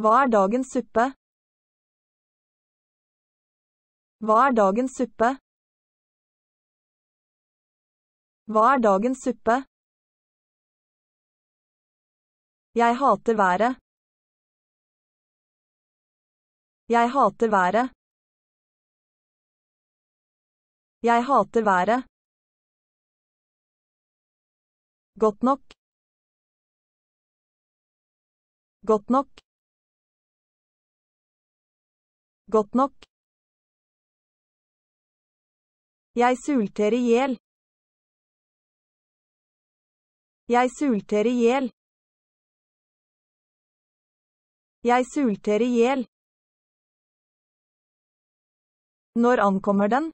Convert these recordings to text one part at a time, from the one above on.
Hva er dagens suppe? Hva er dagens suppe? Hva er dagens suppe? Jeg hater været. Jeg hater været. Jeg hater været. Godt nok. Godt nok. Godt nok. Jeg sulter i hjel. Jeg sulter i hjel. Jeg sulter i hjel. Når ankommer den?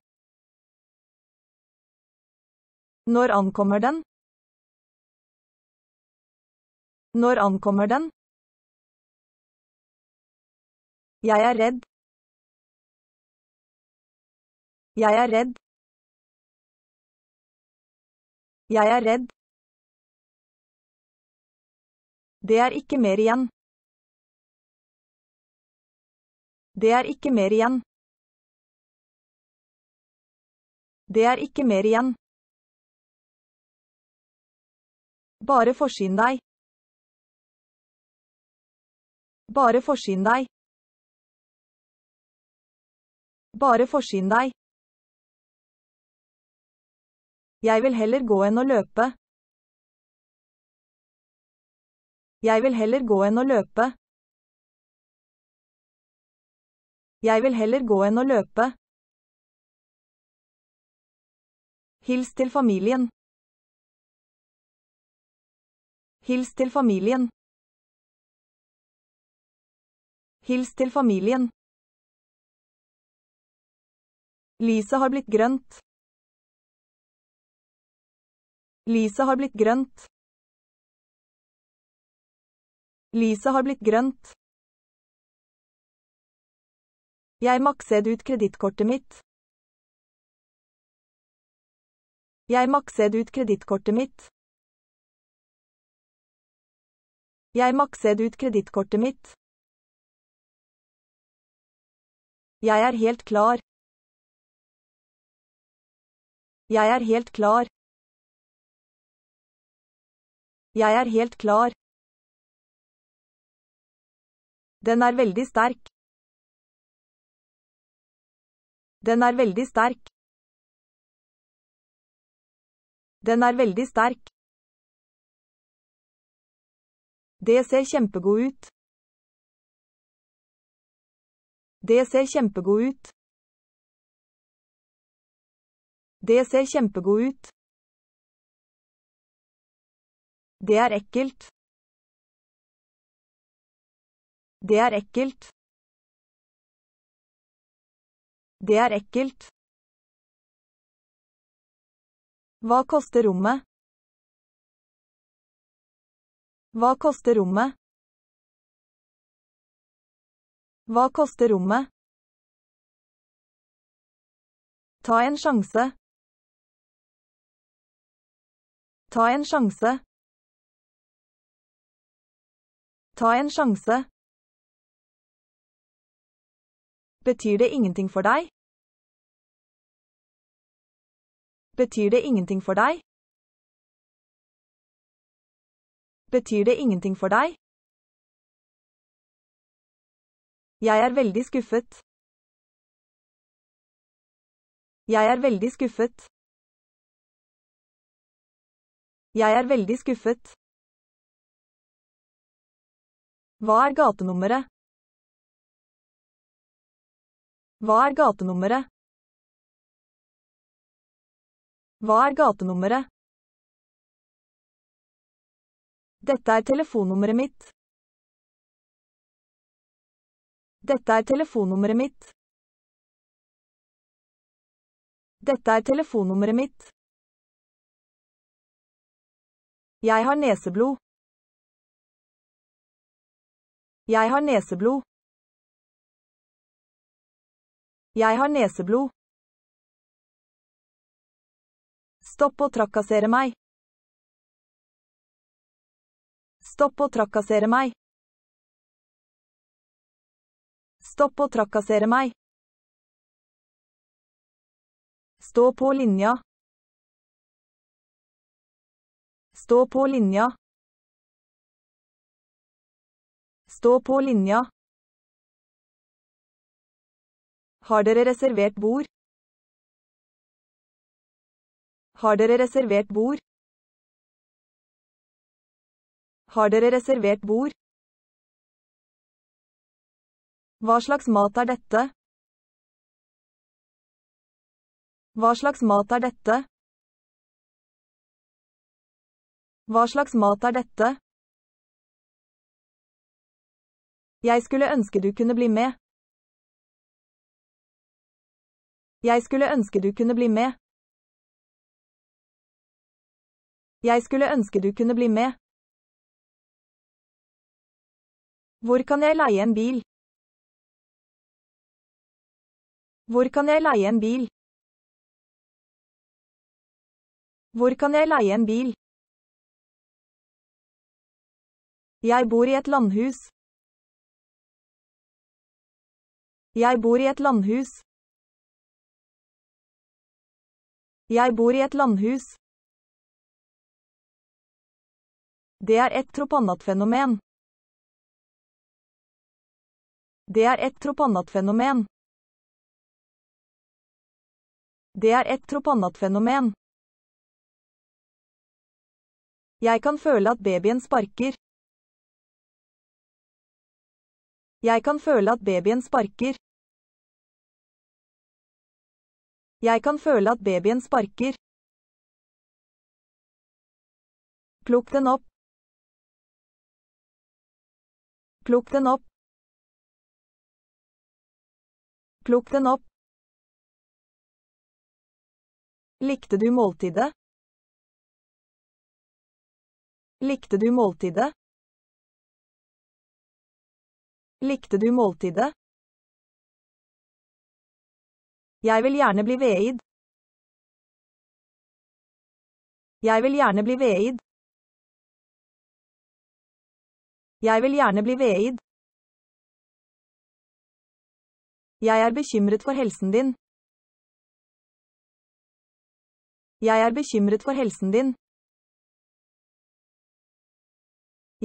Når ankommer den? Når ankommer den? Jeg er redd. Jeg er redd. Jeg er redd. Det er ikke mer igjen. Det er ikke mer igjen. Det er ikke mer igjen. Bare forsyn deg. Bare forsyn deg. Bare forsyn deg. Jeg vil heller gå enn å løpe. Jeg vil heller gå enn å løpe. Jeg vil heller gå enn å løpe. Hils til familien. Hils til familien. Hils til familien. Lyset har blitt grønt. Lyset har blitt grønt. Lyset har blitt grønt. Jeg makset ut kredittkortet mitt. Jeg maksed ut kredittkortet mitt. Jeg maksed ut kredittkortet mitt. Jeg er helt klar. Jeg er helt klar. Jeg er helt klar. Den er veldig sterk. Den er veldig sterk. Den er veldig sterk. Det ser kjempegod ut. Det ser kjempegod ut. Det ser kjempegod ut. Det er ekkelt. Det er ekkelt. Det er ekkelt. Hva koster rommet? Hva koster rommet? Hva koster rommet? Ta en sjanse. Ta en sjanse. Ta en sjanse. Betyr det ingenting for deg? Betyr det ingenting for deg? Betyr det ingenting for deg? Jeg er veldig skuffet. Jeg er veldig skuffet. Jeg er veldig skuffet. Hva er gatenummeret? Hva er gatenummeret? Hva er gatenummeret? Dette er telefonnummeret mitt. Dette er telefonnummeret mitt. Dette er telefonnummeret mitt. Jeg har neseblod. Jeg har neseblod. Jeg har neseblod. Stopp å trakassere meg. Stopp å trakassere meg. Stopp å trakassere meg. Stå på linja. Stå på linja. Stå på linja. Har dere reservert bord? Har dere reservert bord? Har dere reservert bord? Hva slags mat er dette? Hva slags mat er dette? Hva slags mat er dette? Jeg skulle ønske du kunne bli med. Jeg skulle ønske du kunne bli med. Jeg skulle ønske du kunne bli med. Hvor kan jeg leie en bil? Hvor kan jeg leie en bil? Hvor kan jeg leie en bil? Jeg bor i et landhus. Jeg bor i et landhus. Jeg bor i et landhus. Det er et tropannatfenomen. Det er et tropannatfenomen. Det er et tropannatfenomen. Jeg kan føle at babyen sparker. Jeg kan føle at babyen sparker. Jeg kan føle at babyen sparker. Plukk den opp. Plukk den opp. Plukk den opp. Likte du måltidet? Likte du måltidet? Likte du måltidet? Jeg vil gjerne bli veid. Jeg vil gjerne bli veid. Jeg vil gjerne bli veid. Jeg er bekymret for helsen din. Jeg er bekymret for helsen din.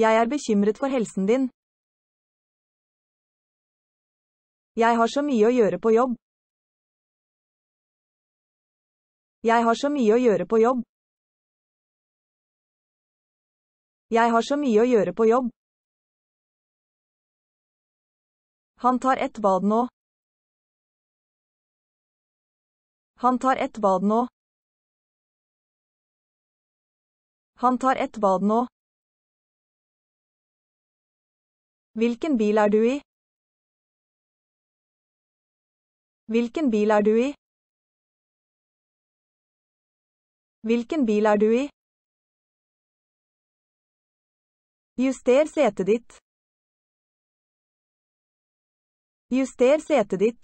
Jeg er bekymret for helsen din. Jeg har så mye å gjøre på jobb. Jeg har så mye å gjøre på jobb. Jeg har så mye å gjøre på jobb. Han tar ett bad nå. Han tar ett bad nå. Han tar ett bad nå. Hvilken bil er du i? Hvilken bil er du i? Hvilken bil er du i? Juster setet ditt. Juster setet ditt.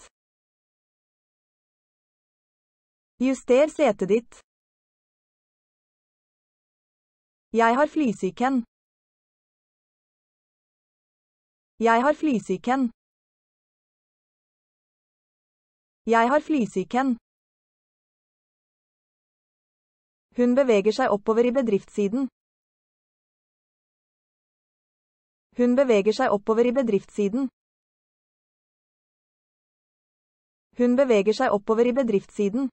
Juster setet ditt. Jeg har flysyken. Jeg har flysyken. Jeg har flysyken. Hun beveger seg oppover i bedriftssiden. Hun beveger seg oppover i bedriftssiden. Hun beveger seg oppover i bedriftssiden.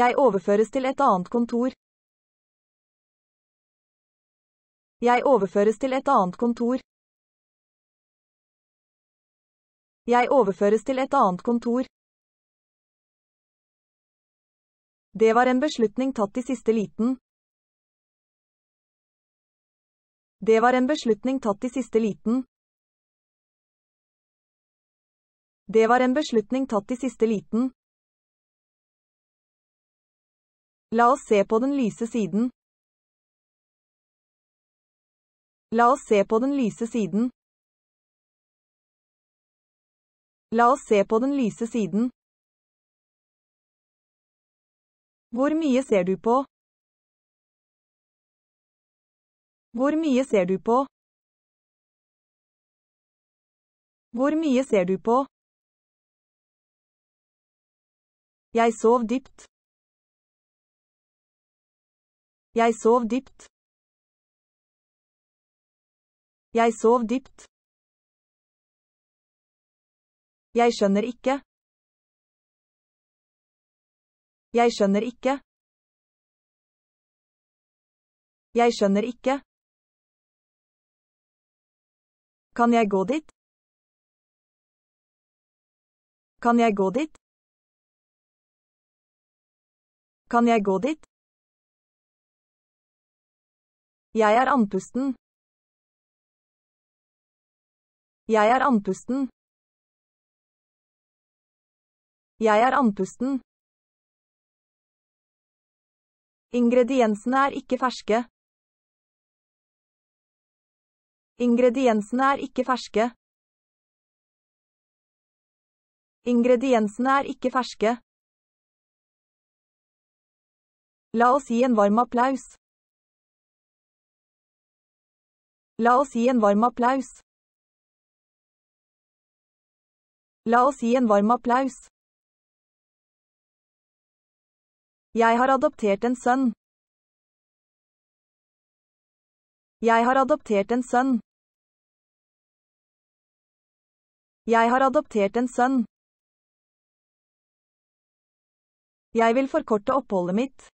Jeg overføres til et annet kontor. Jeg overføres til et annet kontor. Jeg overføres til et annet kontor. Det var en beslutning tatt i siste liten. Det var en beslutning tatt i siste liten. Det var en beslutning tatt i siste liten. La oss se på den lyse siden. La oss se på den lyse siden. La oss se på den lyse siden. Hvor mye ser du på? Hvor mye ser du på? Hvor mye ser du på? Jeg sov dypt. Jeg sov dypt. Jeg sov dypt. Jeg skjønner ikke. Jeg skjønner ikke. Jeg skjønner ikke. Kan jeg gå dit? Kan jeg gå dit? Kan jeg gå dit? Jeg er andpusten. Jeg er andpusten. Jeg er andpusten. Ingrediensene er ikke ferske. Ingrediensene er ikke ferske. Ingrediensene er ikke ferske. La oss gi en varm applaus. La oss gi en varm applaus. La oss gi en varm applaus. Jeg har adoptert en sønn. Jeg har adoptert en sønn. Jeg har adoptert en sønn. Jeg vil forkorte oppholdet mitt.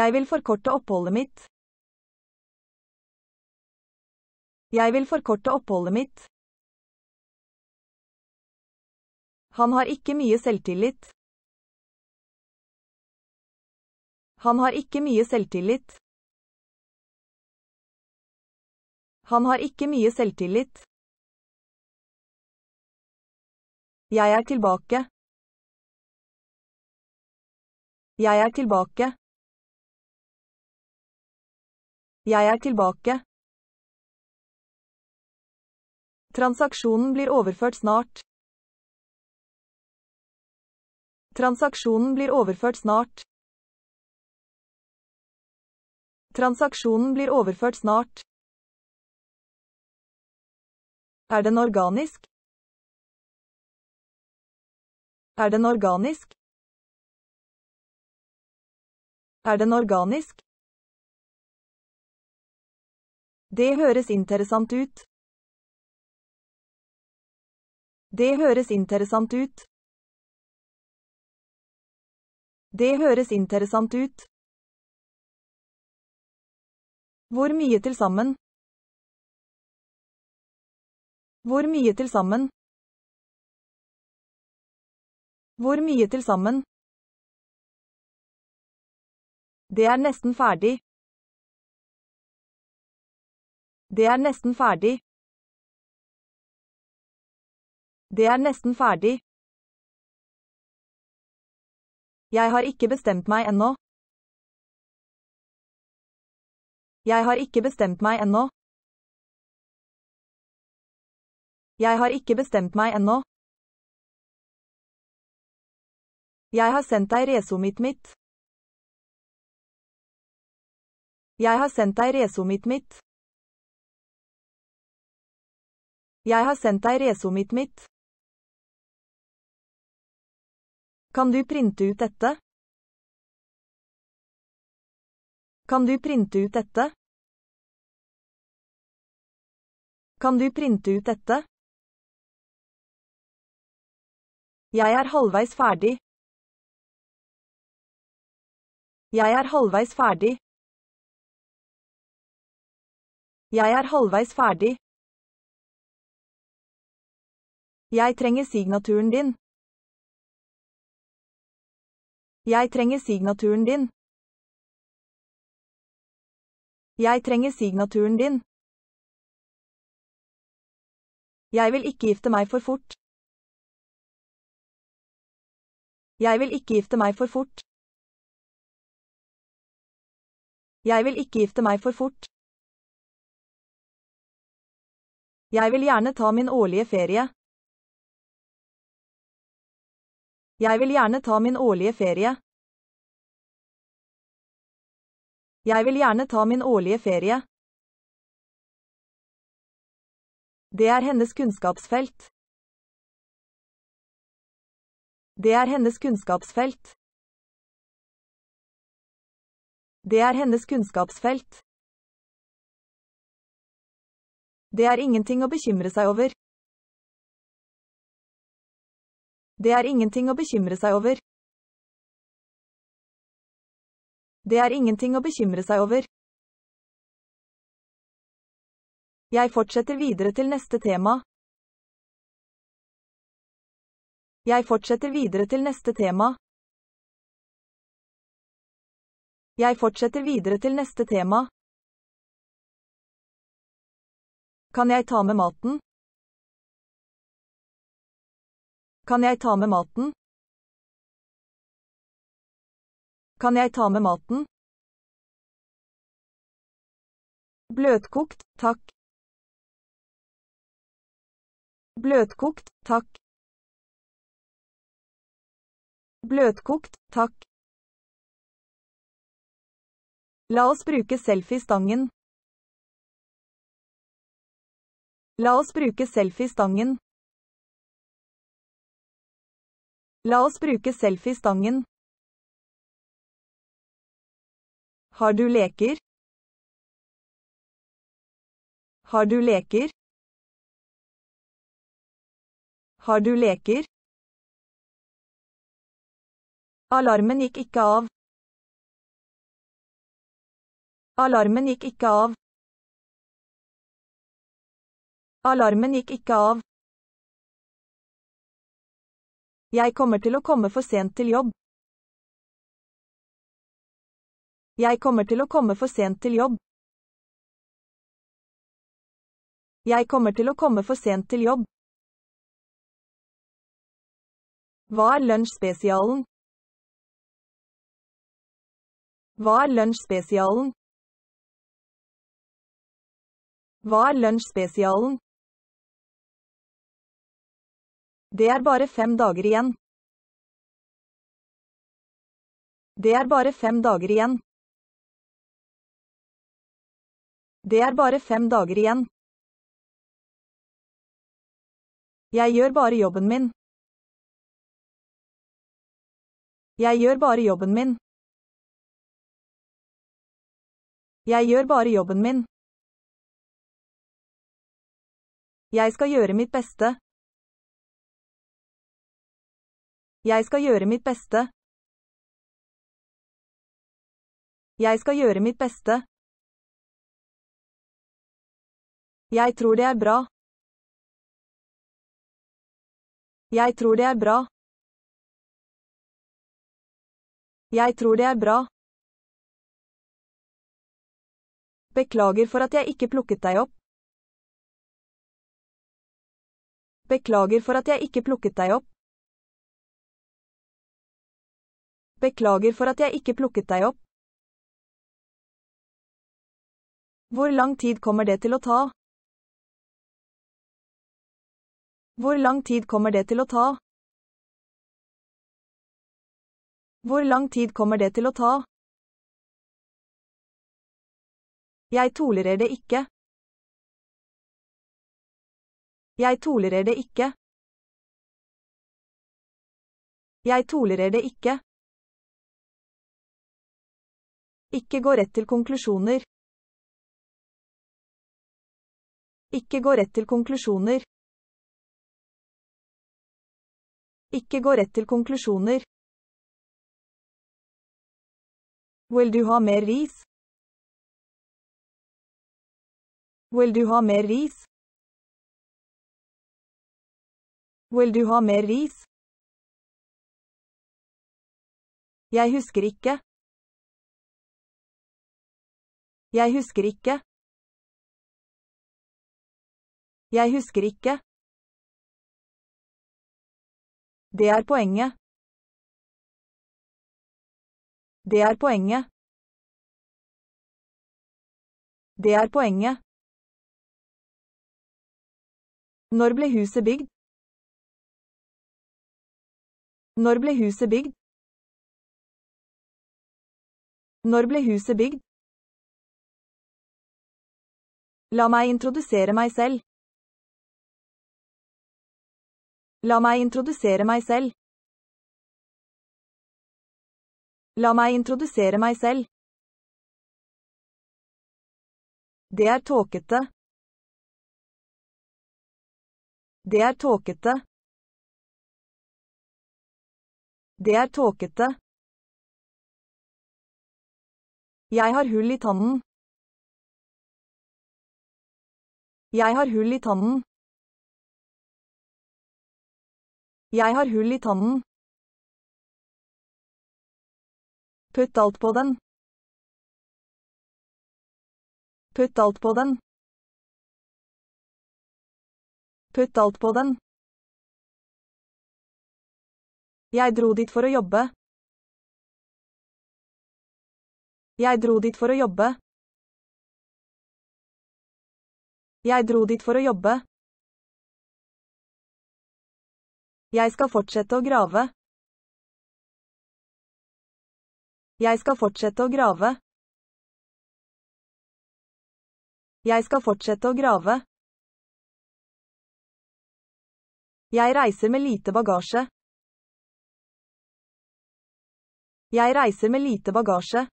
Jeg vil forkorte oppholdet mitt. Jeg vil forkorte oppholdet mitt. Han har ikke mye selvtillit. Han har ikke mye selvtillit. Han har ikke mye selvtillit. Jeg er tilbake. Jeg er tilbake. Jeg er tilbake. Transaksjonen blir overført snart. Transaksjonen blir overført snart. Transaksjonen blir overført snart. Er den organisk? Er den organisk? Er den organisk? Det høres interessant ut. Det høres interessant ut. Det høres interessant ut. Hvor mye til sammen? Hvor mye til sammen? Hvor mye til sammen? Det er nesten ferdig. Det er nesten ferdig. Det er nesten ferdig. Jeg har ikke bestemt meg ennå. Jeg har ikke bestemt meg ennå. Jeg har ikke bestemt meg ennå. Jeg har sendt deg resumit mitt. Jeg har sendt deg resumit mitt. Jeg har sendt deg resumit mitt. Kan du printe ut dette? Kan du printe ut dette? Kan du printe ut dette? Jeg er halvveis ferdig. Jeg er halvveis ferdig. Jeg er halvveis ferdig. Jeg trenger signaturen din. Jeg trenger signaturen din. Jeg trenger signaturen din. Jeg vil ikke gifte meg for fort. Jeg vil ikke gifte meg for fort. Jeg vil ikke gifte meg for fort. Jeg vil gjerne ta min årlige ferie. Jeg vil gjerne ta min årlige ferie. Jeg vil gjerne ta min årlige ferie. Det er hennes kunnskapsfelt. Det er hennes kunnskapsfelt. Det er hennes kunnskapsfelt. Det er ingenting å bekymre seg over. Det er ingenting å bekymre seg over. Det er ingenting å bekymre seg over. Jeg fortsetter videre til neste tema. Jeg fortsetter videre til neste tema. Jeg fortsetter videre til neste tema. Kan jeg ta med maten? Kan jeg ta med maten? Kan jeg ta med maten? Bløtkokt, takk. Bløtkokt, takk. Bløtkokt, takk. La oss bruke selfie-stangen. La oss bruke selfie-stangen. La oss bruke selfie-stangen. Har du leker? Har du leker? Har du leker? Alarmen gikk ikke av. Alarmen gikk ikke av. Alarmen gikk ikke av. Jeg kommer til å komme for sent til jobb. Jeg kommer til å komme for sent til jobb. Jeg kommer til å komme for sent til jobb. Hva er lunsjspesialen? Hva er lunsjspesialen? Hva er lunsjspesialen? Det er bare fem dager igjen. Det er bare fem dager igjen. Det er bare fem dager igjen. Jeg gjør bare jobben min. Jeg gjør bare jobben min. Jeg gjør bare jobben min. Jeg skal gjøre mitt beste. Jeg skal gjøre mitt beste. Jeg skal gjøre mitt beste. Jeg tror det er bra. Jeg tror det er bra. Jeg tror det er bra. Beklager for at jeg ikke plukket deg opp. Beklager for at jeg ikke plukket deg opp. Beklager for at jeg ikke plukket deg opp. Hvor lang tid kommer det til å ta? Hvor lang tid kommer det til å ta? Hvor lang tid kommer det til å ta? Jeg tolerer det ikke. Jeg tolererer det ikke. Jeg tolererer det ikke. Ikke gå rett til konklusjoner. Ikke gå rett til konklusjoner. Ikke gå rett til konklusjoner. Vil du ha mer ris? Vil du ha mer ris? Vil du ha mer ris? Jeg husker ikke. Jeg husker ikke. Jeg husker ikke. Det er poenget. Det er poenget. Det er poenget. Når ble huset bygd? Når ble huset bygd? Når ble huset bygd? La meg introdusere meg selv. La meg introdusere meg selv. La meg introdusere meg selv. Det er tåkete. Det er tåkete. Det er tåkete. Jeg har hull i tannen. Jeg har hull i tannen. Jeg har hull i tannen. Putt alt på den. Putt alt på den. Putt alt på den. Jeg dro dit for å jobbe. Jeg dro dit for å jobbe. Jeg dro dit for å jobbe. Jeg skal fortsette å grave. Jeg skal fortsette å grave. Jeg skal fortsette å grave. Jeg reiser med lite bagasje. Jeg reiser med lite bagasje.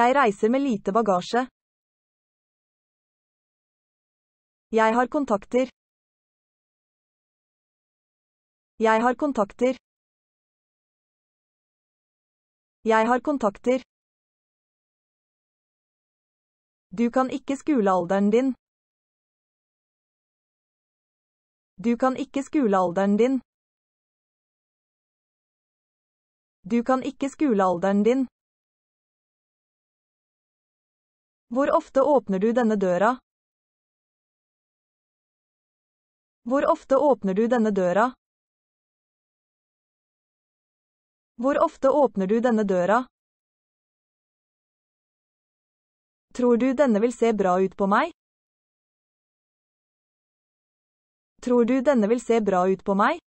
Jeg reiser med lite bagasje. Jeg har kontakter. Jeg har kontakter. Jeg har kontakter. Du kan ikke skule alderen din. Du kan ikke skule alderen din. Du kan ikke skule alderen din. Hvor ofte åpner du denne døra? Hvor ofte åpner du denne døra? Hvor ofte åpner du denne døra? Tror du denne vil se bra ut på meg? Tror du denne vil se bra ut på meg?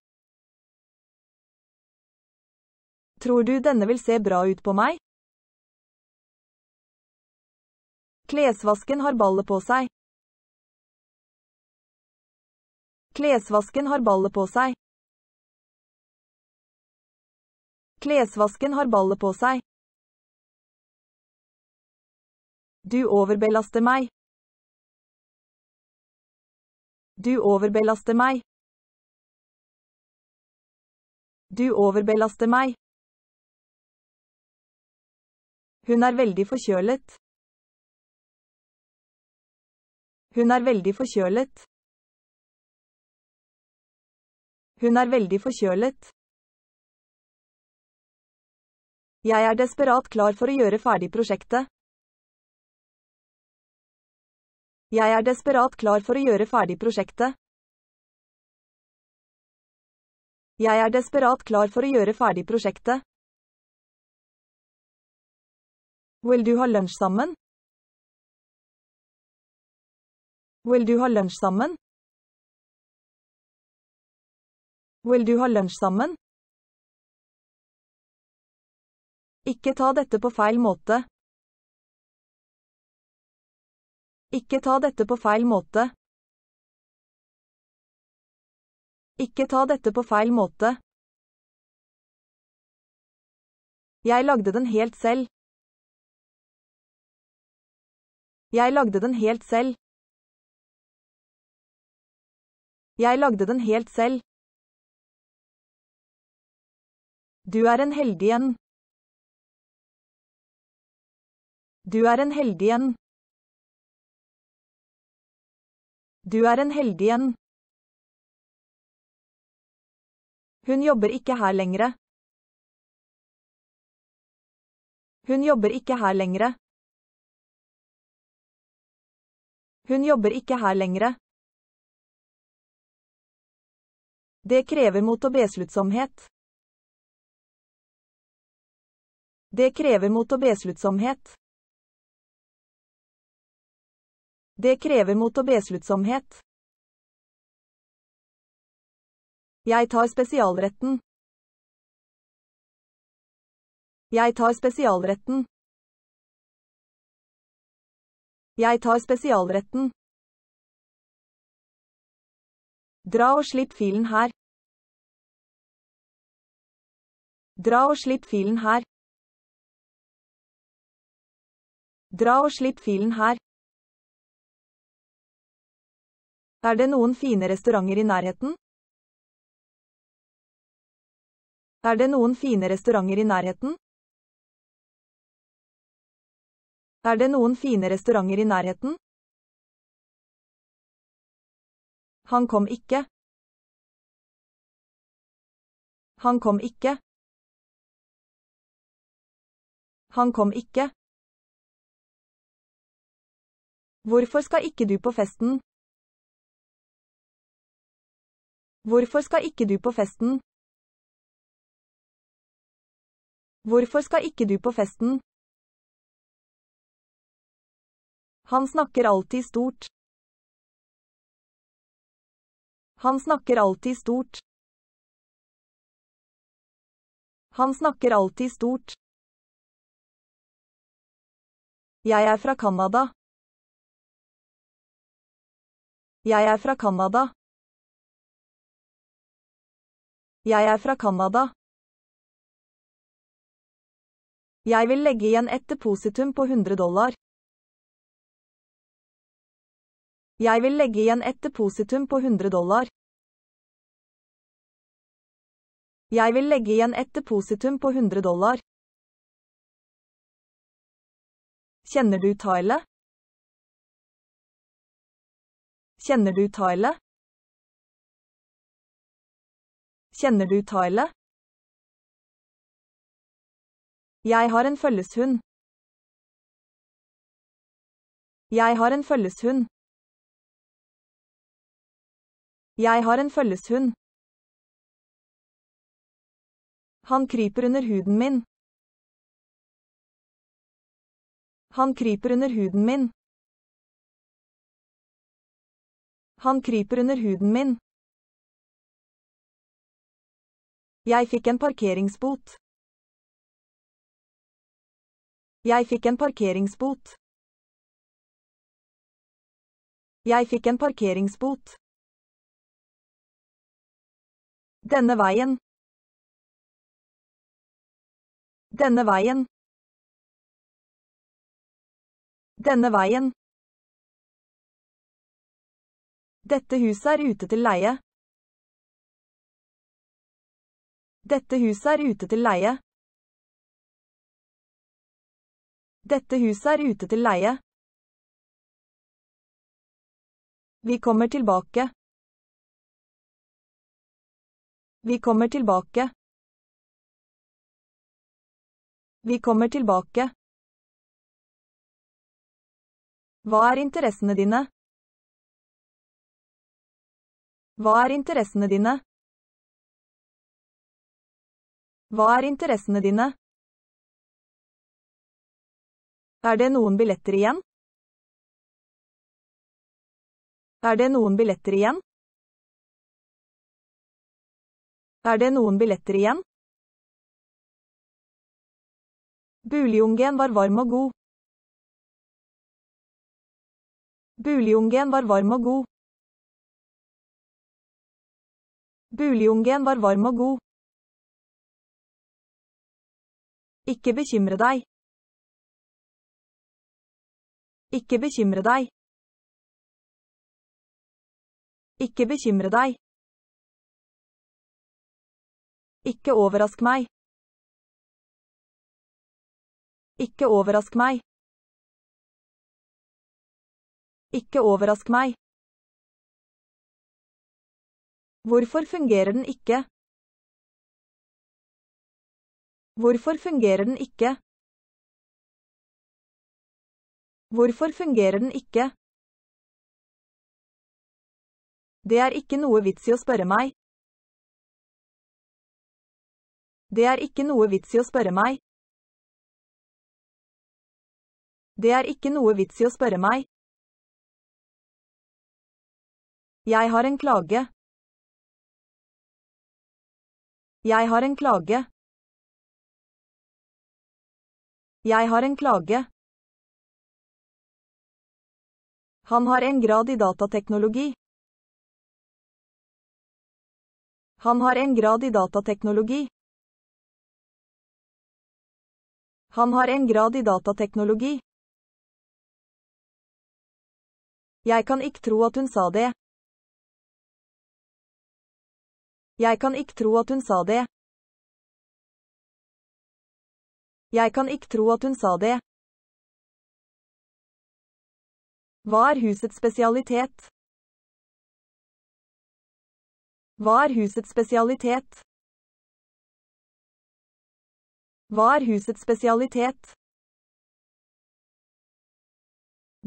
Tror du denne vil se bra ut på meg? Klesvasken har ballet på seg. Klesvasken har ballet på seg. Klesvasken har ballet på seg. Du overbelaster meg. Du overbelaster meg. Du overbelaster meg. Hun er veldig forkjølet. Hun er veldig forkjølet. Hun er veldig forkjølet. Jeg er desperat klar for å gjøre ferdig prosjektet. Jeg er desperat klar for å gjøre ferdig prosjektet. Jeg er desperat klar for å gjøre ferdig prosjektet. Vil du ha lunsj sammen? Vil du ha lunsj sammen? Vil du ha lunsj sammen? Ikke ta dette på feil måte. Ikke ta dette på feil måte. Ikke ta dette på feil måte. Jeg lagde den helt selv. Jeg lagde den helt selv. Jeg lagde den helt selv. Du er en heldig en. Du er en heldig en. Du er en heldig en. Hun jobber ikke her lenger. Hun jobber ikke her lenger. Hun jobber ikke her lenger. Det krever mot og besluttsomhet. Det krever mot og besluttsomhet. Det krever mot og besluttsomhet. Jeg tar spesialretten. Jeg tar spesialretten. Jeg tar spesialretten. Dra og slipp filen her. Dra og slipp filen her. Dra og slipp filen her. Er det noen fine restauranter i nærheten? Er det noen fine restauranter i nærheten? Er det noen fine restauranter i nærheten? Han kom ikke. Han kom ikke. Han kom ikke. Hvorfor skal ikke du på festen? Hvorfor skal ikke du på festen? Hvorfor skal ikke du på festen? Han snakker alltid stort. Han snakker alltid stort. Han snakker alltid stort. Jeg er fra Canada. Jeg er fra Canada. Jeg er fra Canada. Jeg vil legge igjen et depositum på 100 dollar. Jeg vil legge igjen et depositum på 100 dollar. Jeg vil legge igjen et depositum på 100 dollar. Kjenner du Tyler? Kjenner du Tyle? Kjenner du Tyle? Jeg har en følgeshund. Jeg har en følgeshund. Jeg har en følgeshund. Han kryper under huden min. Han kryper under huden min. Han kryper under huden min. Jeg fikk en parkeringsbot. Jeg fikk en parkeringsbot. Jeg fikk en parkeringsbot. Denne veien. Denne veien. Denne veien. Dette huset er ute til leie. Dette huset er ute til leie. Dette huset er ute til leie. Vi kommer tilbake. Vi kommer tilbake. Vi kommer tilbake. Hva er interessene dine? Hva er interessene dine? Hva er interessene dine? Er det noen billetter igjen? Er det noen billetter igjen? Er det noen billetter igjen? Buljungen var varm og god. Buljungen var varm og god. Buljongen var varm og god. Ikke bekymre deg. Ikke bekymre deg. Ikke bekymre deg. Ikke overrask meg. Ikke overrask meg. Ikke overrask meg. Hvorfor fungerer den ikke? Hvorfor fungerer den ikke? Hvorfor fungerer den ikke? Det er ikke noe vits i å spørre meg. Det er ikke noe vits i å spørre meg. Det er ikke noe vits i å spørre meg. Jeg har en klage. Jeg har en klage. Jeg har en klage. Han har en grad i datateknologi. Han har en grad i datateknologi. Han har en grad i datateknologi. Jeg kan ikke tro at hun sa det. Jeg kan ikke tro at hun sa det. Jeg kan ikke tro at hun sa det. Hva er husets spesialitet? Hva er husets spesialitet? Hva er husets spesialitet?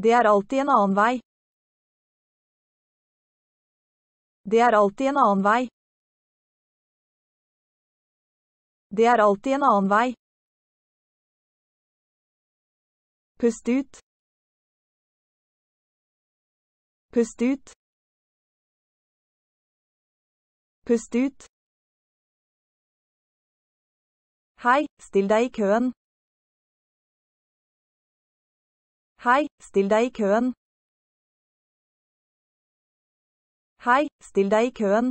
Det er alltid en annen vei. Det er alltid en annen vei. Det er alltid en annen vei. Pust ut. Pust ut. Pust ut. Hei, still deg i køen. Hei, still deg i køen. Hei, still deg i køen.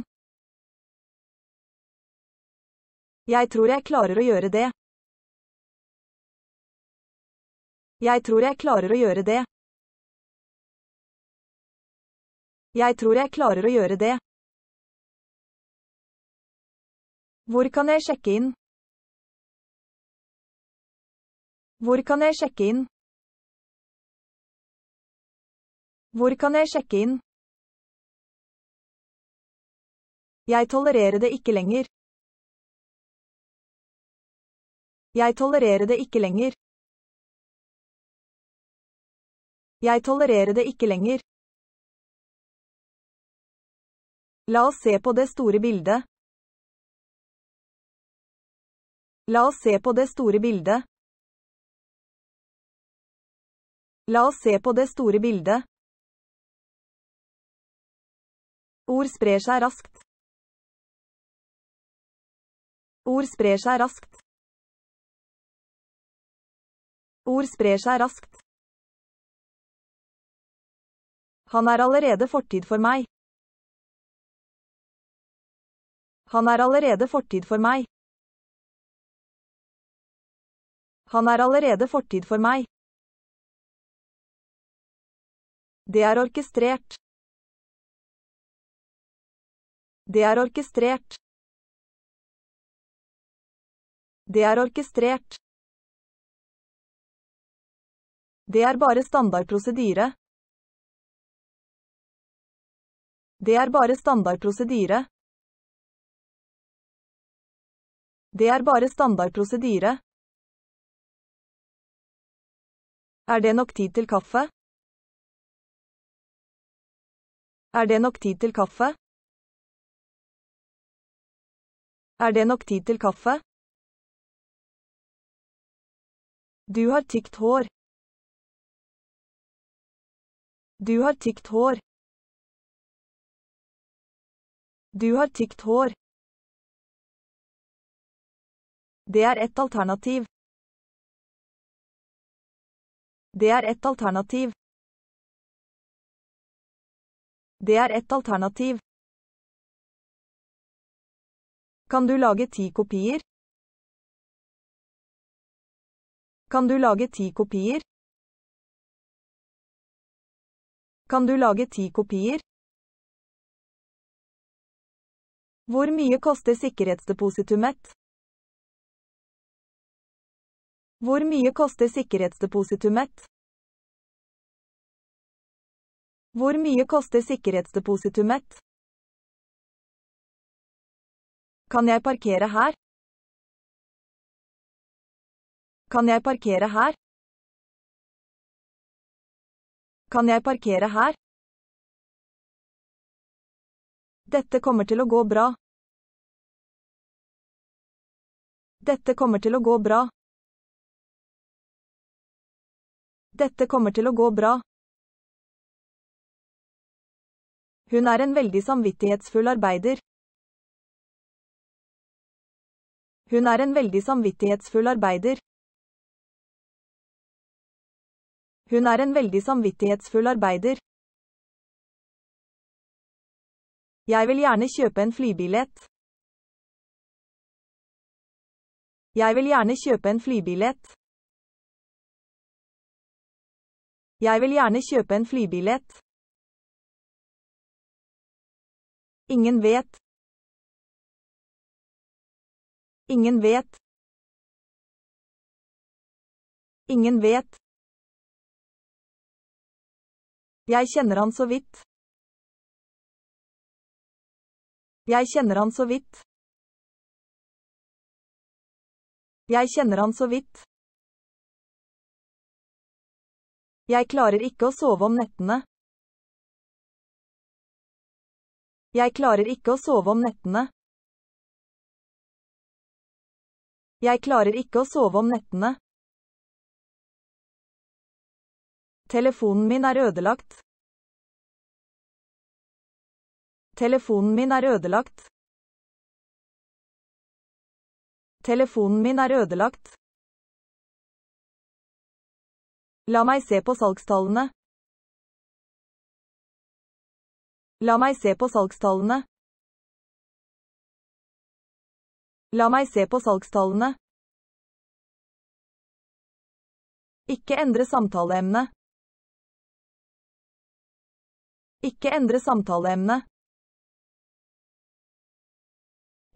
Jeg tror jeg klarer å gjøre det. Jeg tror jeg klarer å gjøre det. Jeg tror jeg klarer å gjøre det. Hvor kan jeg sjekke inn? Hvor kan jeg sjekke inn? Hvor kan jeg sjekke inn? Jeg tolererer det ikke lenger. Jeg tolererer det ikke lenger. Jeg tolererer det ikke lenger. La oss se på det store bildet. La oss se på det store bildet. La oss se på det store bildet. Ord sprer seg raskt. Ord sprer seg raskt. Ord sprer seg raskt. Han er allerede fortid for meg. Han er allerede fortid for meg. Han er allerede fortid for meg. Det er orkestrert. Det er orkestrert. Det er orkestrert. Det er bare standard prosedyre. Det er bare standard prosedyre. Det er bare standard prosedyre. Er det nok tid til kaffe? Er det nok tid til kaffe? Er det nok tid til kaffe? Du har tykt hår. Du har tykt hår. Du har tykt hår. Det er et alternativ. Det er et alternativ. Det er et alternativ. Kan du lage ti kopier? Kan du lage ti kopier? Kan du lage ti kopier? Hvor mye koster sikkerhetsdepositumet? Hvor mye koster sikkerhetsdepositumet? Hvor mye koster sikkerhetsdepositumet? Kan jeg parkere her? Kan jeg parkere her? Kan jeg parkere her? Dette kommer til å gå bra. Dette kommer til å gå bra. Dette kommer til å gå bra. Hun er en veldig samvittighetsfull arbeider. Hun er en veldig samvittighetsfull arbeider. Hun er en veldig samvittighetsfull arbeider. Jeg vil gjerne kjøpe en flybillett. Jeg vil gjerne kjøpe en flybillett. Jeg vil gjerne kjøpe en flybillett. Ingen vet. Ingen vet. Ingen vet. Jeg kjenner han så vidt. Jeg kjenner han så vidt. Jeg kjenner han så vidt. Jeg klarer ikke å sove om nettene. Jeg klarer ikke å sove om nettene. Jeg klarer ikke å sove om nettene. Telefonen min er ødelagt. Telefonen min er ødelagt. Telefonen min er ødelagt. La meg se på salgstallene. La meg se på salgstallene. La meg se på salgstallene. Ikke endre samtaleemne. Ikke endre samtaleemne.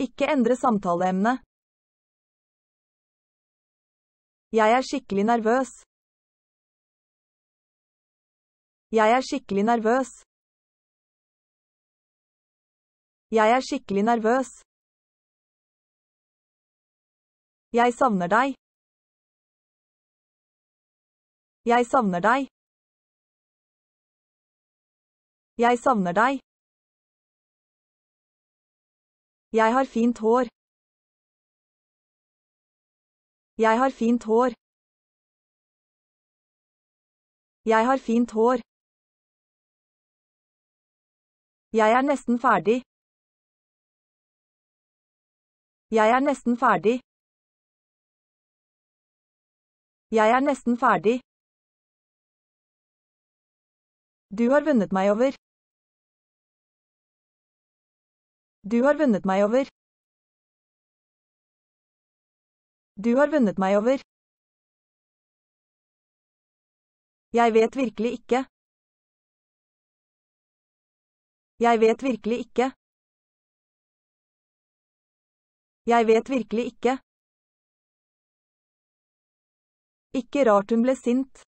Ikke endre samtaleemne. Jeg er skikkelig nervøs. Jeg er skikkelig nervøs. Jeg er skikkelig nervøs. Jeg savner deg. Jeg savner deg. Jeg savner deg. Jeg har fint hår. Jeg har fint hår. Jeg har fint hår. Jeg er nesten ferdig. Jeg er nesten ferdig. Jeg er nesten ferdig. Du har vunnet meg over. Du har vunnet meg over. Du har vunnet meg over. Jeg vet virkelig ikke. Jeg vet virkelig ikke. Jeg vet virkelig ikke. Ikke rart hun ble sint.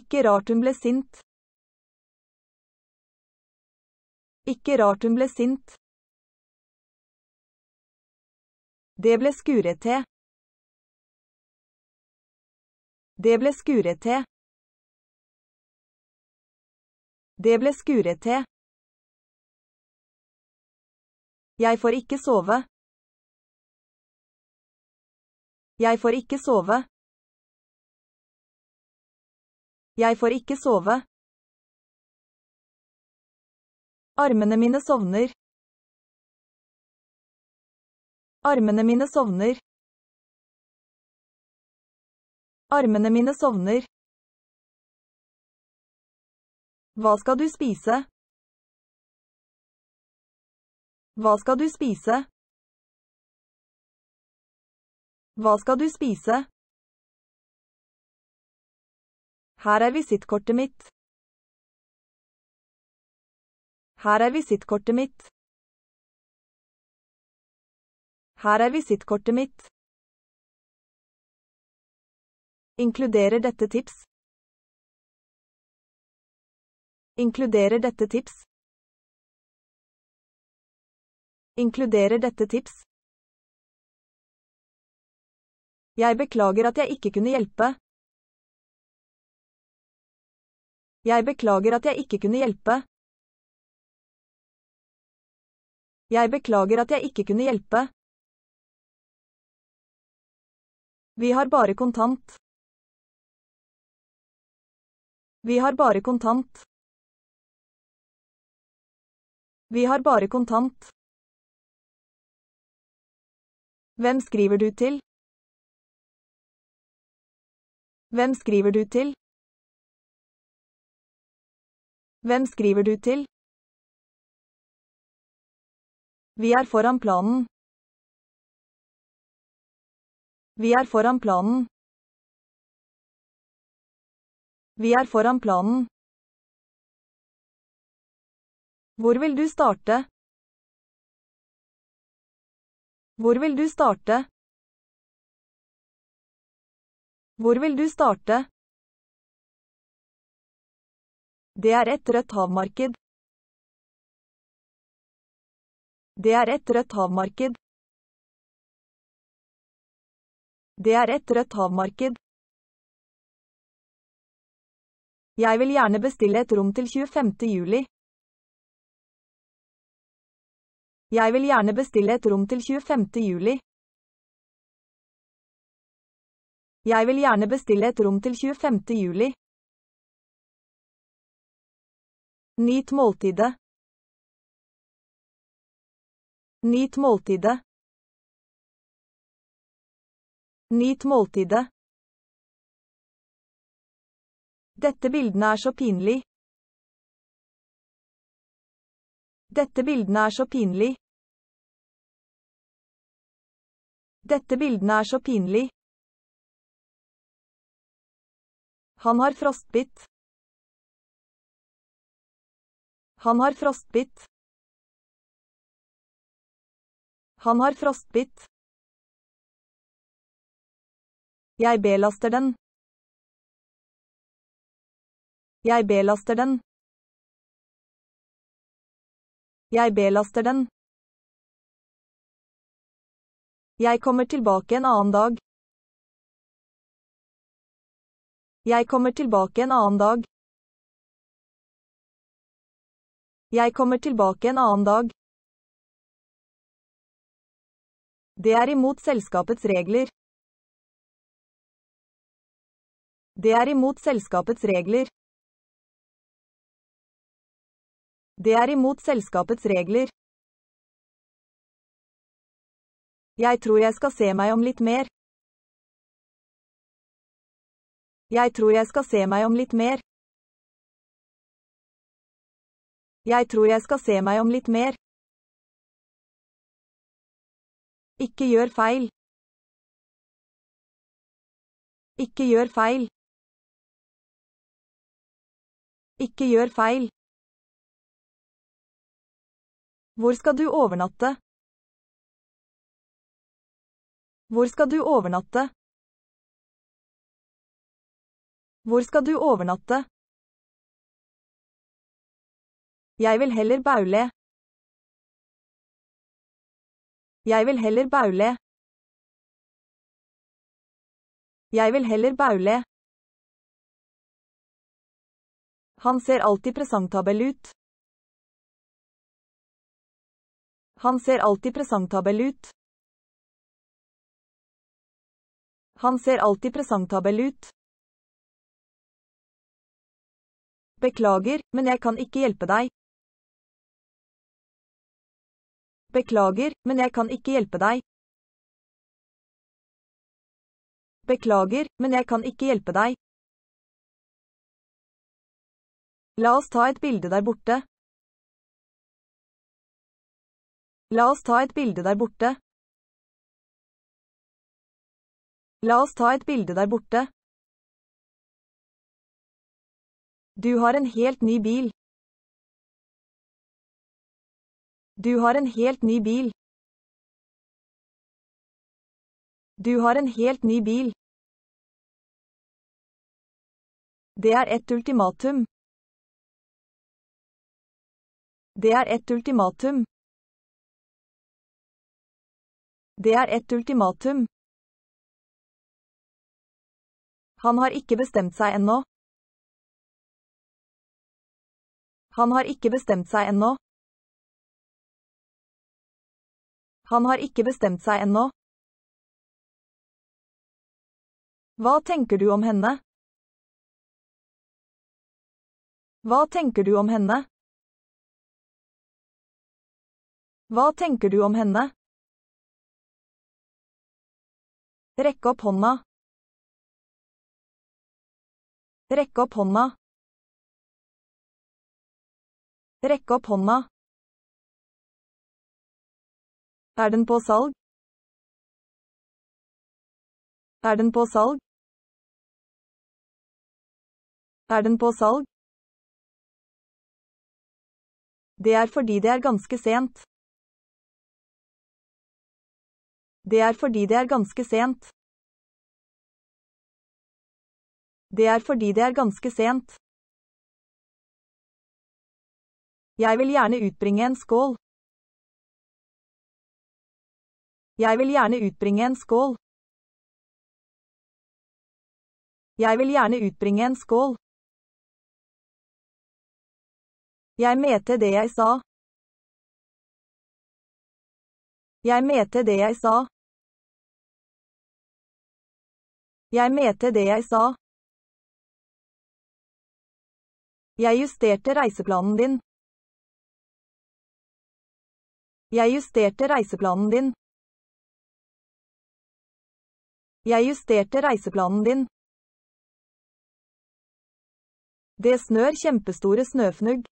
Ikke rart hun ble sint. Ikke rart hun ble sint. Det ble skuret til. Det ble skuret til. Det ble skuret til. Jeg får ikke sove. Jeg får ikke sove. Jeg får ikke sove. Armene mine sovner. Armene mine sovner. Armene mine sovner. Hva skal du spise? Hva skal du spise? Hva skal du spise? Her er visittkortet mitt. Her er visittkortet mitt. Her er visittkortet mitt. Inkluderer dette tips? Inkluderer dette tips? Inkluderer dette tips? Jeg beklager at jeg ikke kunne hjelpe. Jeg beklager at jeg ikke kunne hjelpe. Jeg beklager at jeg ikke kunne hjelpe. Vi har bare kontant. Vi har bare kontant. Vi har bare kontant. Hvem skriver du til? Hvem skriver du til? Hvem skriver du til? Vi er foran planen. Vi er foran planen. Vi er foran planen. Hvor vil du starte? Hvor vil du starte? Hvor vil du starte? Det er et rødt havmarked. Det er et rødt havmarked. Det er et rødt havmarked. Jeg vil gjerne bestille et rom til 25. juli. Jeg vil gjerne bestille et rom til 25. juli. Jeg vil gjerne bestille et rom til 25. juli. Nyt måltidet. Nyt måltidet. Nyt måltidet. Dette bildene er så pinlig. Dette bildene er så pinlig. Dette bildene er så pinlig. Han har frostbitt. Han har frostbitt. Han har frostbitt. Jeg belaster den. Jeg belaster den. Jeg belaster den. Jeg kommer tilbake en annen dag. Jeg kommer tilbake en annen dag. Jeg kommer tilbake en annen dag. Det er imot selskapets regler. Det er imot selskapets regler. Det er imot selskapets regler. Jeg tror jeg skal se meg om litt mer. Jeg tror jeg skal se meg om litt mer. Jeg tror jeg skal se meg om litt mer. Ikke gjør feil. Ikke gjør feil. Ikke gjør feil. Hvor skal du overnatte? Hvor skal du overnatte? Hvor skal du overnatte? Jeg vil heller baule. Jeg vil heller baule. Jeg vil heller baule. Han ser alltid presentabel ut. Han ser alltid presentabel ut. Han ser alltid presentabel ut. Beklager, men jeg kan ikke hjelpe deg. Beklager, men jeg kan ikke hjelpe deg. Beklager, men jeg kan ikke hjelpe deg. La oss ta et bilde der borte. La oss ta et bilde der borte. La oss ta et bilde der borte. Du har en helt ny bil. Du har en helt ny bil. Du har en helt ny bil. Det er et ultimatum. Det er et ultimatum. Det er et ultimatum. Han har ikke bestemt seg ennå. Han har ikke bestemt seg ennå. Han har ikke bestemt seg ennå. Hva tenker du om henne? Hva tenker du om henne? Hva tenker du om henne? Rekk opp hånda. Rekk opp hånda. Rekk opp hånda. Er den på salg? Er den på salg? Er den på salg? Det er fordi det er ganske sent. Det er fordi det er ganske sent. Det er fordi det er ganske sent. Jeg vil gjerne utbringe en skål. Jeg vil gjerne utbringe en skål. Jeg vil gjerne utbringe en skål. Jeg mente det jeg sa. Jeg mente det jeg sa. Jeg mente det jeg sa. Jeg justerte reiseplanen din. Jeg justerte reiseplanen din. Jeg justerte reiseplanen din. Det snør kjempestore snøfnugg.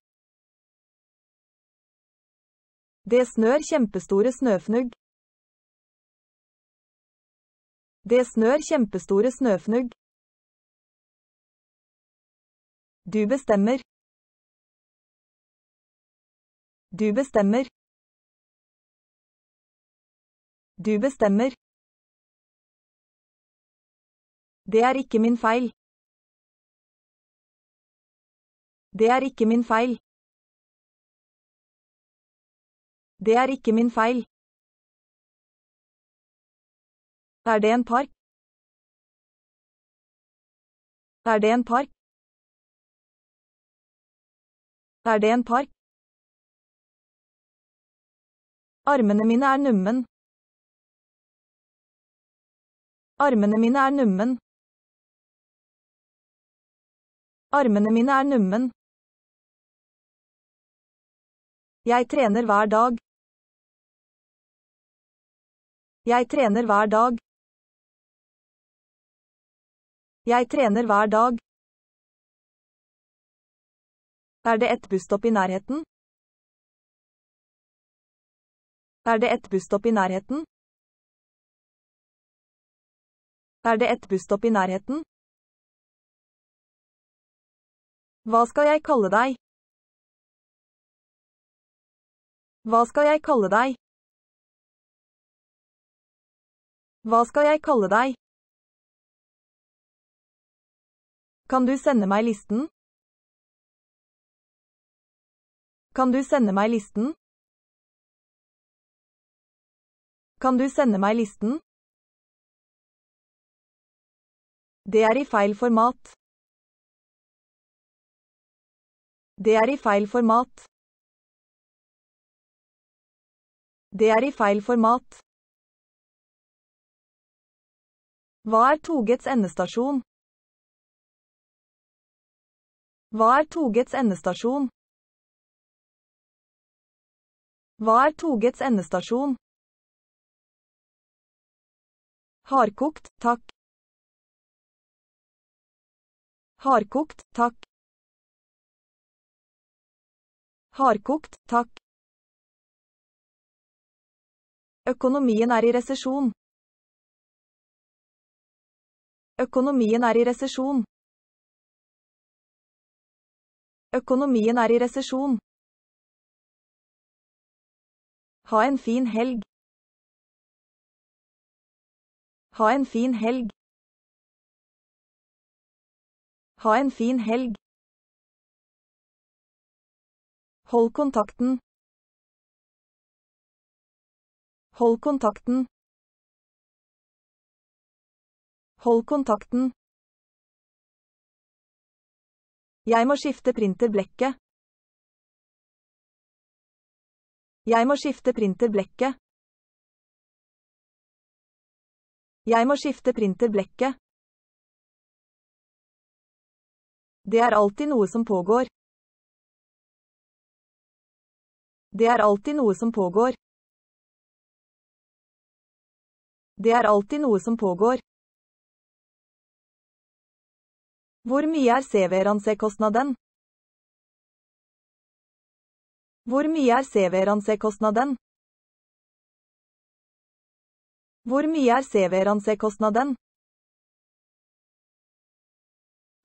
Det snør kjempestore snøfnugg. Det snør kjempestore snøfnugg. Du bestemmer. Du bestemmer. Du bestemmer. Det er ikke min feil. Det er ikke min feil. Det er ikke min feil. Er det en park? Er det en park? Er det en park? Armene mine er nummen. Armene mine er nummen. Armene mine er nummen. Jeg trener hver dag. Jeg trener hver dag. Jeg trener hver dag. Er det et busstopp i nærheten? Er det ett busstopp i nærheten? Er det ett busstopp i nærheten? Hva skal jeg kalle deg? Hva skal jeg kalle deg? Hva skal jeg kalle deg? Kan du sende meg listen? Kan du sende meg listen? Kan du sende meg listen? Det er i feil format. Det er i feil format. Det er i feil format. Hva er togets endestasjon? Hva er togets endestasjon? Hva er togets endestasjon? Hardkokt, takk. Hardkokt, takk. Hardkokt, takk. Økonomien er i resesjon. Økonomien er i resesjon. Økonomien er i resesjon. Ha en fin helg. Ha en fin helg. Ha en fin helg. Hold kontakten. Hold kontakten. Hold kontakten. Jeg må skifte printerbblekket. Jeg må skifte printerbblekket. Jeg må skifte printerbblekket. Det er alltid noe som pågår. Det er alltid noe som pågår. Det er alltid noe som pågår. Hvor mye er CV-ransekostnaden? Hvor mye er CV-ransekostnaden? Hvor mye er CV-ransekostnaden?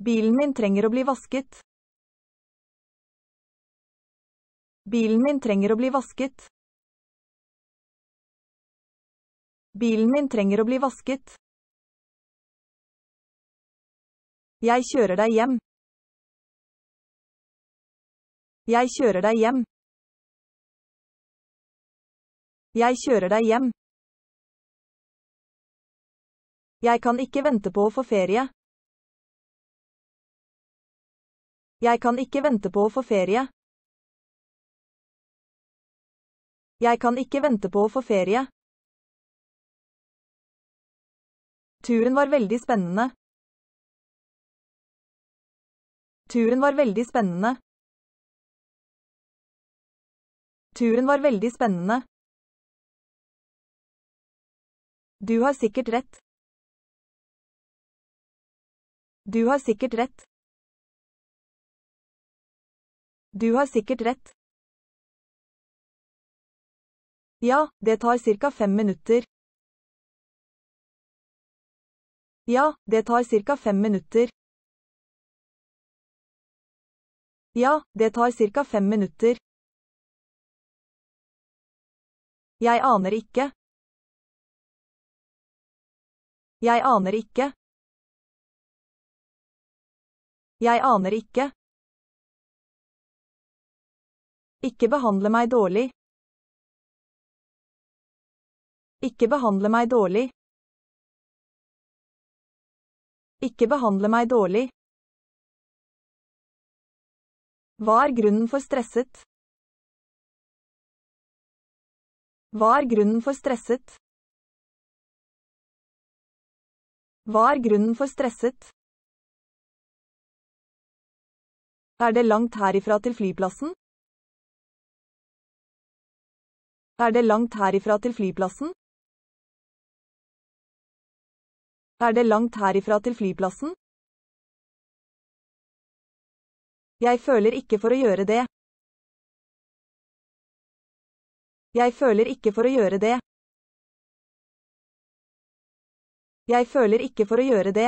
Bilen min trenger å bli vasket. Bilen min trenger å bli vasket. Bilen min trenger å bli vasket. Jeg kjører deg hjem. Jeg kjører deg hjem. Jeg kjører deg hjem. Jeg kan ikke vente på å få ferie. Jeg kan ikke vente på å få ferie. Jeg kan ikke vente på å få ferie. Turen var veldig spennende. Turen var veldig spennende. Turen var veldig spennende. Du har sikkert rett. Du har sikkert rett. Du har sikkert rett. Ja, det tar cirka fem minutter. Ja, det tar cirka fem minutter. Ja, det tar cirka fem minutter. Jeg aner ikke. Jeg aner ikke. Jeg aner ikke. Ikke behandle meg dårlig. Ikke behandle meg dårlig. Ikke behandle meg dårlig. Hva er grunnen for stresset? Hva er grunnen for stresset? Hva er grunnen for stresset? Er det langt herifra til flyplassen? Er det langt herifra til flyplassen? Er det langt herifra til flyplassen? Jeg føler ikke for å gjøre det. Jeg føler ikke for å gjøre det. Jeg føler ikke for å gjøre det.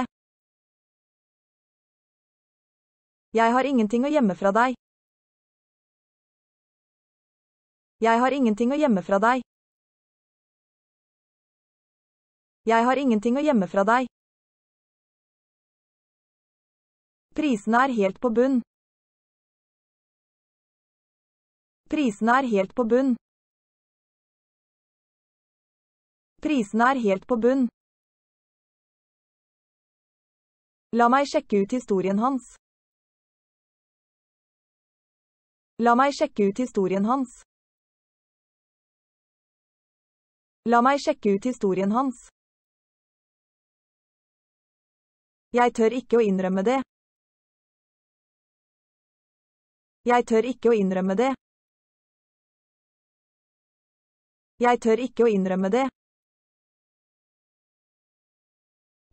Jeg har ingenting å gjemme fra deg. Jeg har ingenting å gjemme fra deg. Jeg har ingenting å gjemme fra deg. Prisene er helt på bunn. Prisene er helt på bunn. Prisene er helt på bunn. La meg sjekke ut historien hans. La meg sjekke ut historien hans. La meg sjekke ut historien hans. Jeg tør ikke å innrømme det. Jeg tør ikke å innrømme det. Jeg tør ikke å innrømme det.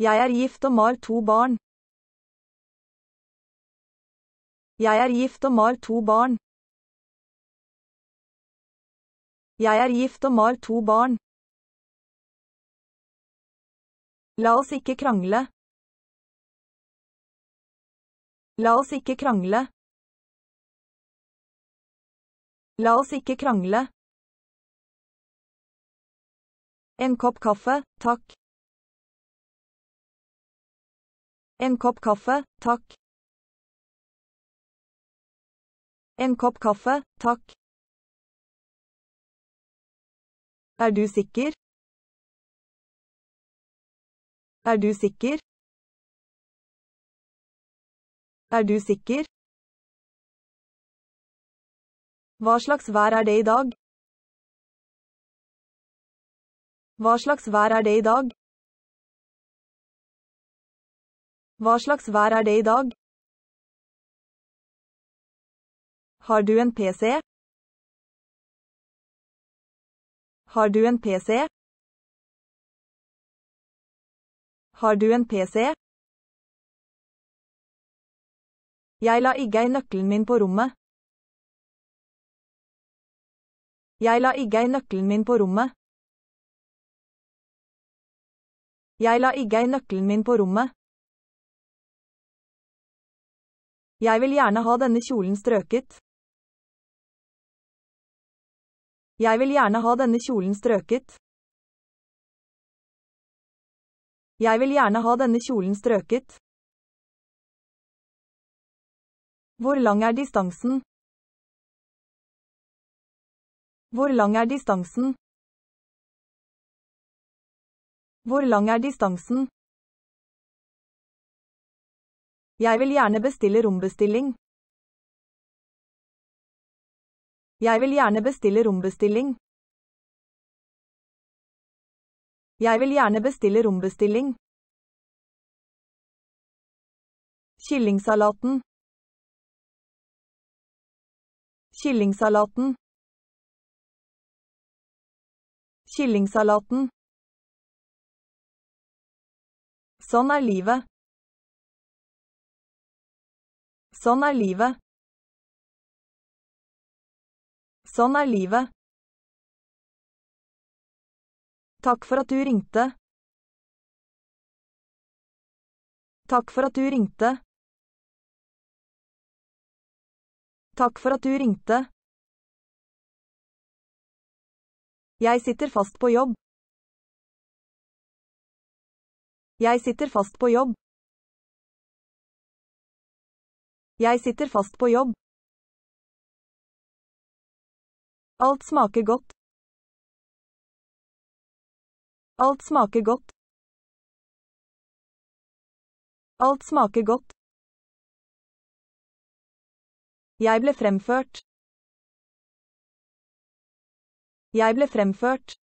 Jeg er gift og mar to barn. Jeg er gift og mar to barn. Jeg er gift og mar to barn. La oss ikke krangle. La oss ikke krangle. La oss ikke krangle. En kopp kaffe, takk. En kopp kaffe, takk. En kopp kaffe, takk. Er du sikker? Er du sikker? Er du sikker? Hva slags vær er det i dag? Hva slags vær er det i dag? Hva slags vær er det i dag? Har du en PC? Har du en PC? Har du en PC? Jeg la igei nøkkelen min på rommet. Jeg la igei nøkkelen min på rommet. Jeg la igei nøkkelen min på rommet. Jeg vil gjerne ha denne kjolen strøket. Jeg vil gjerne ha denne kjolen strøket. Jeg vil gjerne ha denne kjolen strøket. Hvor lang er distansen? Hvor lang er distansen? Hvor lang er distansen? Jeg vil gjerne bestille rombestilling. Jeg vil gjerne bestille rombestilling. Jeg vil gjerne bestille rombestilling. Kyllingsalaten. Killingsalaten Kyllingsalaten. Sånn er livet. Sånn er livet. Sånn er livet. Takk for at du ringte. Takk for at du ringte. Takk for at du ringte. Jeg sitter fast på jobb. Jeg sitter fast på jobb. Jeg sitter fast på jobb. Alt smaker godt. Alt smaker godt. Alt smaker godt. Jeg ble fremført. Jeg ble fremført.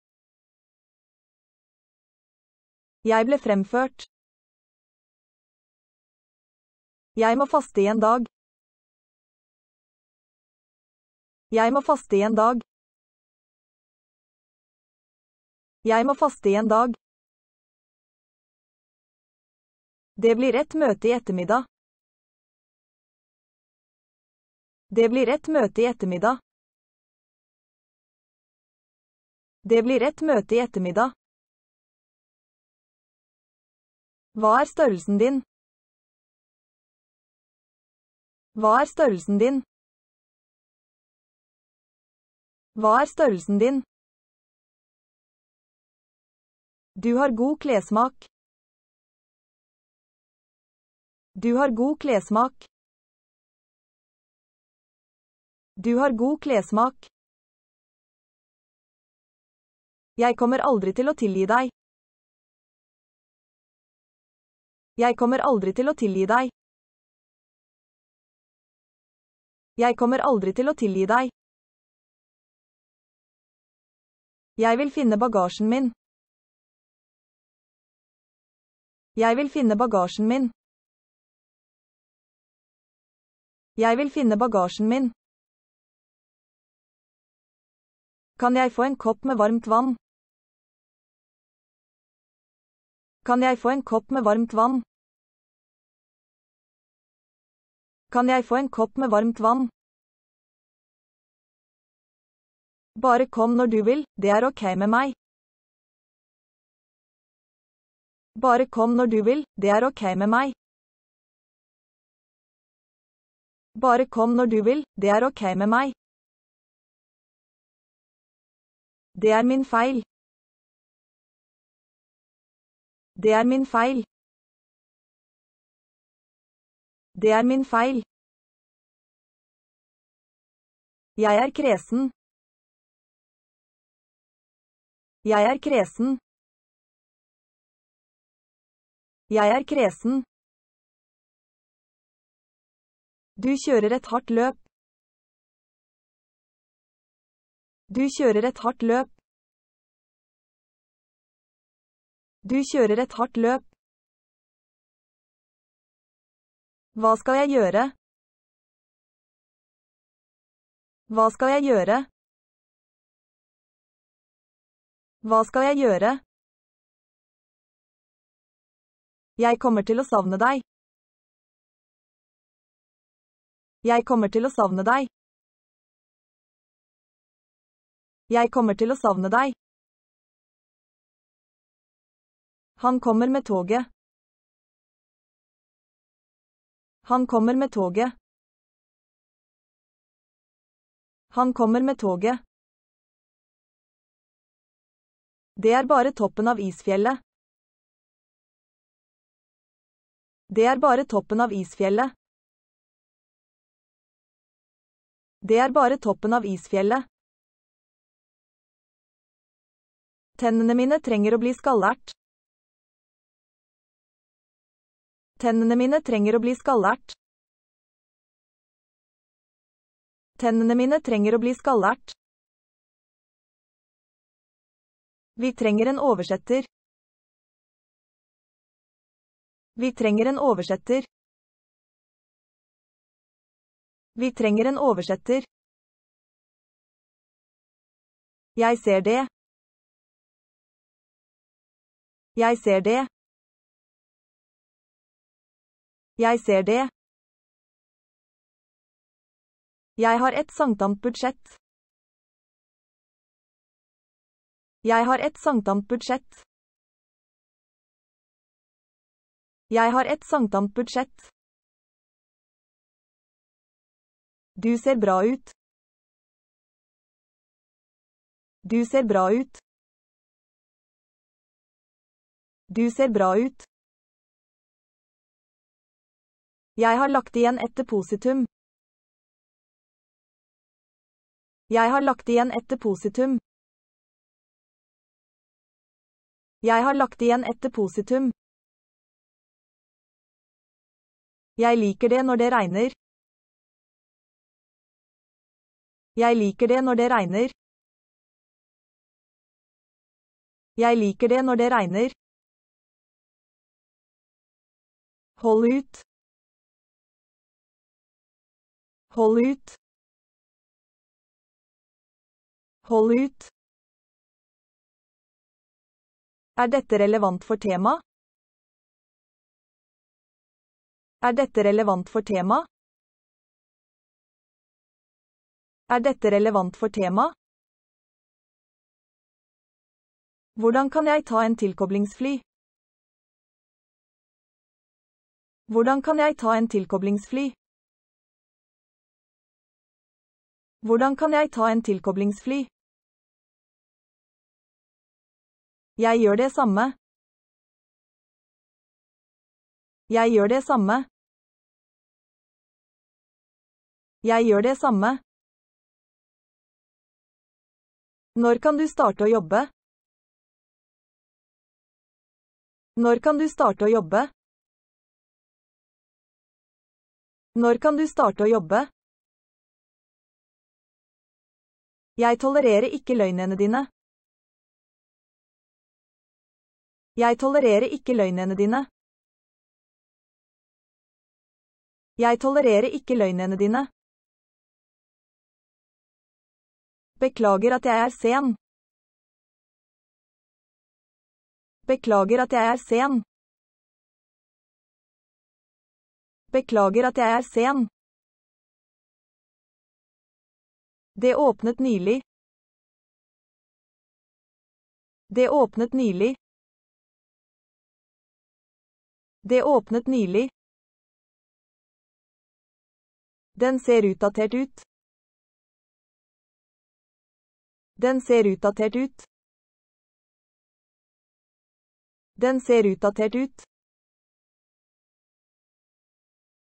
Jeg ble fremført. Jeg må faste i en dag. Jeg må faste i en dag. Jeg må faste i en dag. Det blir et møte i ettermiddag. Det blir et møte i ettermiddag. Det blir et møte i ettermiddag. Hva er størrelsen din? Hva er størrelsen din? Hva er størrelsen din? Du har god klesmak. Du har god klessmak. Du har god klesmak. Jeg kommer aldri til å tilgi deg. Jeg kommer aldri til å tilgi deg. Jeg kommer aldri til å tilgi deg. Jeg vil finne bagasjen min. Jeg vil finne bagasjen min. Jeg vil finne bagasjen min. Kan jeg få en kopp med varmt vann? Kan jeg få en kopp med varmt vann? Kan jeg få en kopp med varmt vann? Bare kom når du vil, det er ok med meg. Bare kom når du vil, det er ok med meg. Bare kom når du vil, det er ok med meg. Det er min feil. Det er min feil. Det er min feil. Jeg er kresen. Jeg er kresen. Jeg er kresen. Du kjører et hardt løp. Du kjører et hardt løp. Du kjører et hardt løp. Hva skal jeg gjøre? Hva skal jeg gjøre? Hva skal jeg gjøre? Jeg kommer til å savne deg. Jeg kommer til å savne deg. Jeg kommer til å savne deg. Han kommer med toget. Han kommer med toget. Han kommer med toget. Det er bare toppen av isfjellet. Det er bare toppen av isfjellet. Det er bare toppen av isfjellet. Tennene mine trenger å bli skallert. Tennene mine trenger å bli skallært. Tennene mine trenger å bli skallært. Vi trenger en oversetter. Vi trenger en oversetter. Vi trenger en oversetter. Jeg ser det. Jeg ser det. Jeg ser det. Jeg har et sankthansbudsjett. Jeg har et sankthansbudsjett. Jeg har et sankthansbudsjett. Du ser bra ut. Du ser bra ut. Du ser bra ut. Jeg har lagt igjen et depositum. Jeg har lagt igjen et depositum. Jeg har lagt igjen et depositum. Jeg liker det når det regner. Jeg liker det når det regner. Jeg liker det når det regner. Hold ut. Hold ut. Hold ut. Er dette relevant for tema? Er dette relevant for temaet? Er dette relevant for temaet? Hvordan kan jeg ta en tilkoblingsfly? Hvordan kan jeg ta en tilkoblingsfly? Hvordan kan jeg ta en tilkoblingsfly? Jeg gjør det samme. Jeg gjør det samme. Jeg gjør det samme. Når kan du starte å jobbe? Når kan du starte å jobbe? Når kan du starte å jobbe? Jeg tolererer ikke løgnene dine. Jeg tolererer ikke løgnene dine. Jeg tolererer ikke løgnene dine. Beklager at jeg er sen. Beklager at jeg er sen. Beklager at jeg er sen. Det åpnet nylig. Det åpnet nylig. Det åpnet nylig. Den ser utdatert ut. Den ser utdatert ut. Den ser utdatert ut.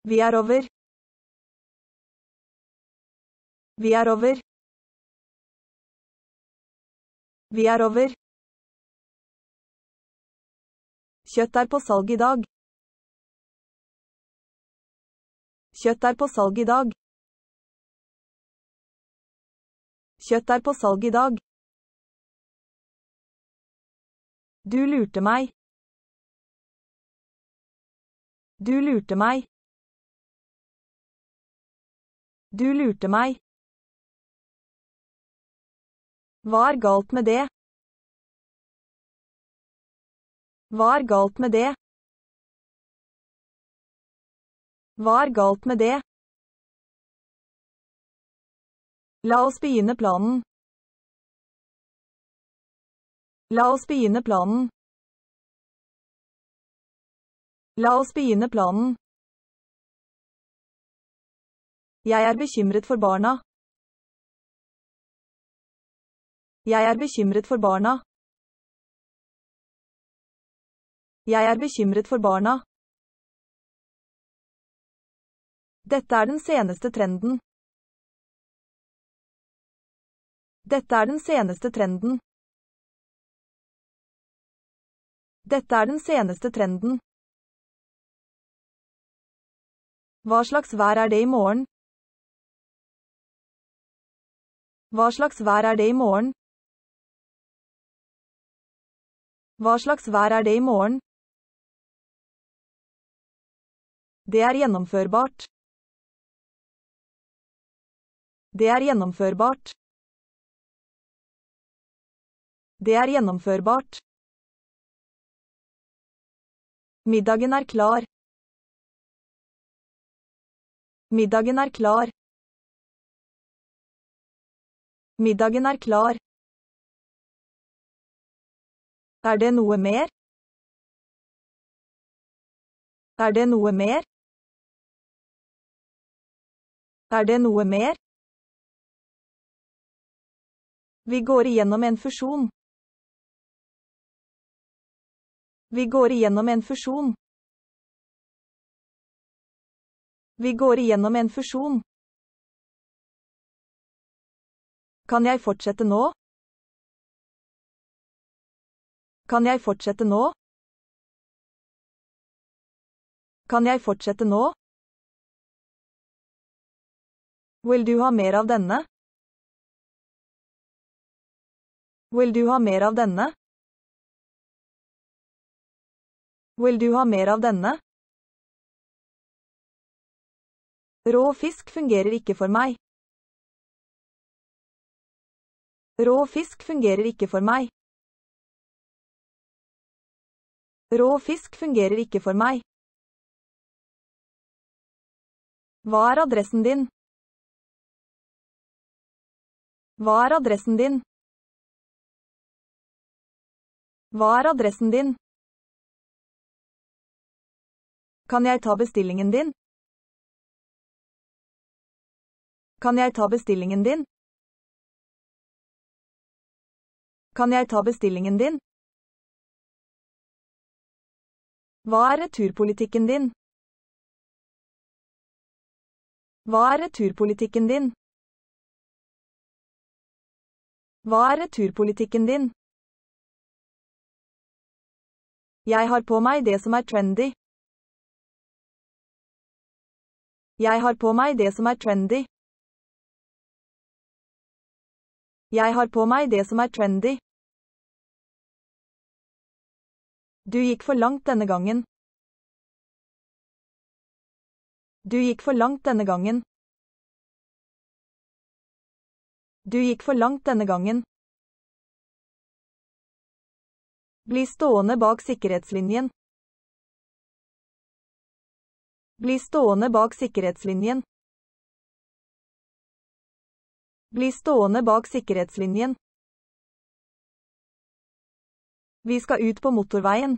Vi er over. Vi er over. Vi er over. Kjøtt er på salg i dag. Kjøtt er på salg i dag. Kjøtt er på salg i dag. Du lurte meg. Du lurte meg. Du lurte meg. Hva er galt med det? Hva er galt med det? Hva er galt med det? La oss begynne planen. La oss begynne planen. La oss begynne planen. Jeg er bekymret for barna. Jeg er bekymret for barna. Jeg er bekymret for barna. Dette er den seneste trenden. Dette er den seneste trenden. Dette er den seneste trenden. Hva slags vær er det i morgen? Hva slags vær er det i morgen? Hva slags vær er det i morgen? Det er gjennomførbart. Det er gjennomførbart. Det er gjennomførbart. Middagen er klar. Middagen er klar. Middagen er klar. Er det noe mer? Er det noe mer? Er det noe mer? Vi går igjennom en fusjon. Vi går igjennom en fusjon. Vi går igjennom en fusjon. Kan jeg fortsette nå? Kan jeg fortsette nå? Kan jeg fortsette nå? Vil du ha mer av denne? Vil du ha mer av denne? Vil du ha mer av denne? Rå fisk fungerer ikke for meg. Rå fisk fungerer ikke for meg. Rå fisk fungerer ikke for meg. Hva er adressen din? Hva er adressen din? Hva er adressen din? Kan jeg ta bestillingen din? Kan jeg ta bestillingen din? Kan jeg ta bestillingen din? Hva er returpolitikken din? Hva er returpolitikken din? Hva er returpolitikken din? Jeg har på meg det som er trendy. Jeg har på meg det som er trendy. Jeg har på meg det som er trendy. Du gikk for langt denne gangen. Du gikk for langt denne gangen. Du gikk for langt denne gangen. Bli stående bak sikkerhetslinjen. Bli stående bak sikkerhetslinjen. Bli stående bak sikkerhetslinjen. Vi skal ut på motorveien.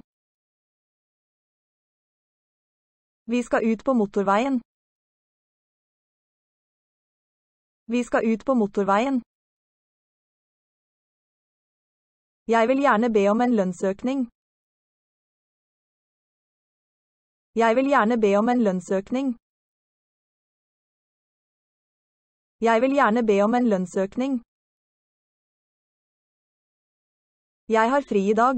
Vi skal ut på motorveien. Vi skal ut på motorveien. Jeg vil gjerne be om en lønnsøkning. Jeg vil gjerne be om en lønnsøkning. Jeg vil gjerne be om en lønnsøkning. Jeg har fri i dag.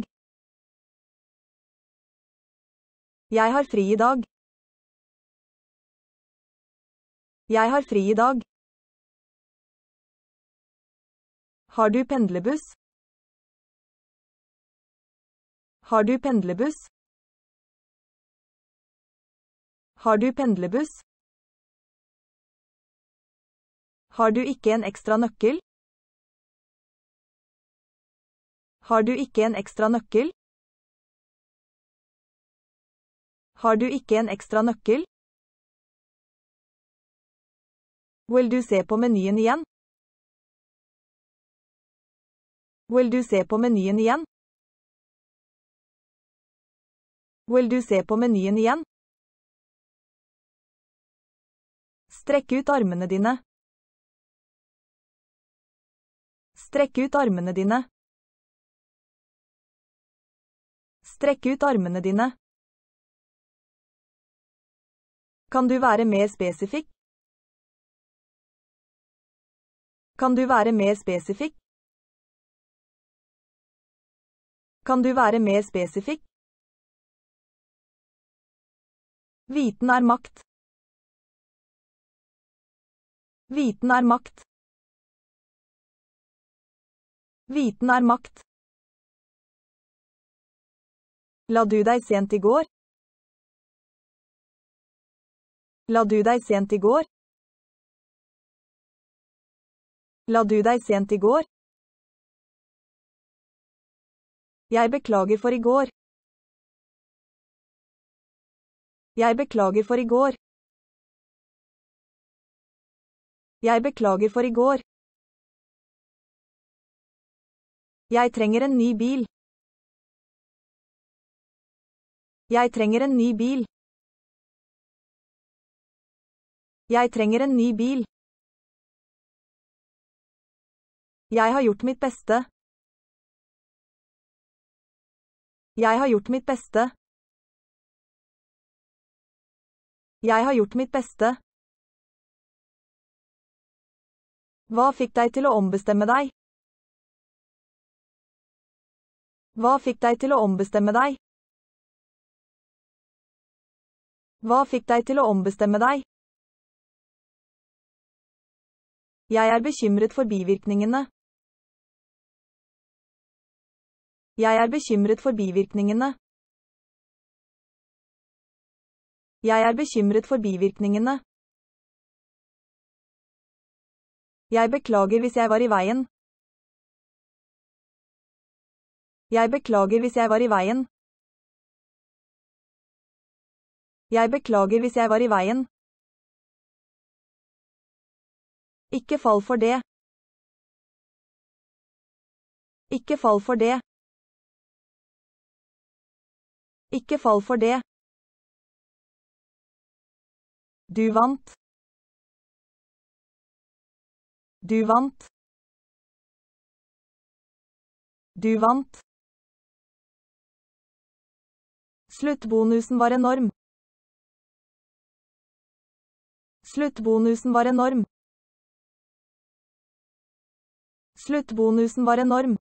Jeg har fri i dag. Jeg har fri i dag. Har du pendlebuss? Har du pendlebuss? Har du pendlebuss? Har du ikke en ekstra nøkkel? Har du ikke en ekstra nøkkel? Har du ikke en ekstra nøkkel? Vil du se på menyen igjen? Vil du se på menyen igjen? Vil du se på menyen igjen? Strekk ut armene dine. Strekk ut armene dine. Strekk ut armene dine. Kan du være mer spesifikk? Kan du være mer spesifikk? Kan du være mer spesifikk? Viten er makt. Viten er makt. Viten er makt. La du deg sent i går? La du deg sent i går? La du deg sent i går? Jeg beklager for i går. Jeg beklager for i går. Jeg beklager for i går. Jeg trenger en ny bil. Jeg trenger en ny bil. Jeg trenger en ny bil. Jeg har gjort mitt beste. Jeg har gjort mitt beste. Jeg har gjort mitt beste. Hva fikk deg til å ombestemme deg? Hva fikk deg til å ombestemme deg? Hva fikk deg til å ombestemme deg? Jeg er bekymret for bivirkningene. Jeg er bekymret for bivirkningene. Jeg er bekymret for bivirkningene. Jeg beklager hvis jeg var i veien. Jeg beklager hvis jeg var i veien. Jeg beklager hvis jeg var i veien. Ikke fall for det. Ikke fall for det. Ikke fall for det. Du vant. Du vant. Du vant. Sluttbonusen var enorm. Sluttbonusen var enorm. Sluttbonusen var enorm.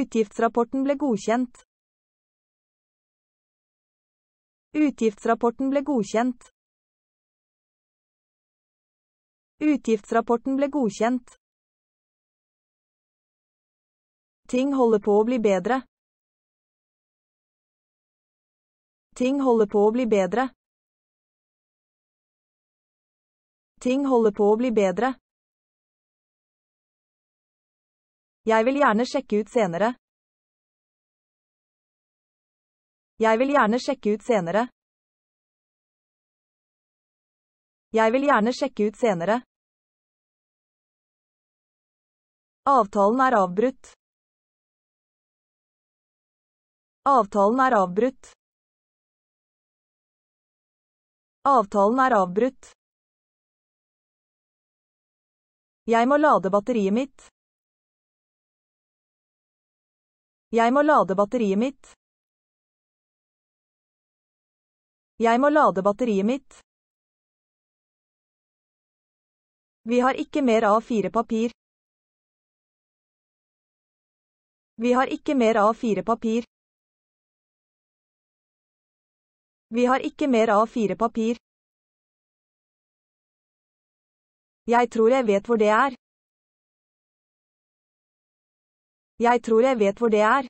Utgiftsrapporten ble godkjent. Utgiftsrapporten ble godkjent. Utgiftsrapporten ble godkjent. Ting holder på å bli bedre. Ting holder på å bli bedre. Ting holder på å bli bedre. Jeg vil gjerne sjekke ut senere. Jeg vil gjerne sjekke ut senere. Jeg vil gjerne sjekke ut senere. Avtalen er avbrutt. Avtalen er avbrutt. Avtalen er avbrutt. Jeg må lade batteriet mitt. Jeg må lade batteriet mitt. Jeg må lade batteriet mitt. Vi har ikke mer A4-papir. Vi har ikke mer A4-papir. Vi har ikke mer av fire papir Jeg tror jeg vet hvor det er. Jeg tror jeg vet hvor det er.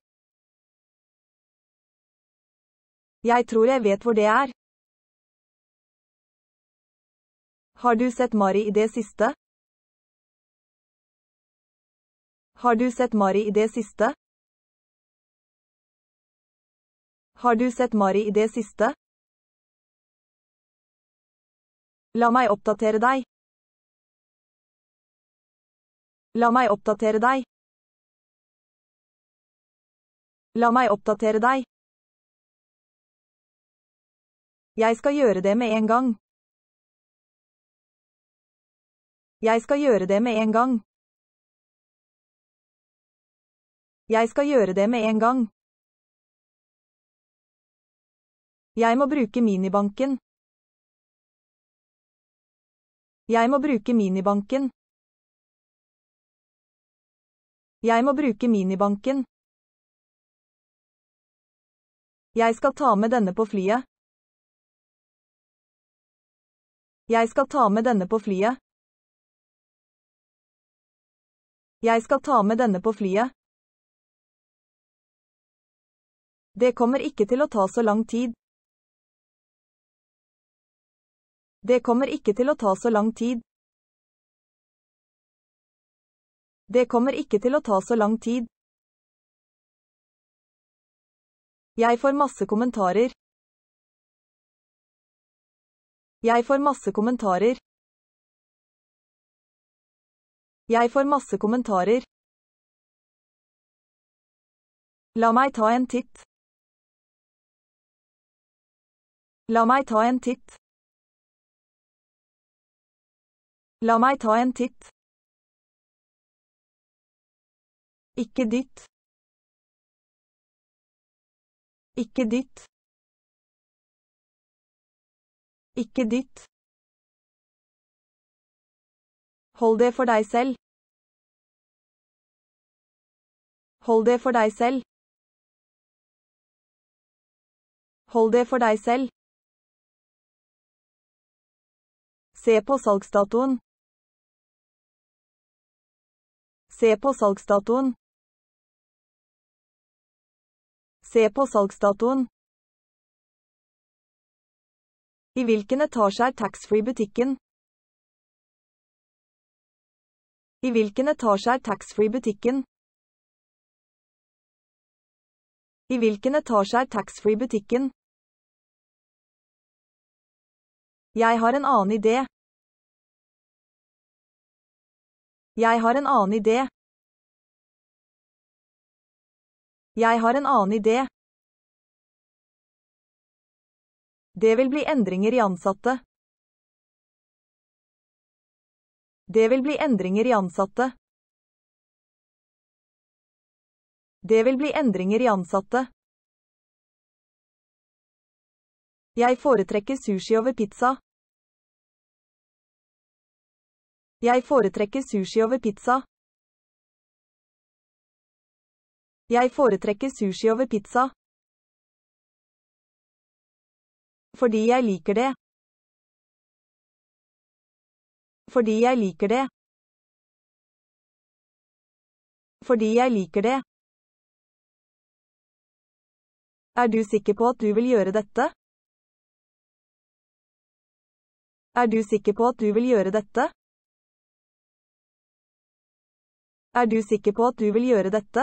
Jeg tror jeg vet hvor det er. Har du sett Mari i det siste? Har du sett Mari i det siste? Har du sett Mari i det siste? La meg oppdatere deg. La meg oppdatere deg. La meg oppdatere deg. Jeg skal gjøre det med en gang. Jeg skal gjøre det med en gang. Jeg skal gjøre det med en gang. Jeg må bruke minibanken. Jeg må bruke minibanken. Jeg må bruke minibanken. Jeg skal ta med denne på flyet. Jeg skal ta med denne på flyet. Jeg skal ta med denne på flyet. Det kommer ikke til å ta så lang tid. Det kommer ikke til å ta så lang tid. Det kommer ikke til å ta så lang tid. Jeg får masse kommentarer. Jeg får masse kommentarer. Jeg får masse kommentarer. La meg ta en titt. La meg ta en titt. La meg ta en titt. Ikke ditt. Ikke ditt. Ikke ditt. Hold det for deg selv. Hold det for deg selv. Hold det for deg selv. Se på salgsdatoen. Se på salgsdatoen. Se på salgsdatoen. I hvilken etasje er taxfree-butikken? I hvilken etasje er taxfree-butikken? I hvilken etasje er taxfree-butikken? Jeg har en annen idé. Jeg har en annen idé. Jeg har en annen idé. Det vil bli endringer i ansatte. Det vil bli endringer i ansatte. Det vil bli endringer i ansatte. Jeg foretrekker sushi over pizza. Jeg foretrekker sushi over pizza. Jeg foretrekker sushi over pizza. Fordi jeg liker det. Fordi jeg liker det. Fordi jeg liker det. Er du sikker på at du vil gjøre dette? Er du sikker på at du vil gjøre dette? Er du sikker på at du vil gjøre dette?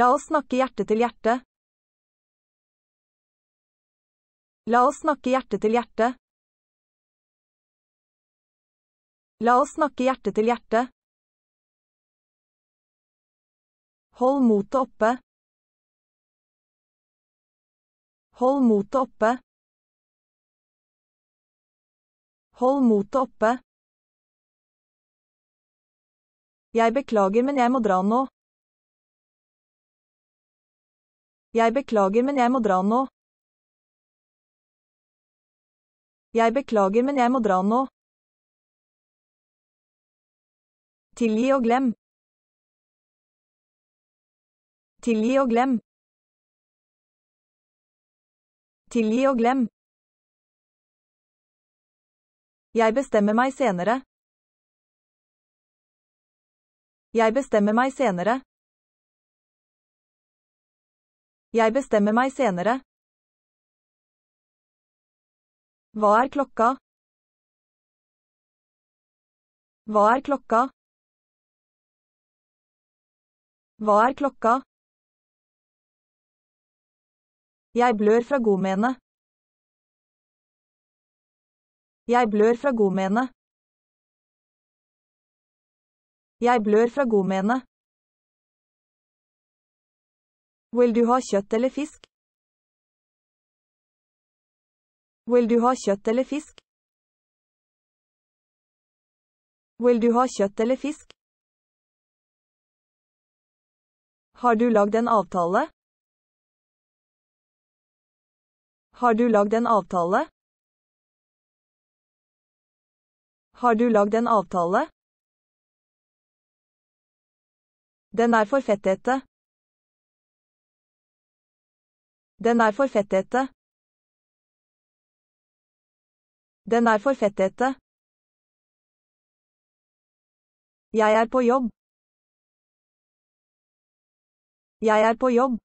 La oss snakke hjerte til hjerte. La oss snakke hjerte til hjerte. La oss snakke hjerte til hjerte. Hold motet oppe. Hold motet oppe. Hold motet oppe. Jeg beklager, men jeg må dra nå. Jeg beklager, men jeg må dra nå. Jeg beklager, men jeg må dra nå. Tilgi og glem. Tilgi og glem. Tilgi og glem. Jeg bestemmer meg senere. Jeg bestemmer meg senere. Jeg bestemmer meg senere. Hva er klokka? Hva er klokka? Hva er klokka? Jeg blør fra godmene. Jeg blør fra godmenet. Jeg blør fra godmene. Vil du ha kjøtt eller fisk? Vil du ha kjøtt eller fisk? Vil du ha kjøtt eller fisk? Har du lagd en avtale? Har du lagd en avtale? Har du lagd en avtale? Den er for fettete. Den er for fettete. Den er for fettete. Jeg er på jobb. Jeg er på jobb.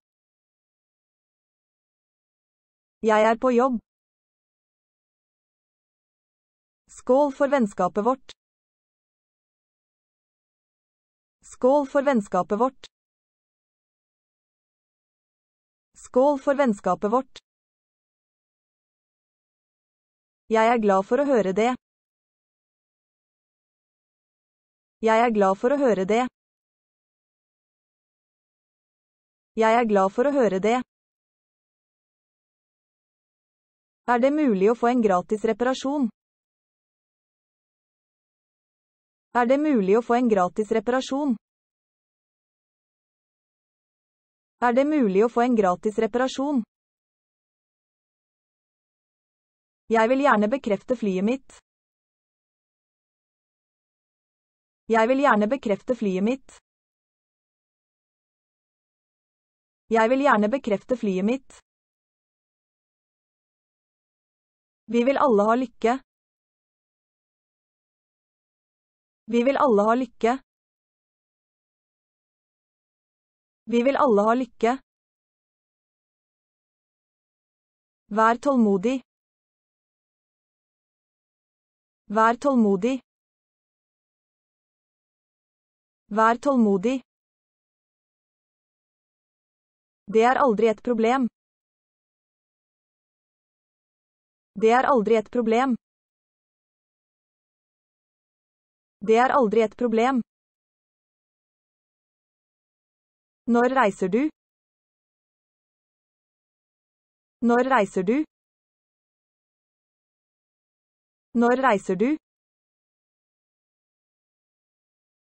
Jeg er på jobb. Skål for vennskapet vårt. Skål for vennskapet vårt. Skål for vennskapet vårt. Jeg er glad for å høre det. Jeg er glad for å høre det. Jeg er glad for å høre det. Er det mulig å få en gratis reparasjon? Er det mulig å få en gratis reparasjon? Er det mulig å få en gratis reparasjon? Jeg vil gjerne bekrefte flyet mitt. Jeg vil gjerne bekrefte flyet mitt. Jeg vil gjerne bekrefte flyet mitt. Vi vil alle ha lykke. Vi vil alle ha lykke. Vi vil alle ha lykke. Vær tålmodig. Vær tålmodig. Vær tålmodig. Det er aldri et problem. Det er aldri et problem. Det er aldri et problem. Når reiser du? Når reiser du? Når reiser du?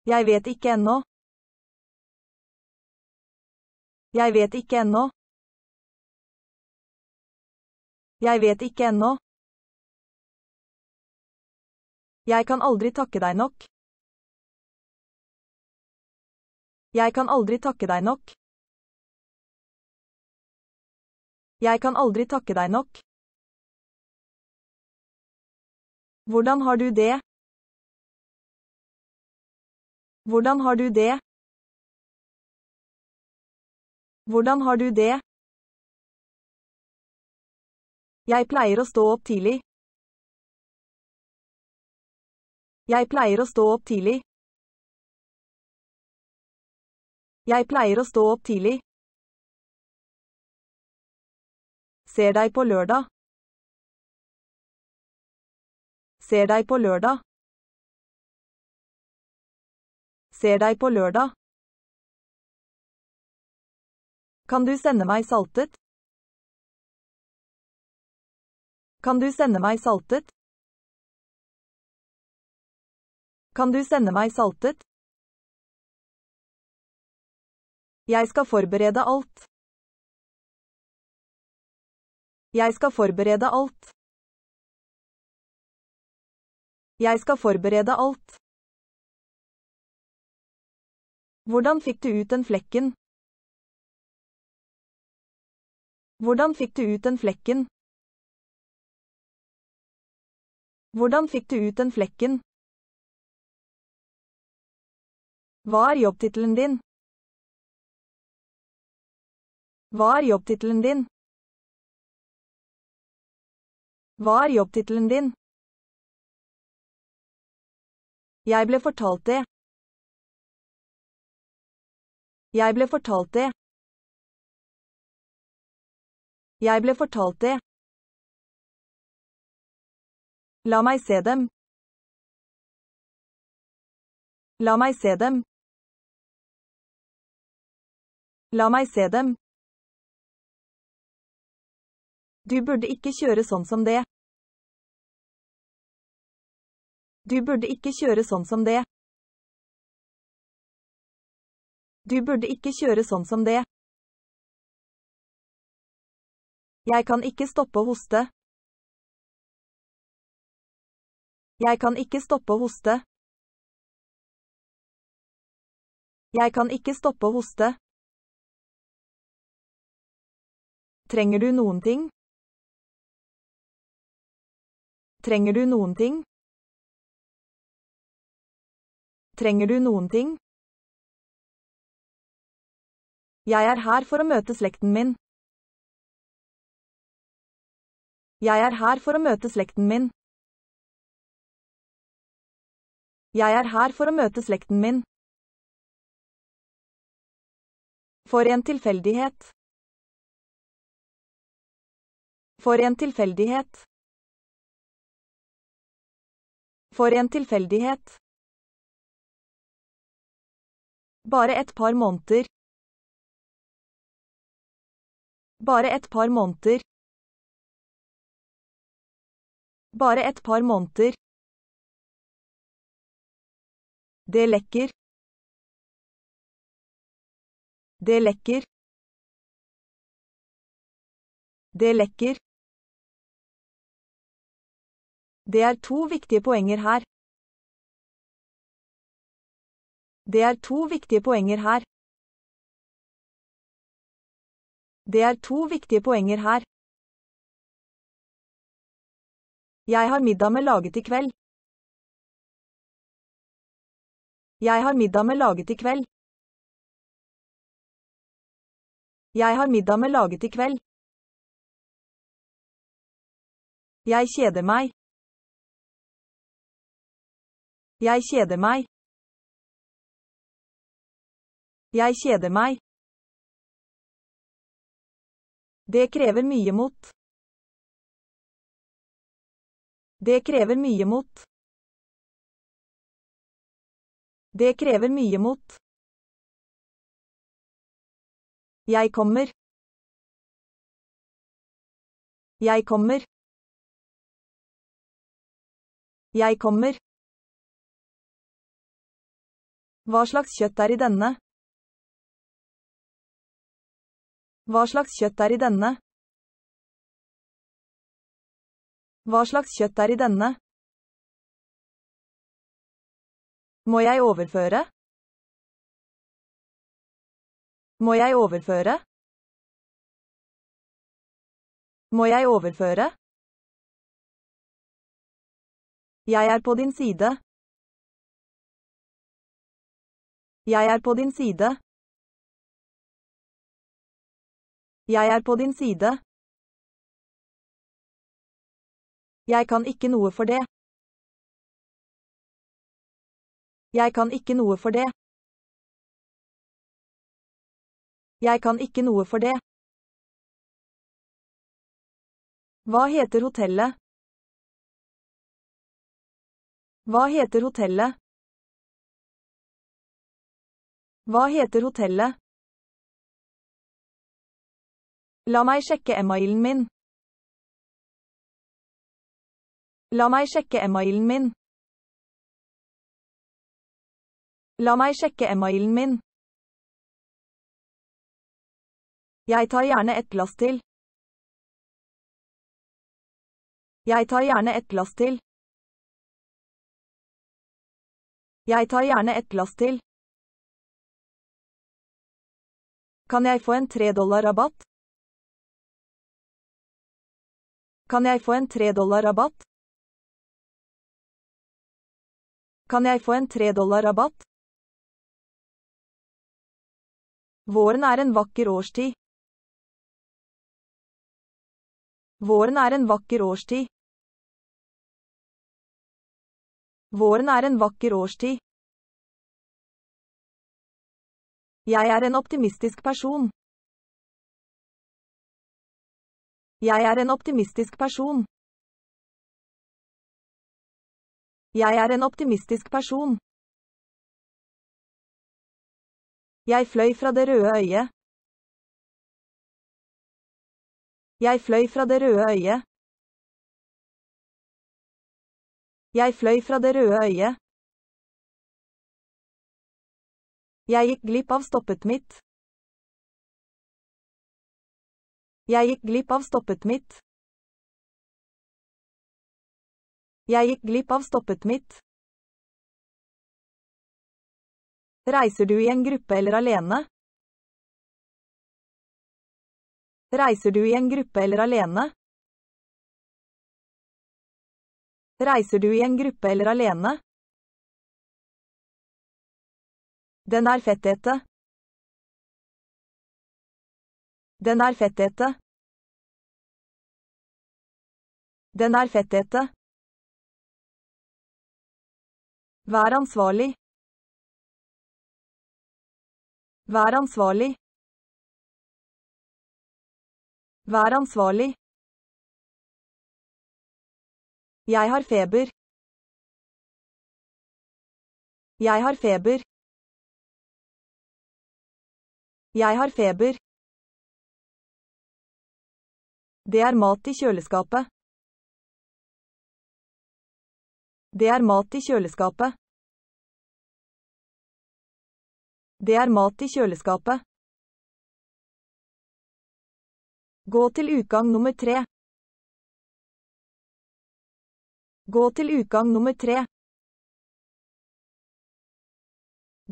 Jeg vet ikke ennå. Jeg vet ikke ennå. Jeg vet ikke ennå. Jeg kan aldri takke deg nok. Jeg kan aldri takke deg nok. Jeg kan aldri takke deg nok. Hvordan har du det? Hvordan har du det? Hvordan har du det? Jeg pleier å stå opp tidlig. Jeg pleier å stå opp tidlig. Jeg pleier å stå opp tidlig. Ser deg på lørdag. Ser deg på lørdag. Ser deg på lørdag. Kan du sende meg saltet? Kan du sende meg saltet? Kan du sende meg saltet? Jeg skal forberede alt. Jeg skal forberede alt. Jeg skal forberede alt. Hvordan fikk du ut den flekken? Hvordan fikk du ut den flekken? Hvordan fikk du ut den flekken? Hva er jobbtittelen din? Hva er jobbtittelen din? Hva er jobbtittelen din? Jeg ble fortalt det. Jeg ble fortalt det. Jeg ble fortalt det. La meg se dem. La meg se dem. La meg se dem. Du burde ikke kjøre sånn som det. Du burde ikke kjøre sånn som det. Du burde ikke kjøre sånn som det. Jeg kan ikke stoppe å hoste. Jeg kan ikke stoppe å hoste. Jeg kan ikke stoppe å hoste. Trenger du noen ting? Trenger du noen ting? Trenger du noen ting? Jeg er her for å møte slekten min. Jeg er her for å møte slekten min. Jeg er her for å møte slekten min. For en tilfeldighet. For en tilfeldighet. For en tilfeldighet. Bare et par måneder. Bare et par måneder. Bare et par måneder. Det lekker. Det lekker. Det lekker. Det er to viktige poenger her. Det er to viktige poenger her. Det er to viktige poenger her. Jeg har middag med laget i kveld. Jeg har middag med laget i kveld. Jeg har middag med laget i kveld. Jeg kjeder meg. Jeg kjeder meg. Jeg kjeder meg. Det krever mye mot. Det krever mye mot. Det krever mye mot. Jeg kommer. Jeg kommer. Jeg kommer. Hva slags kjøtt er i denne? Hva slags kjøtt er i denne? Hva slags kjøtt er i denne? Må jeg overføre? Må jeg overføre? Må jeg overføre? Jeg er på din side. Jeg er på din side. Jeg er på din side. Jeg kan ikke noe for det. Jeg kan ikke noe for det. Jeg kan ikke noe for det. Hva heter hotellet? Hva heter hotellet? Hva heter hotellet? La meg sjekke emailen min. La meg sjekke emma min. La meg sjekke emma min. Jeg tar gjerne et glass til. Jeg tar gjerne et glass til. Jeg tar gjerne et glass til. Kan jeg få en tredollar-rabatt? Kan jeg få en tredollar-rabatt? Kan jeg få en tredollar-rabatt? Våren er en vakker årstid. Våren er en vakker årstid. Våren er en vakker årstid. Jeg er en optimistisk person. Jeg er en optimistisk person. Jeg er en optimistisk person. Jeg fløy fra det røde øyet. Jeg fløy fra det røde øyet. Jeg fløy fra det røde øyet. Jeg gikk glipp av stoppet mitt. Jeg gikk glipp av stoppet mitt. Jeg gikk glipp av stoppet mitt. Reiser du i en gruppe eller alene? Reiser du i en gruppe eller alene? Reiser du i en gruppe eller alene? Den er fettete. Den er fettete. Den er fettete. Vær ansvarlig. Vær ansvarlig. Vær ansvarlig. Jeg har feber. Jeg har feber. Jeg har feber. Det er mat i kjøleskapet. Det er mat i kjøleskapet. Det er mat i kjøleskapet. Gå til utgang nummer tre. Gå til utgang nummer tre.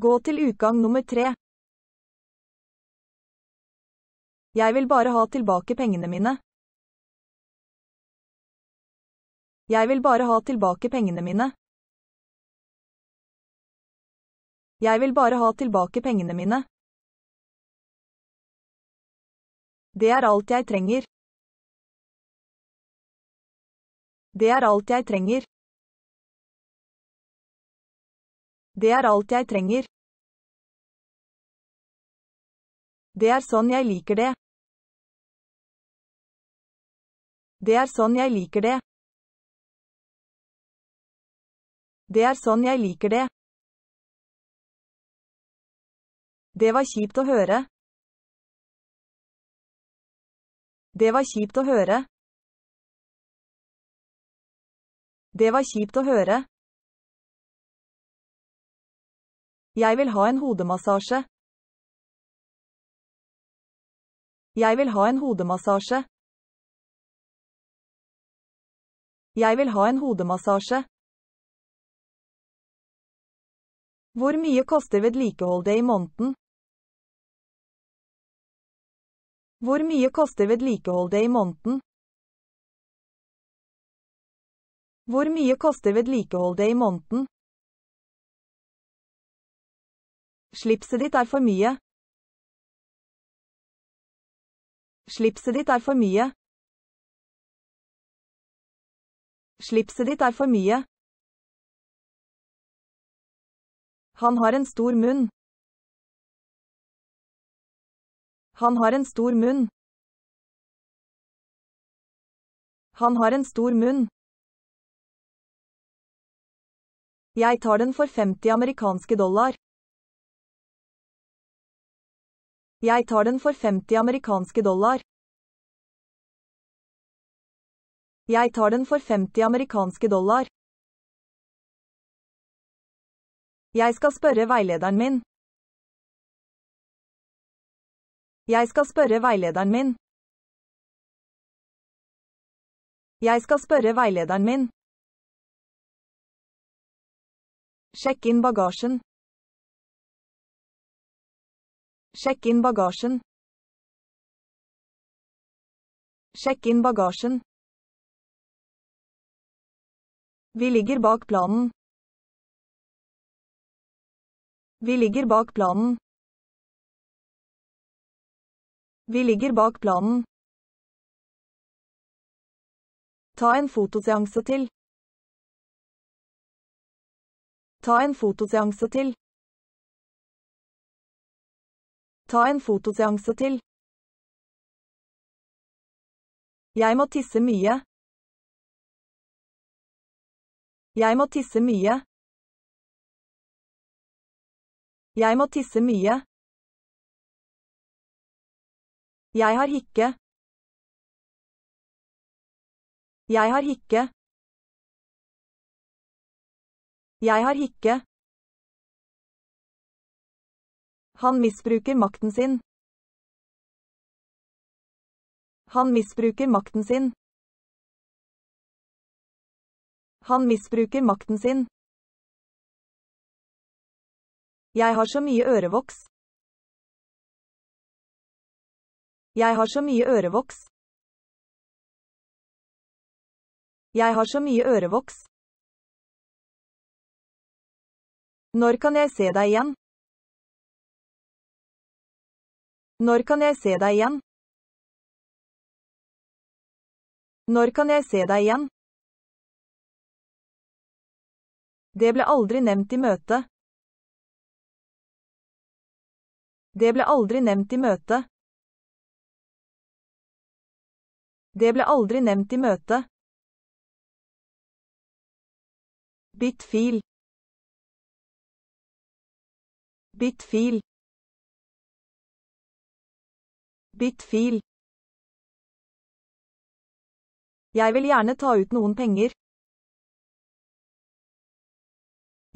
Gå til utgang nummer tre. Jeg vil bare ha tilbake pengene mine. Jeg vil bare ha tilbake pengene mine. Jeg vil bare ha tilbake pengene mine. Det er alt jeg trenger. Det er alt jeg trenger. Det er alt jeg trenger. Det er sånn jeg liker det. Det er sånn jeg liker det. Det er sånn jeg liker det. Det var kjipt å høre. Det var kjipt å høre. Det var kjipt å høre. Jeg vil ha en hodemassasje. Jeg vil ha en hodemassasje. Jeg vil ha en hodemassasje. Hvor mye koster vedlikeholdet i måneden? Hvor mye koster vedlikeholdet i måneden? Hvor mye koster vedlikeholdet i måneden? Slipset ditt er for mye. Slipset ditt er for mye. Slipset ditt er for mye. Han har en stor munn. Han har en stor munn. Han har en stor munn. Jeg tar den for 50 amerikanske dollar. Jeg tar den for 50 amerikanske dollar. Jeg tar den for 50 amerikanske dollar. Jeg skal spørre veilederen min. Jeg skal spørre veilederen min. Jeg skal spørre veilederen min. Sjekk inn bagasjen. Sjekk inn bagasjen. Sjekk inn bagasjen. Vi ligger bak planen. Vi ligger bak planen. Vi ligger bak planen. Ta en fotoseanse til. Ta en fotoseanse til. Ta en fotoseanse til. Jeg må tisse mye. Jeg må tisse mye. Jeg må tisse mye. Jeg har hikke. Jeg har hikke. Jeg har hikke. Han misbruker makten sin. Han misbruker makten sin. Han misbruker makten sin. Jeg har så mye ørevoks. Jeg har så mye ørevoks. Jeg har så mye ørevoks. Når kan jeg se deg igjen? Når kan jeg se deg igjen? Når kan jeg se deg igjen? Det ble aldri nevnt i møte. Det ble aldri nevnt i møtet. Det ble aldri nevnt i møtet. Bytt fil. Bytt fil. Bytt fil. Jeg vil gjerne ta ut noen penger.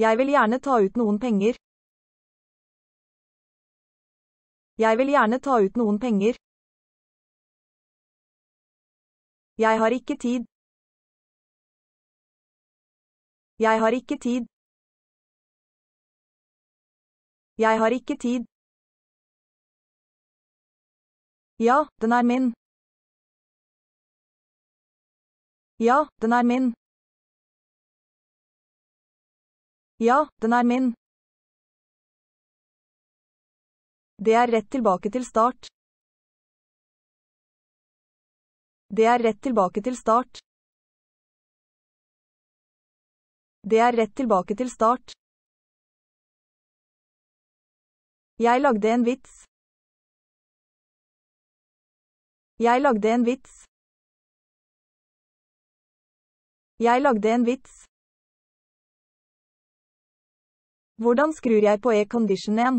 Jeg vil gjerne ta ut noen penger. Jeg vil gjerne ta ut noen penger. Jeg har ikke tid. Jeg har ikke tid. Jeg har ikke tid. Ja, den er min. Ja, den er min. Ja, den er min. Det er rett tilbake til start. Det er rett tilbake til start. Det er rett tilbake til start. Jeg lagde en vits. Jeg lagde en vits. Jeg lagde en vits. Hvordan skrur jeg på e-condition-en?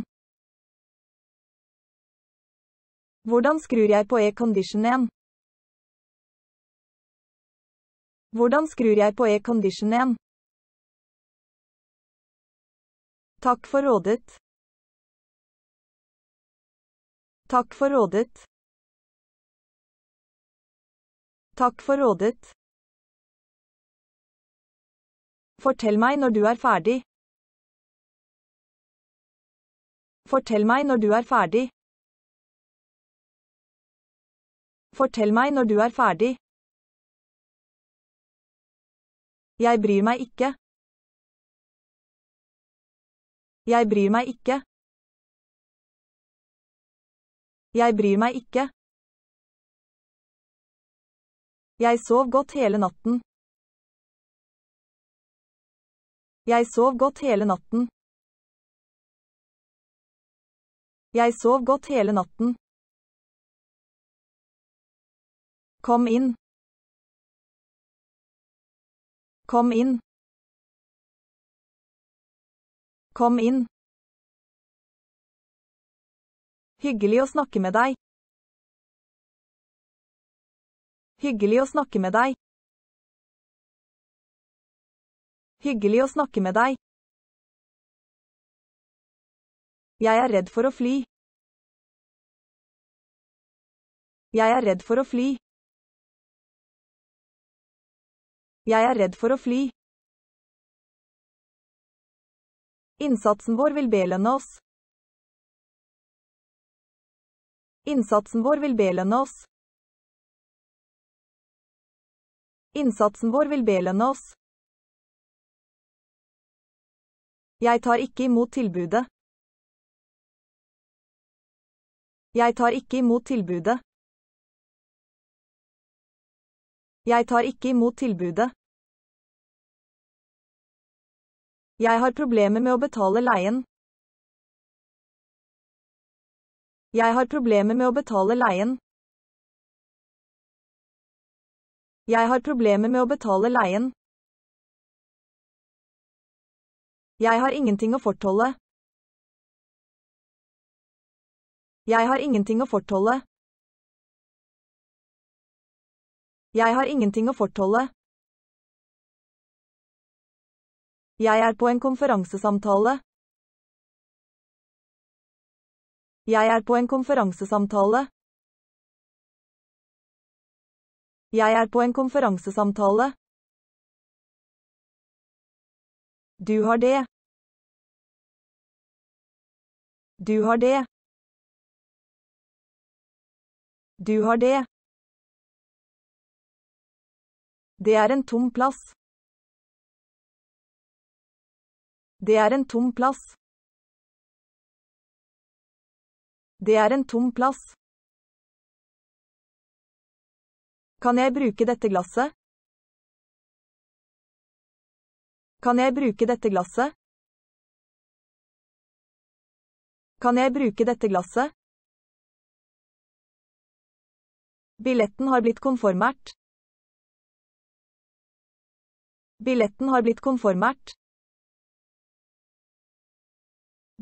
Hvordan skrur jeg på e condition Hvordan skrur jeg på e condition Takk for rådet. Takk for rådet. Takk for rådet. Fortell meg når du er ferdig. Fortell meg når du er ferdig. Fortell meg når du er ferdig. Jeg bryr meg ikke. Jeg bryr meg ikke. Jeg bryr meg ikke. Jeg sov godt hele natten. Jeg sov godt hele natten. Jeg sov godt hele natten. Kom inn. Kom inn. Kom inn. Hyggelig å snakke med deg. Hyggelig å snakke med deg. Hyggelig å snakke med deg. Jeg er redd for å fly. Jeg er redd for å fly. Jeg er redd for å fly. Innsatsen vår vil belønne oss. Innsatsen vår vil belønne oss. Innsatsen vår vil belønne oss. Jeg tar ikke imot tilbudet. Jeg tar ikke imot tilbudet. Jeg tar ikke imot tilbudet. Jeg har problemer med å betale leien. Jeg har problemer med å betale leien. Jeg har problemer med å betale leien. Jeg har ingenting å fortholde. Jeg har ingenting å fortholde. Jeg har ingenting å fortholde. Jeg er på en konferansesamtale. Jeg er på en konferansesamtale. Jeg er på en konferansesamtale. Du har det. Du har det. Du har det. Det er en tom plass. Det er en tom plass. Det er en tom plass. Kan jeg bruke dette glasset? Kan jeg bruke dette glasset? Kan jeg bruke dette glasset? Billetten har blitt konformert. Billetten har blitt konformert.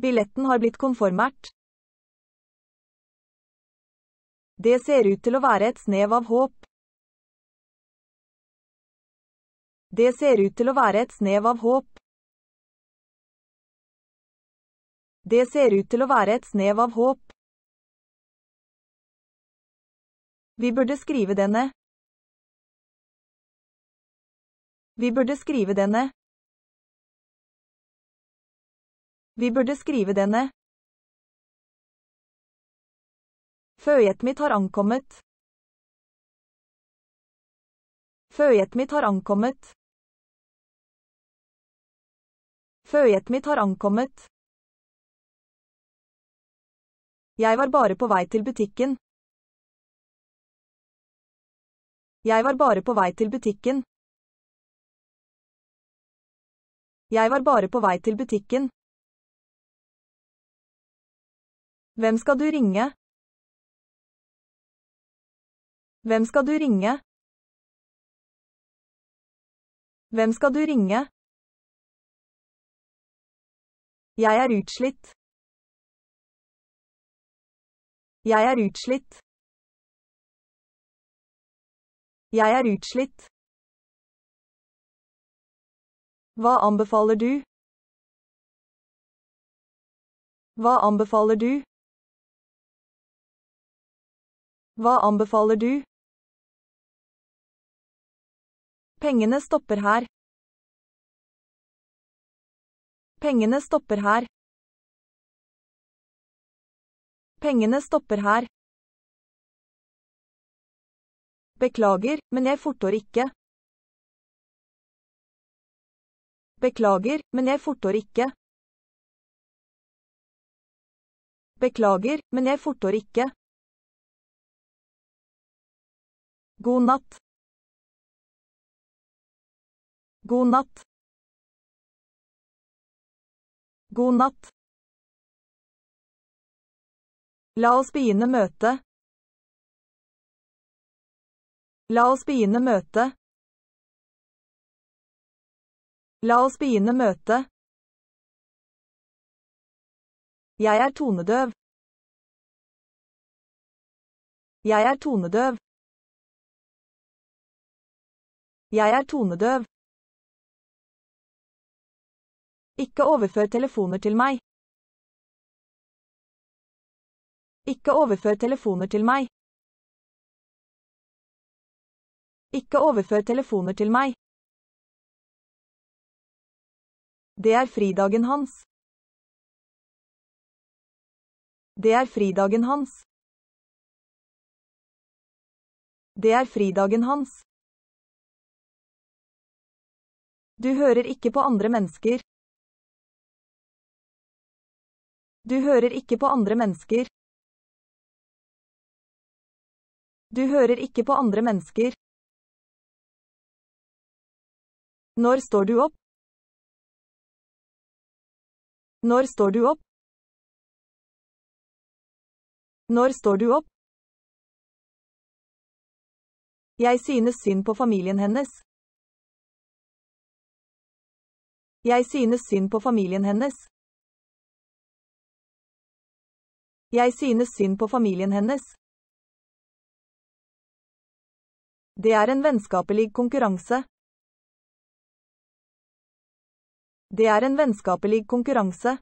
Billetten har blitt konformert. Det ser ut til å være et snev av håp. Det ser ut til å være et snev av håp. Det ser ut til å være et snev av håp. Vi burde skrive denne. Vi burde skrive denne. Vi burde skrive denne. Føyet mitt har ankommet. Føyet mitt har ankommet. Føyet mitt har ankommet. Jeg var bare på vei til butikken. Jeg var bare på vei til butikken. Jeg var bare på vei til butikken. Hvem skal du ringe? Hvem skal du ringe? Hvem skal du ringe? Jeg er utslitt. Jeg er utslitt. Jeg er utslitt. Hva anbefaler du? Hva anbefaler du? Hva anbefaler du? Pengene stopper her. Pengene stopper her. Pengene stopper her. Beklager, men jeg fortår ikke. Beklager, men jeg fortår ikke. Beklager, men jeg fortår ikke. God natt. God natt. God natt. La oss begynne møte. La oss begynne møte. La oss begynne møte. Jeg er tonedøv. Jeg er tonedøv. Jeg er tonedøv. Ikke overfør telefoner til meg. Ikke overfør telefoner til meg. Ikke overfør telefoner til meg. Det er fridagen hans. Det er fridagen hans. Det er fridagen hans. Du hører ikke på andre mennesker. Du hører ikke på andre mennesker. Du hører ikke på andre mennesker. Når står du opp? Når står du opp? Når står du opp? Jeg synes synd på familien hennes. Jeg synes synd på familien hennes. Jeg synes synd på familien hennes. Det er en vennskapelig konkurranse. Det er en vennskapelig konkurranse.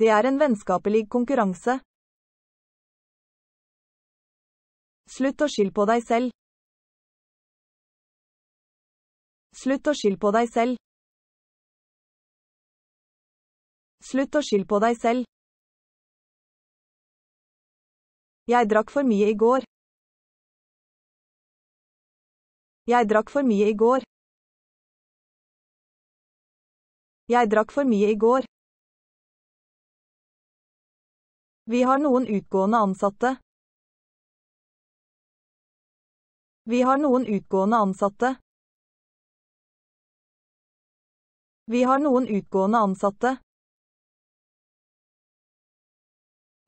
Det er en vennskapelig konkurranse. Slutt å skylde på deg selv. Slutt å skylde på deg selv. Slutt å skylde på deg selv. Jeg drakk for mye i går. Jeg drakk for mye i går. Jeg drakk for mye i går. Vi har noen utgående ansatte. Vi har noen utgående ansatte. Vi har noen utgående ansatte.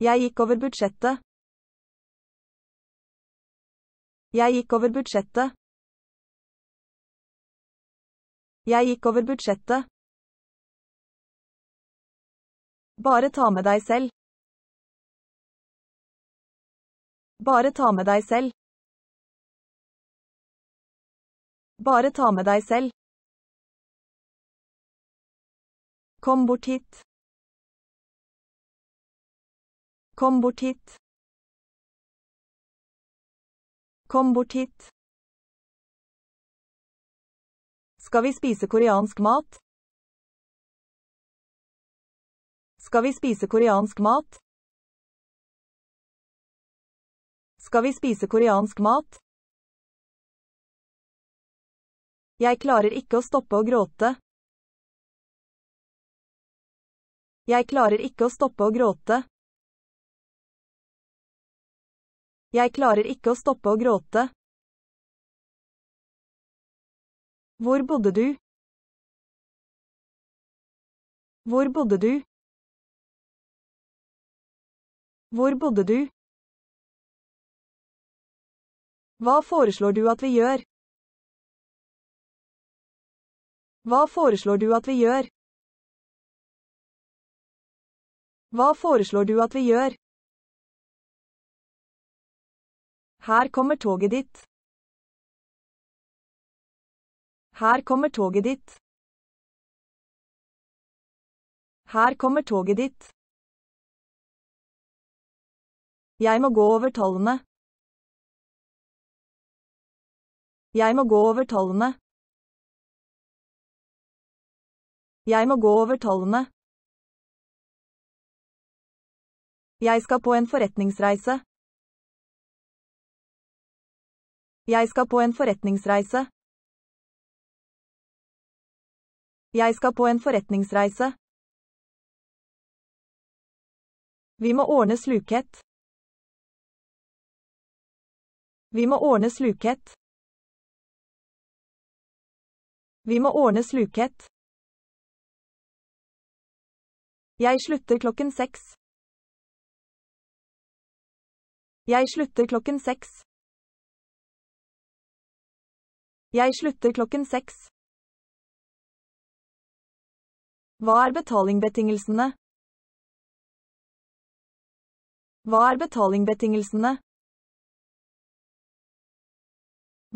Jeg gikk over budsjettet. Jeg gikk over budsjettet. Jeg gikk over budsjettet. Bare ta med deg selv. Bare ta med deg selv. Bare ta med deg selv. Kom bort hit. Kom bort hit. Kom bort hit. Skal vi spise koreansk mat? Skal vi spise koreansk mat? Skal vi spise koreansk mat? Jeg klarer ikke å stoppe å gråte. Jeg klarer ikke å stoppe å gråte. Jeg klarer ikke å stoppe å gråte. Hvor bodde du? Hvor bodde du? Hvor bodde du? Hva foreslår du at vi gjør? Hva foreslår du at vi gjør? Hva foreslår du at vi gjør? Her kommer toget ditt. Her kommer toget ditt. Her kommer toget ditt. Jeg må gå over tallene. Jeg må gå over tallene. Jeg må gå over tallene. Jeg skal på en forretningsreise. Jeg skal på en forretningsreise. Jeg skal på en forretningsreise. Vi må ordne slukhet. Vi må ordne slukhet. Vi må ordne slukhet. Jeg slutter klokken seks. Jeg slutter klokken seks. Jeg slutter klokken seks. Hva er betalingbetingelsene? Hva er betalingbetingelsene?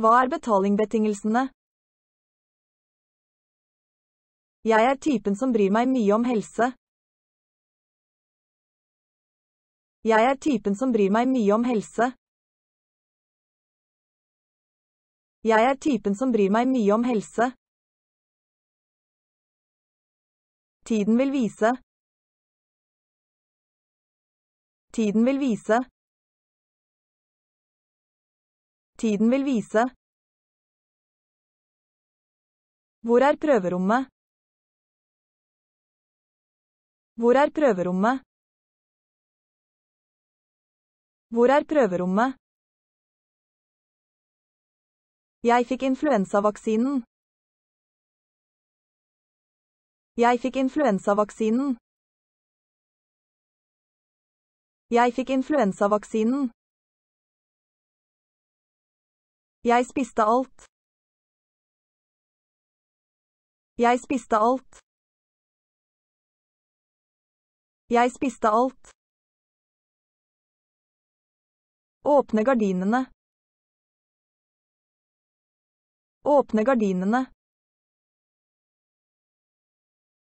Hva er betalingbetingelsene? Jeg er typen som bryr meg mye om helse. Jeg er typen som bryr meg mye om helse. Jeg er typen som bryr meg mye om helse. Tiden vil vise. Tiden vil vise. Tiden vil vise. Hvor er prøverommet? Hvor er prøverommet? Hvor er prøverommet? Jeg fikk influensavaksinen. Jeg fikk influensavaksinen. Jeg fikk influensavaksinen. Jeg spiste alt. Jeg spiste alt. Jeg spiste alt. Åpne gardinene. Åpne gardinene.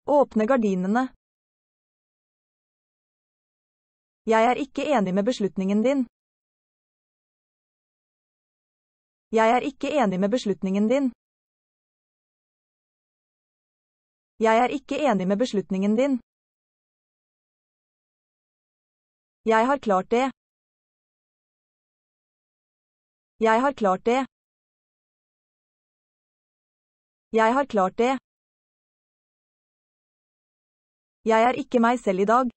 Åpne gardinene. Jeg er ikke enig med beslutningen din. Jeg er ikke enig med beslutningen din. Jeg er ikke enig med beslutningen din. Jeg har klart det. Jeg har klart det. Jeg har klart det. Jeg er ikke meg selv i dag.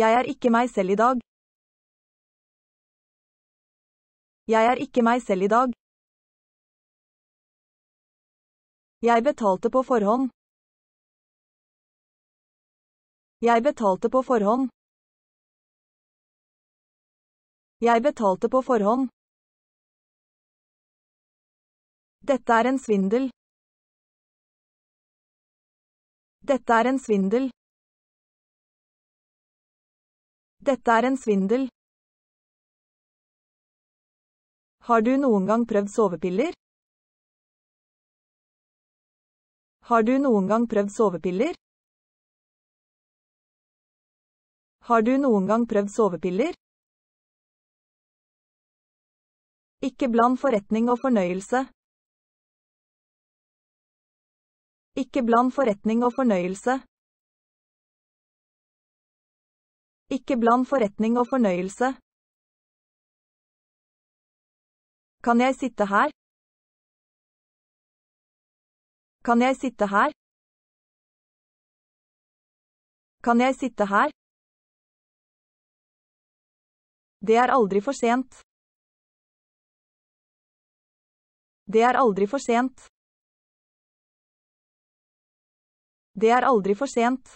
Jeg er ikke meg selv i dag. Jeg er ikke meg selv i dag. Jeg betalte på forhånd. Jeg betalte på forhånd. Jeg betalte på forhånd. Dette er en svindel. Dette er en svindel. Dette er en svindel. Har du noen gang prøvd sovepiller? Har du noen gang prøvd sovepiller? Har du noen gang prøvd sovepiller? Ikke bland forretning og fornøyelse. Ikke bland forretning og fornøyelse. Ikke bland forretning og fornøyelse. Kan jeg sitte her? Kan jeg sitte her? Kan jeg sitte her? Det er aldri for sent. Det er aldri for sent. Det er aldri for sent.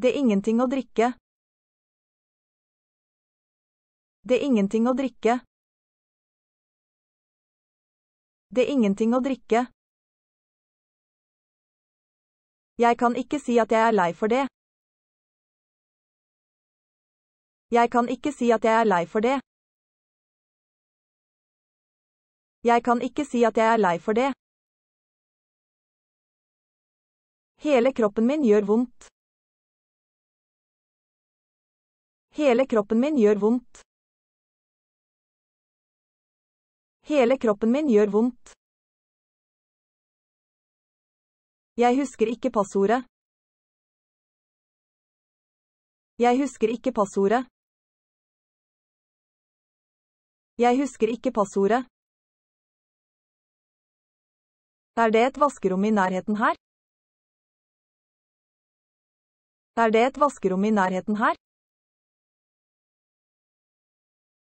Det er ingenting å drikke. Det er ingenting å drikke. Det er ingenting å drikke. Jeg kan ikke si at jeg er lei for det. Jeg kan ikke si at jeg er lei for det. Jeg kan ikke si at jeg er lei for det. Hele kroppen min gjør vondt. Hele kroppen min gjør vondt. Hele kroppen min gjør vondt. Jeg husker ikke passordet. Jeg husker ikke passordet. Jeg husker ikke passordet. Er det et vaskerom i nærheten her? Er det et vaskerom i nærheten her?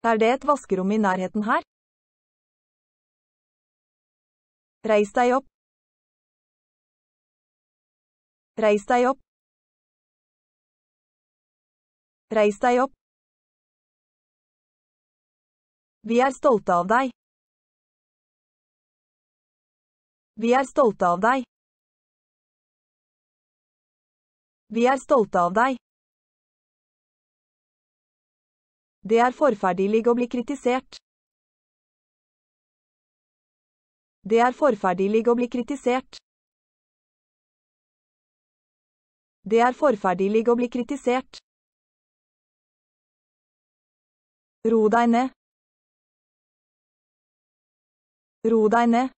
Er det et vaskerom i nærheten her? Reis deg opp. Reis deg opp. Reis deg opp. Vi er stolte av deg. Vi er stolte av deg. Vi er stolte av deg. Det er forferdelig å bli kritisert. Det er forferdelig å bli kritisert. Det er forferdelig å bli kritisert. Ro deg ned. Ro deg ned.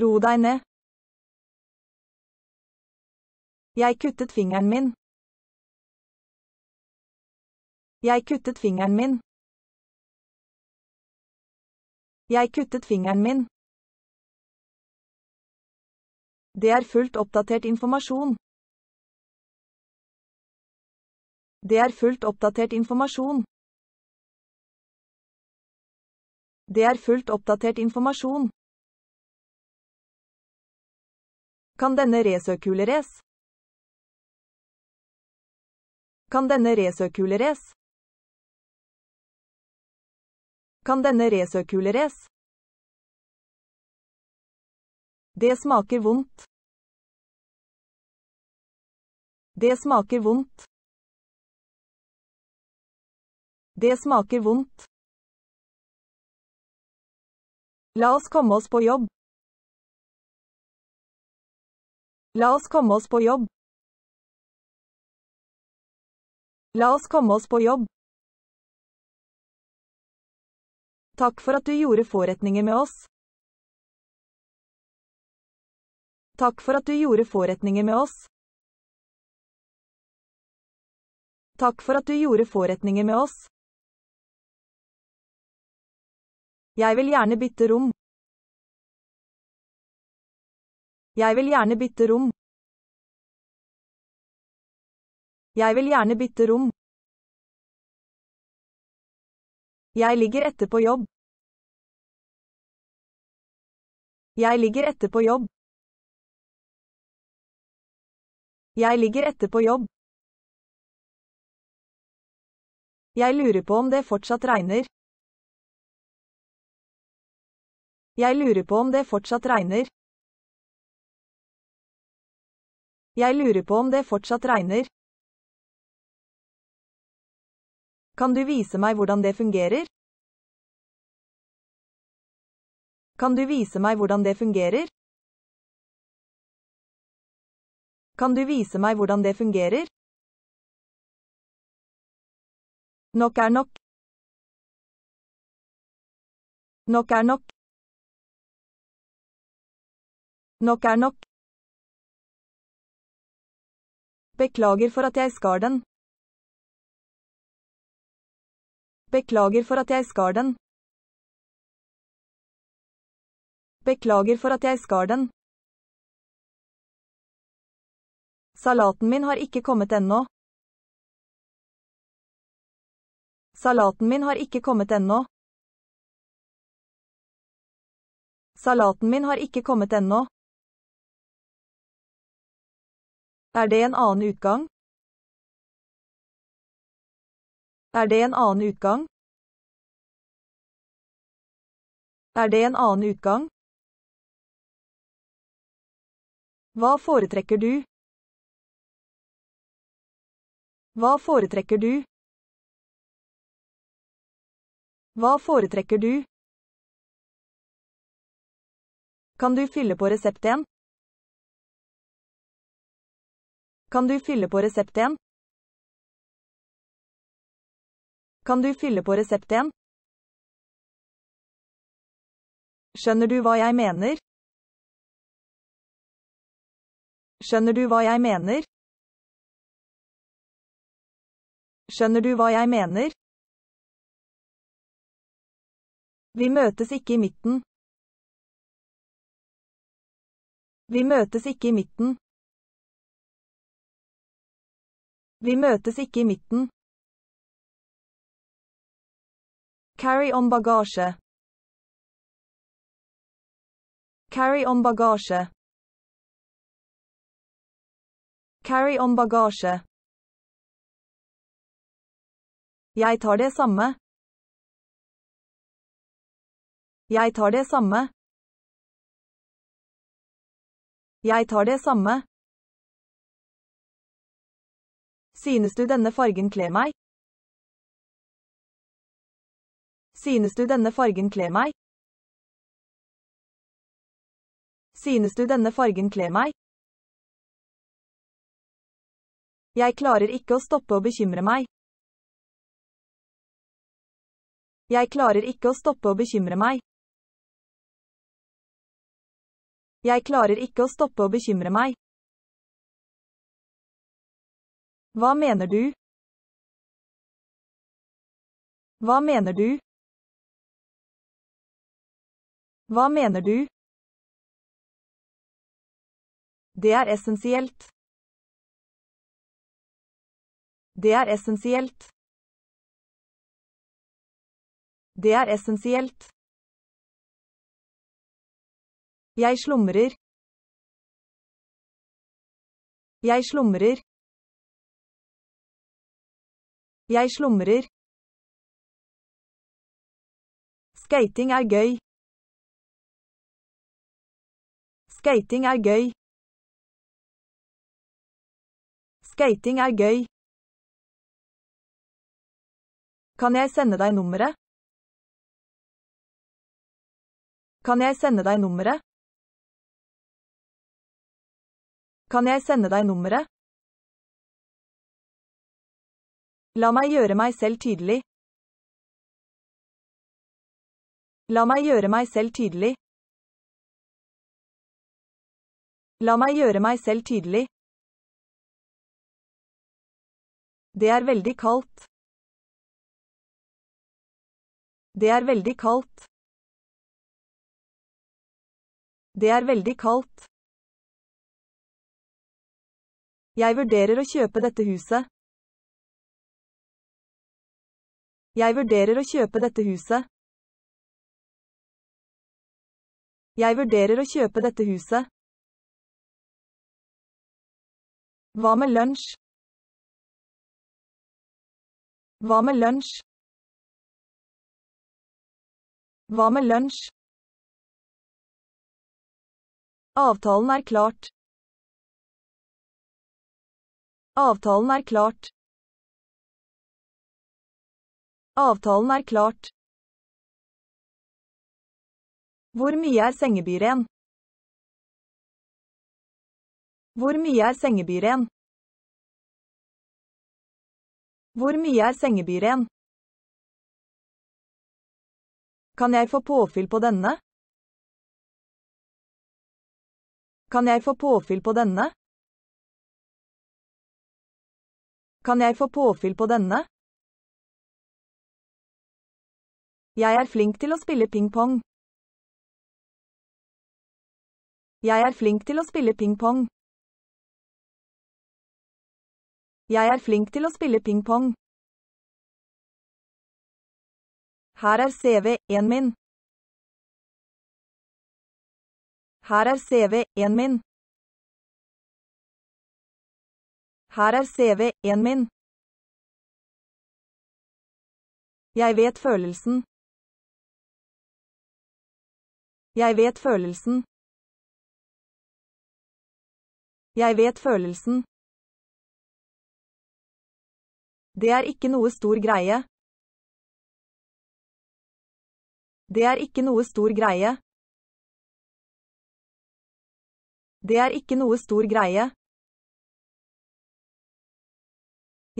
Ro deg ned. Jeg kuttet fingeren min. Jeg kuttet fingeren min. Jeg kuttet fingeren min. Det er fullt oppdatert informasjon. Det er fullt oppdatert informasjon. Det er fullt oppdatert informasjon. Kan denne racerkuleres? Kan denne resirkuleres? Kan denne resirkuleres? Det smaker vondt. Det smaker vondt. Det smaker vondt. La oss komme oss på jobb. La oss komme oss på jobb. La oss komme oss på jobb. Takk for at du gjorde forretninger med oss. Takk for at du gjorde forretninger med oss. Takk for at du gjorde forretninger med oss. Jeg vil gjerne bytte rom. Jeg vil gjerne bytte rom. Jeg vil gjerne bytte rom. Jeg ligger etter på jobb. Jeg ligger etter på jobb. Jeg ligger etter på jobb. Jeg lurer på om det fortsatt regner. Jeg lurer på om det fortsatt regner. Jeg lurer på om det fortsatt regner. Kan du vise meg hvordan det fungerer? Kan du vise meg hvordan det fungerer? Kan du vise meg hvordan det fungerer? Nok er nok. Nok er nok. Nok er nok. Beklager for at jeg skar den. Beklager for at jeg skar den. Beklager for at jeg skar den. Salaten min har ikke kommet ennå. Salaten min har ikke kommet ennå. Salaten min har ikke kommet ennå. Er det en annen utgang? Er det en annen utgang? Er det en annen utgang? Hva foretrekker du? Hva foretrekker du? Hva foretrekker du? Kan du fylle på resept 1? Kan du fylle på resept 1? Kan du fylle på resept igjen? Skjønner du hva jeg mener? Skjønner du hva jeg mener? Skjønner du hva jeg mener? Vi møtes ikke i midten. Vi møtes ikke i midten. Vi møtes ikke i midten. Carry on bagasje. Carry on bagasje. Carry on bagasje. Jeg tar det samme. Jeg tar det samme. Jeg tar det samme. Synes du denne fargen kler meg? Synes du denne fargen kler meg? Synes du denne fargen kler meg? Jeg klarer ikke å stoppe å bekymre meg. Jeg klarer ikke å stoppe å bekymre meg. Jeg klarer ikke å stoppe å bekymre meg. Hva mener du? Hva mener du? Hva mener du? Det er essensielt. Det er essensielt. Det er essensielt. Jeg slumrer. Jeg slumrer. Jeg slumrer. Skating er gøy. Skating er gøy. Skating er gøy. Kan jeg sende deg nummeret? Kan jeg sende deg nummeret? Kan jeg sende deg nummeret? La meg gjøre meg selv tydelig. La meg gjøre meg selv tydelig. La meg gjøre meg selv tydelig. Det er veldig kaldt. Det er veldig kaldt. Det er veldig kaldt. Jeg vurderer å kjøpe dette huset. Jeg vurderer å kjøpe dette huset. Jeg vurderer å kjøpe dette huset. Hva med lunsj? Hva med lunsj? Hva med lunsj? Avtalen er klart. Avtalen er klart. Avtalen er klart. Hvor mye er sengebyren? Hvor mye er sengebyren? Hvor mye er sengebyren? Kan jeg få påfyll på denne? Kan jeg få påfyll på denne? Kan jeg få påfyll på denne? Jeg er flink til å spille pingpong. Jeg er flink til å spille ping Jeg er flink til å spille ping-pong. Her er CV-en min. Her er CV-en min. Her er CV-en min. Jeg vet følelsen. Jeg vet følelsen. Jeg vet følelsen. Det er ikke noe stor greie. Det er ikke noe stor greie. Det er ikke noe stor greie.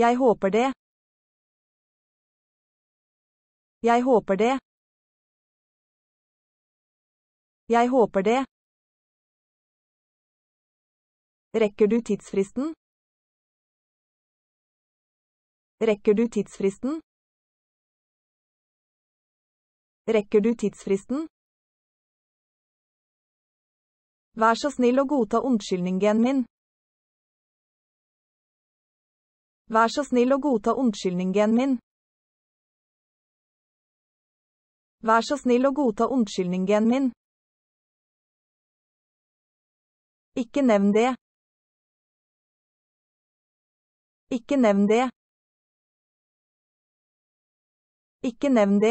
Jeg håper det. Jeg håper det. Jeg håper det. Rekker du tidsfristen? Rekker du tidsfristen? Rekker du tidsfristen? Vær så snill å godta unnskyldningen min. Vær så snill å godta unnskyldningen min. Vær så snill å godta unnskyldningen min. Ikke nevn det. Ikke nevn det. Ikke nevn det.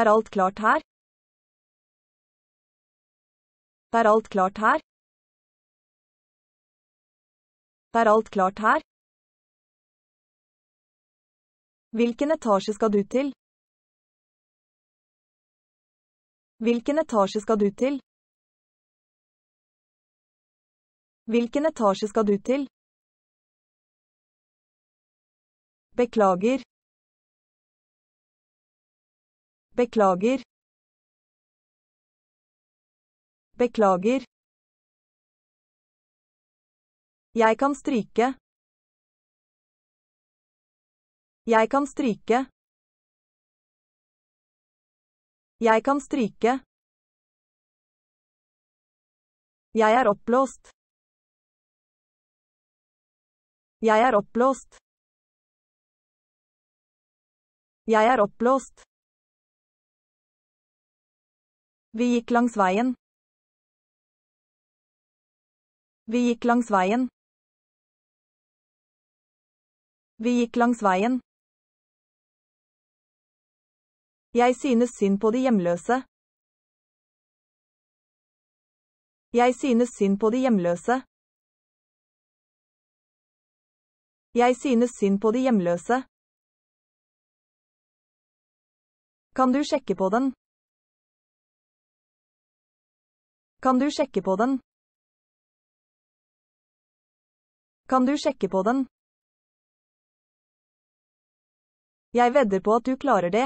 Er alt klart her? Er alt klart her? Er alt klart her? Hvilken etasje skal du til? Hvilken etasje skal du til? Hvilken etasje skal du til? Beklager. Beklager. Beklager. Jeg kan stryke. Jeg kan stryke. Jeg kan stryke. Jeg er oppblåst. Jeg er oppblåst. Jeg er oppblåst. Vi gikk langs veien. Vi gikk langs veien. Vi gikk langs veien. Jeg synes synd på de hjemløse. Jeg synes synd på de hjemløse. Jeg synes synd på de hjemløse. Kan du sjekke på den? Kan du sjekke på den? Kan du sjekke på den? Jeg vedder på at du klarer det.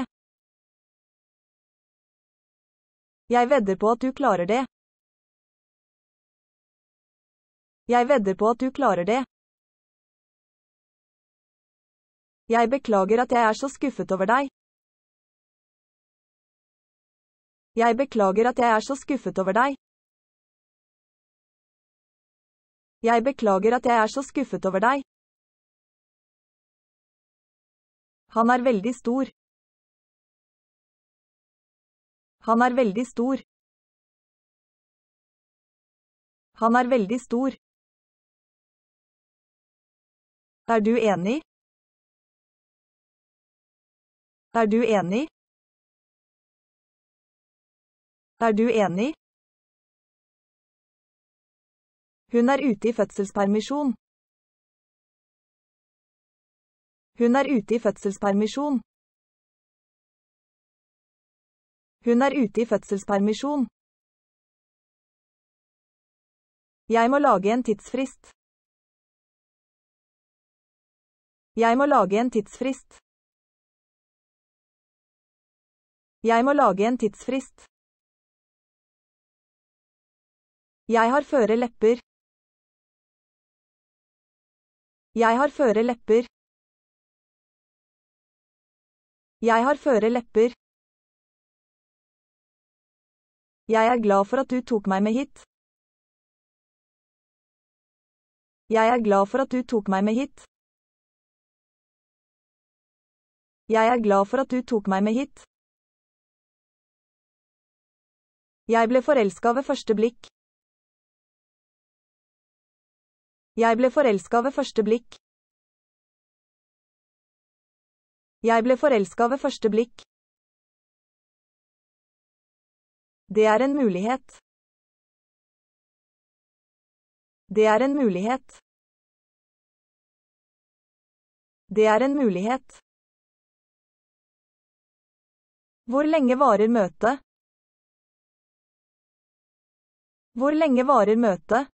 Jeg vedder på at du klarer det. Jeg vedder på at du klarer det. Jeg beklager at jeg er så skuffet over deg. Jeg beklager at jeg er så skuffet over deg. Jeg beklager at jeg er så skuffet over deg. Han er veldig stor. Han er veldig stor. Han er veldig stor. Er du enig? Er du enig? Er du enig? Hun er ute i fødselspermisjon. Hun er ute i fødselspermisjon. Hun er ute i fødselspermisjon. Jeg må lage en tidsfrist. Jeg må lage en tidsfrist. Jeg må lage en tidsfrist. Jeg har føre lepper. Jeg har føre lepper. Jeg har føre lepper. Jeg er glad for at du tok meg med hit. Jeg er glad for at du tok meg med hit. Jeg er glad for at du tok meg med hit. Jeg ble forelska ved første blikk. Jeg ble forelska ved første blikk. Jeg ble forelska ved første blikk. Det er en mulighet. Det er en mulighet. Det er en mulighet. Hvor lenge varer møtet? Hvor lenge varer møtet?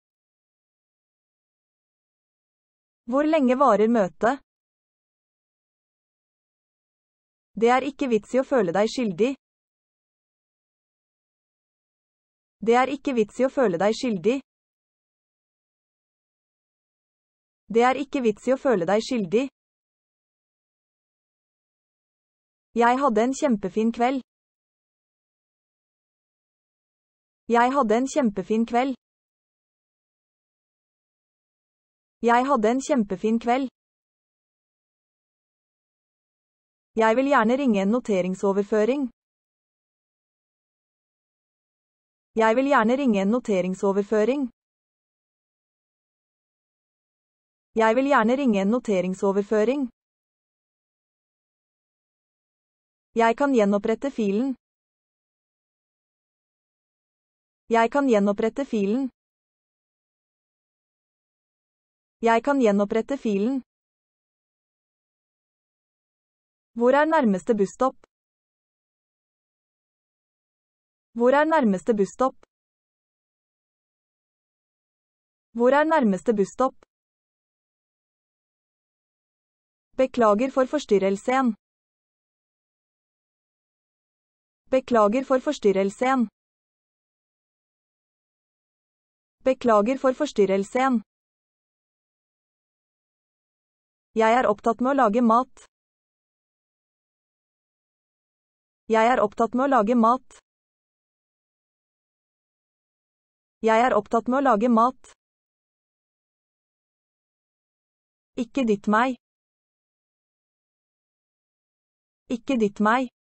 Hvor lenge varer møtet? Det er ikke vits i å føle deg skyldig. Det er ikke vits i å føle deg skyldig. Det er ikke vits i å føle deg skyldig. Jeg hadde en kjempefin kveld. Jeg hadde en kjempefin kveld. Jeg hadde en kjempefin kveld. Jeg vil gjerne ringe en noteringsoverføring. Jeg vil gjerne ringe en noteringsoverføring. Jeg vil gjerne ringe en noteringsoverføring. Jeg kan gjenopprette filen. Jeg kan gjenopprette filen. Jeg kan gjenopprette filen. Hvor er nærmeste busstopp? Hvor er nærmeste busstopp? Hvor er nærmeste busstopp? Beklager for forstyrrelsen. Beklager for forstyrrelsen. Beklager for forstyrrelsen. Jeg er opptatt med å lage mat. Jeg er opptatt med å lage mat. Jeg er opptatt med å lage mat. Ikke dytt meg. Ikke dytt meg.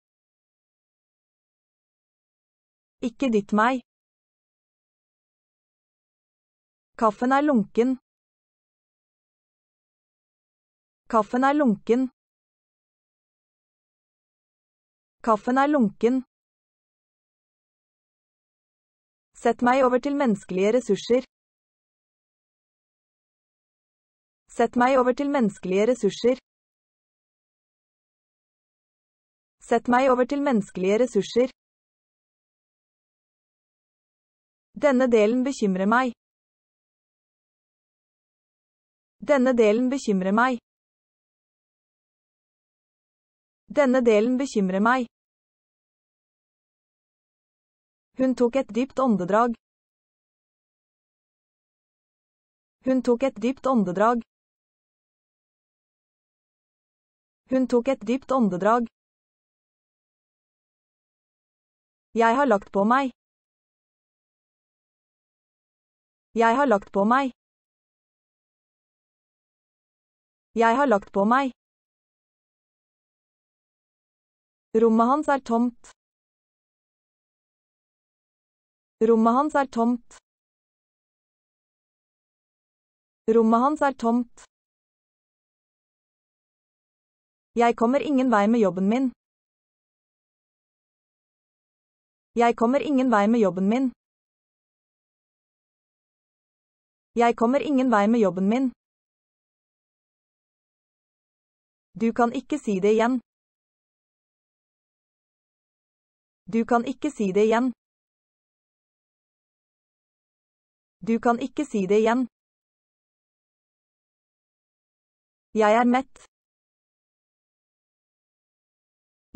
Ikke dytt meg. Kaffen er lunken. Kaffen er lunken. Kaffen er lunken. Sett meg over til menneskelige ressurser. Sett meg over til menneskelige ressurser. Sett meg over til menneskelige ressurser. Denne delen bekymrer meg. Denne delen bekymrer meg. Denne delen bekymrer meg. Hun tok et dypt åndedrag. Hun tok et dypt åndedrag. Hun tok et dypt åndedrag. Jeg har lagt på meg. Jeg har lagt på meg. Jeg har lagt på meg. Rommet hans er tomt. Rommet hans er tomt. Rommet hans er tomt. Jeg kommer ingen vei med jobben min. Jeg kommer ingen vei med jobben min. Jeg kommer ingen vei med jobben min. Du kan ikke si det igjen. Du kan ikke si det igjen. Du kan ikke si det igjen. Jeg er mett.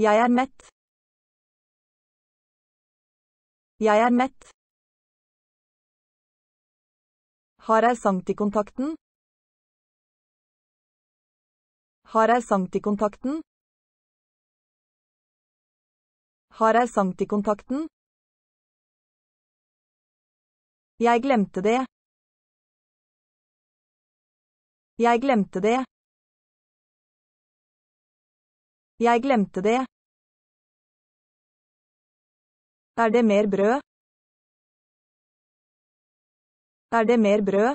Jeg er mett. Jeg er mett. Har er sanktikontakten? Har er sanktikontakten? Har jeg sankt i kontakten? Jeg glemte det. Jeg glemte det. Jeg glemte det. Er det mer brød? Er det mer brød?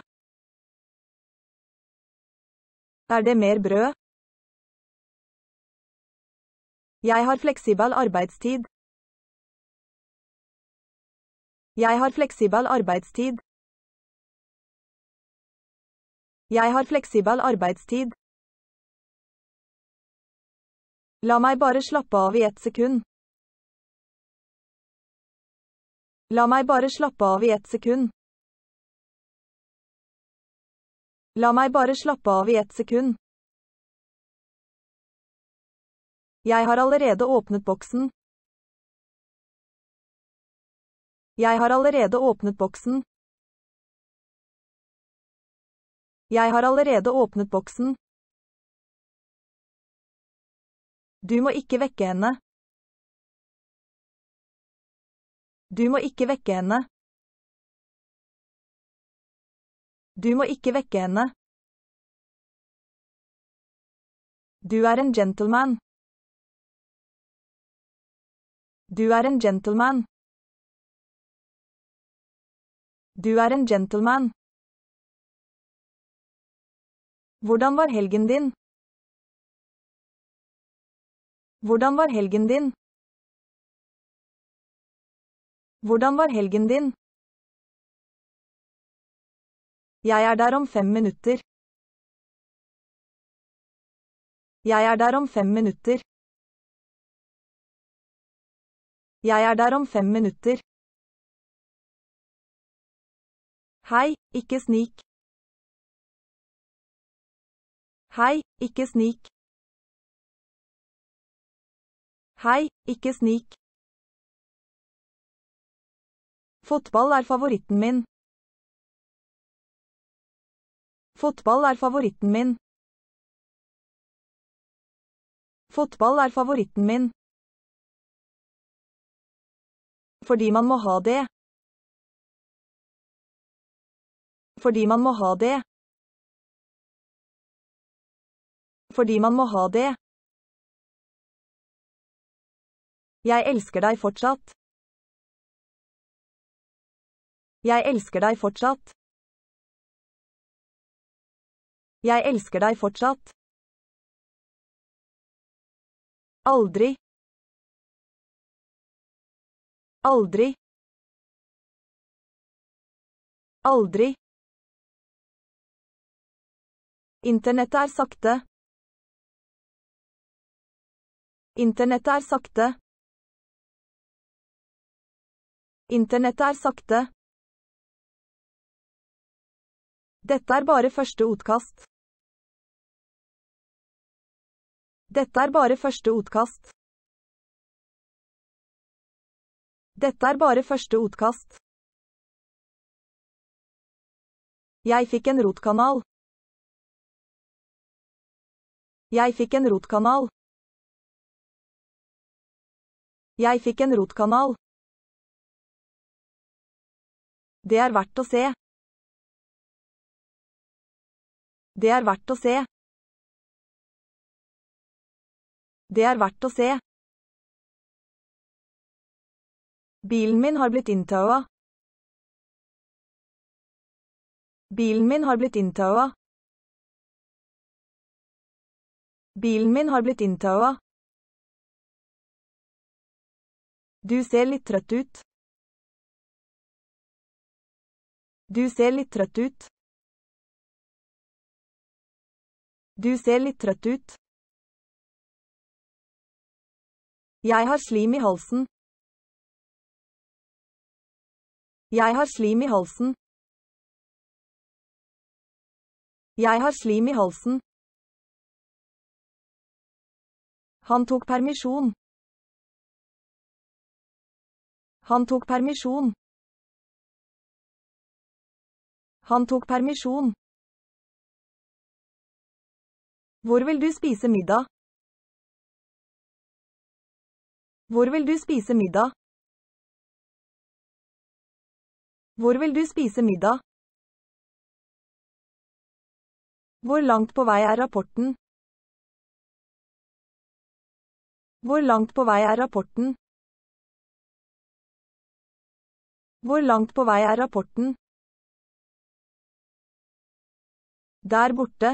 Er det mer brød? Jeg har fleksibel arbeidstid. Jeg har fleksibel arbeidstid. Jeg har fleksibel arbeidstid. La meg bare slappe av i ett sekund. La meg bare slappe av i ett sekund. La meg bare slappe av i ett sekund. Jeg har allerede åpnet boksen. Jeg har allerede åpnet boksen. Jeg har allerede åpnet boksen. Du må ikke vekke henne. Du må ikke vekke henne. Du må ikke vekke henne. Du er en gentleman. Du er en gentleman. Du er en gentleman. Hvordan var helgen din? Hvordan var helgen din? Hvordan var helgen din? Jeg er der om fem minutter. Jeg er der om fem minutter. Jeg er der om fem minutter. Hei, ikke snik. Hei, ikke snik. Hei, ikke snik. Fotball er favoritten min. Fotball er favoritten min. Fotball er favoritten min. Fordi man må ha det. Fordi man må ha det. Fordi man må ha det. Jeg elsker deg fortsatt. Jeg elsker deg fortsatt. Jeg elsker deg fortsatt. Aldri. Aldri. Aldri. Internettet er sakte. Internettet er sakte. Internettet er sakte. Dette er bare første utkast. Dette er bare første utkast. Dette er bare første utkast. Jeg fikk en rotkanal. Jeg fikk en rotkanal. Jeg fikk en rotkanal. Det er verdt å se. Det er verdt å se. Det er verdt å se. Bilen min har blitt inntaua. Bilen min har blitt inntaua. Bilen min har blitt inntaua. Du ser litt trøtt ut. Du ser litt trøtt ut. Du ser litt trøtt ut. Jeg har slim i halsen. Jeg har slim i halsen. Jeg har slim i halsen. Han tok permisjon. Han tok permisjon. Han tok permisjon. Hvor vil du spise middag? Hvor vil du spise middag? Hvor vil du spise middag? Hvor langt på vei er rapporten? Hvor langt på vei er rapporten? Hvor langt på vei er rapporten? Der borte.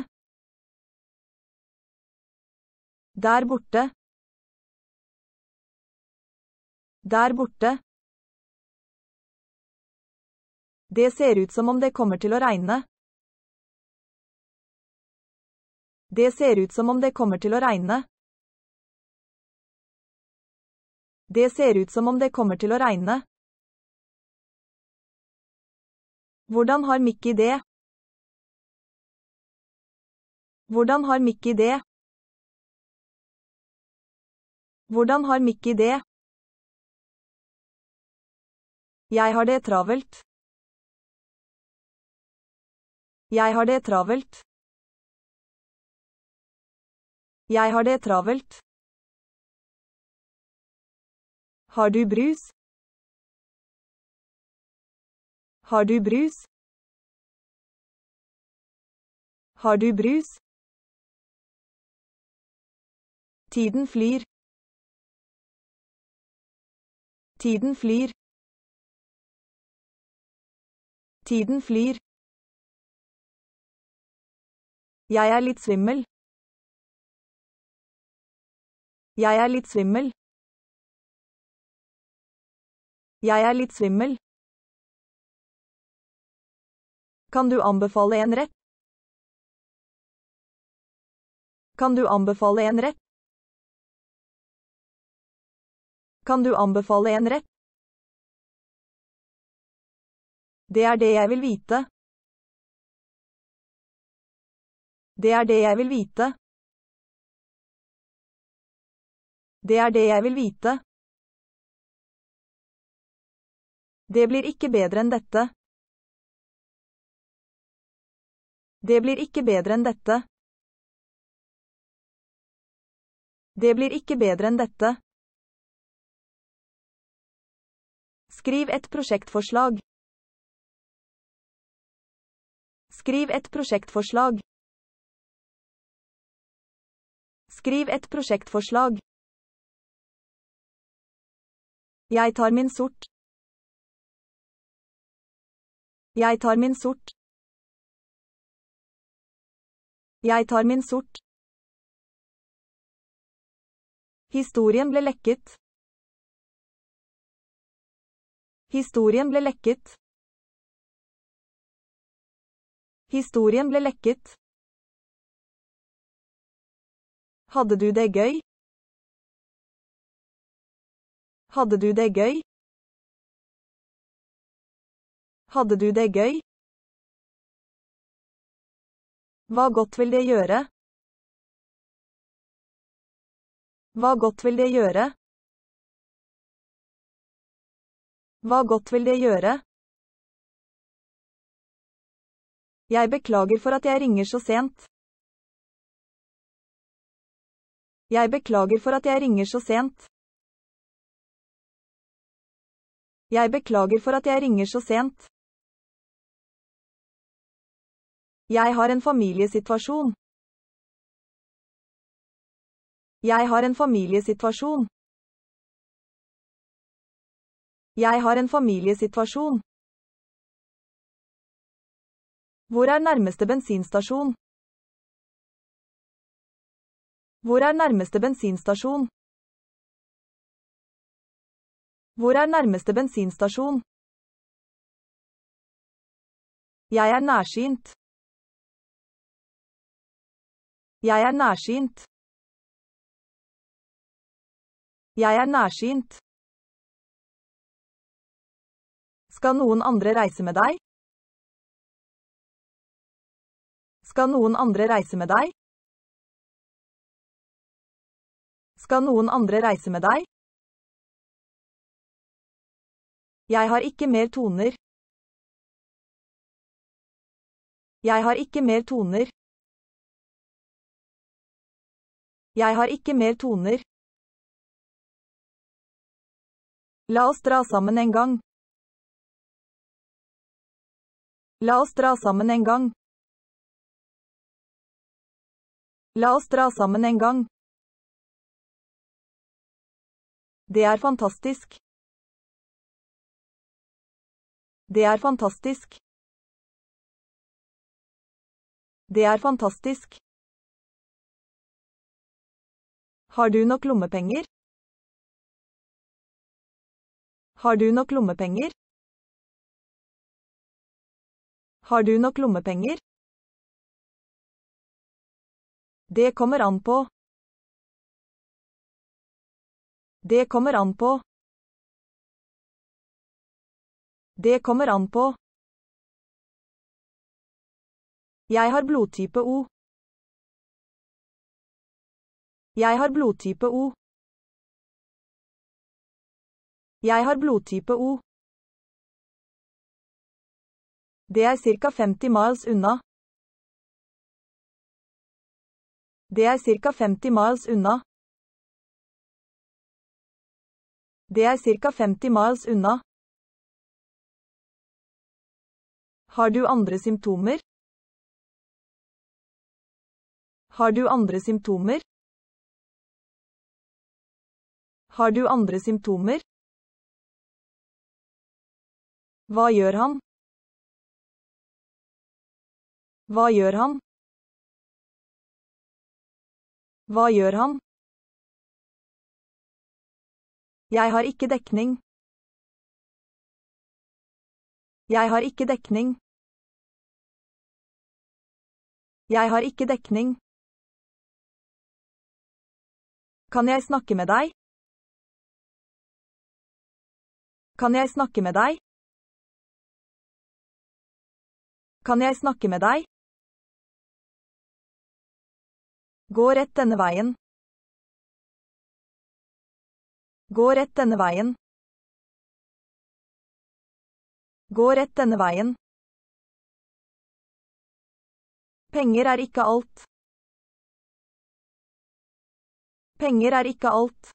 Der borte. Der borte. Det ser ut som om det kommer til å regne. Det ser ut som om det kommer til å regne. Det ser ut som om det kommer til å regne. Hvordan har Mickey det? Hvordan har Mickey det? Hvordan har Mickey det? Jeg har det travelt. Jeg har det travelt. Jeg har det travelt. Har du brus? Har du brus? Har du brus? Tiden flyr. Tiden flyr. Tiden flyr. Jeg er litt svimmel. Jeg er litt svimmel. Jeg er litt svimmel. Kan du anbefale en rett? Kan du anbefale en rett? Kan du anbefale en rett? Det er det jeg vil vite. Det er det jeg vil vite. Det er det jeg vil vite. Det blir ikke bedre enn dette. Det blir ikke bedre enn dette. Det blir ikke bedre enn dette. Skriv et prosjektforslag. Skriv et prosjektforslag. Skriv et prosjektforslag. Jeg tar min sort. Jeg tar min sort. Jeg tar min sort. Historien ble lekket. Historien ble lekket. Historien ble lekket. Hadde du det gøy? Hadde du det gøy? Hadde du det gøy? Hva godt vil det gjøre? Hva godt vil det gjøre? Hva godt vil det gjøre? Jeg beklager for at jeg ringer så sent. Jeg beklager for at jeg ringer så sent. Jeg beklager for at jeg ringer så sent. Jeg har en familiesituasjon. Jeg har en familiesituasjon. Jeg har en familiesituasjon. Hvor er nærmeste bensinstasjon? Hvor er nærmeste bensinstasjon? Hvor er nærmeste bensinstasjon? Jeg er nærsynt. Jeg er nærsynt. Jeg er nærsynt. Skal noen andre reise med deg? Skal noen andre reise med deg? Skal noen andre reise med deg? Jeg har ikke mer toner. Jeg har ikke mer toner. Jeg har ikke mer toner. La oss dra sammen en gang. La oss dra sammen en gang. La oss dra sammen en gang. Det er fantastisk. Det er fantastisk. Det er fantastisk. Har du nok lommepenger? Har du nok lommepenger? Har du nok lommepenger? Det kommer an på. Det kommer an på. Det kommer an på. Jeg har blodtype O. Jeg har blodtype O. Jeg har blodtype O. Det er ca. 50 miles unna. Det er ca. 50 miles unna. Det er ca. 50 miles unna. Har du andre symptomer? Har du andre symptomer? Har du andre symptomer? Hva gjør han? Hva gjør han? Hva gjør han? Jeg har ikke dekning. Jeg har ikke dekning. Jeg har ikke dekning. Kan jeg snakke med deg? Kan jeg snakke med deg? Kan jeg snakke med deg? Gå rett denne veien. Gå rett denne veien. Gå rett denne veien. Penger er ikke alt. Penger er ikke alt.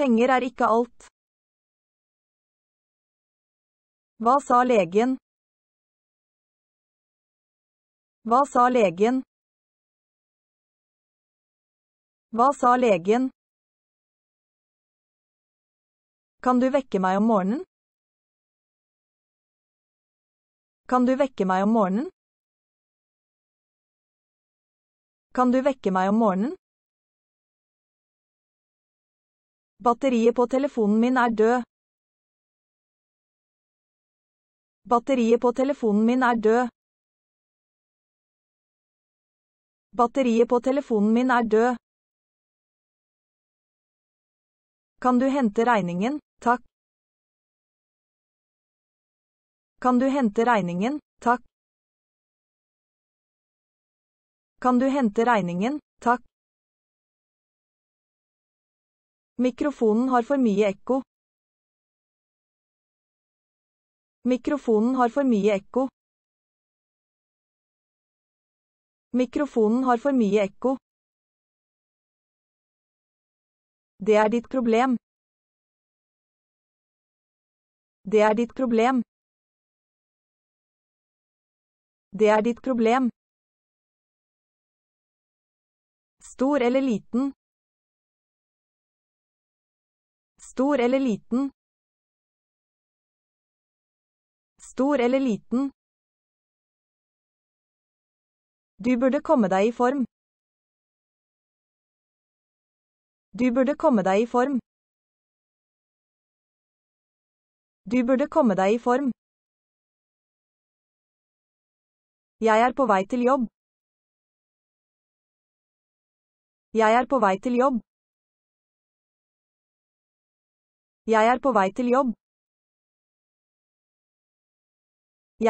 Penger er ikke alt. Hva sa legen? Hva sa legen? Hva sa legen? Kan du vekke meg om morgenen? Kan du vekke meg om morgenen? Kan du vekke meg om morgenen? Batteriet på telefonen min er død. Batteriet på telefonen min er død. Batteriet på telefonen min er død. Kan du hente regningen, takk? Kan du hente regningen, takk? Kan du hente regningen, takk? Mikrofonen har for mye ekko. Mikrofonen har for mye ekko. Mikrofonen har for mye ekko. Det er ditt problem. Det er ditt problem. Det er ditt problem. Stor eller liten. Stor eller liten. Stor eller liten. Du burde komme deg i form. Du burde komme deg i form. Du burde komme deg i form. Jeg er på vei til jobb. Jeg er på vei til jobb. Jeg er på vei til jobb.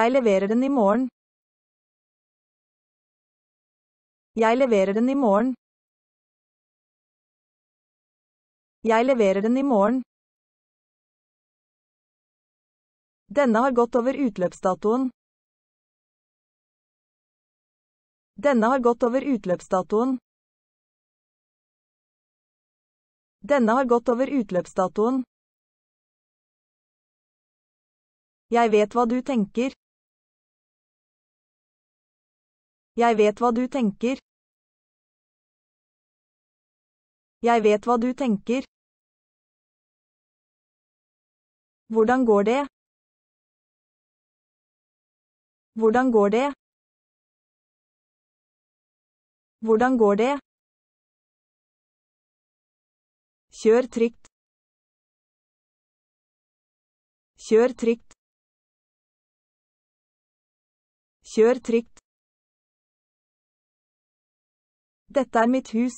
Jeg leverer den i morgen. Jeg leverer den i morgen. Jeg leverer den i morgen. Denne har gått over utløpsdatoen. Denne har gått over utløpsdatoen. Denne har gått over utløpsdatoen. Jeg vet hva du tenker. Jeg vet hva du tenker. Jeg vet hva du tenker. Hvordan går det? Hvordan går det? Hvordan går det? Kjør trygt. Kjør trygt. Kjør trygt. Dette er mitt hus.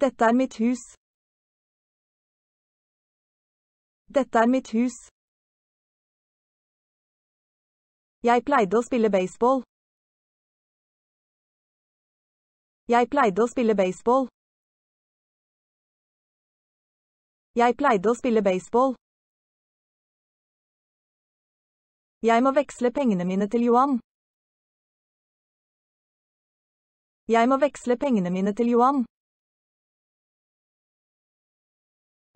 Dette er mitt hus. Dette er mitt hus. Jeg pleide å spille baseball. Jeg pleide å spille baseball. Jeg pleide å spille baseball. Jeg må veksle pengene mine til Johan. Jeg må veksle pengene mine til Johan.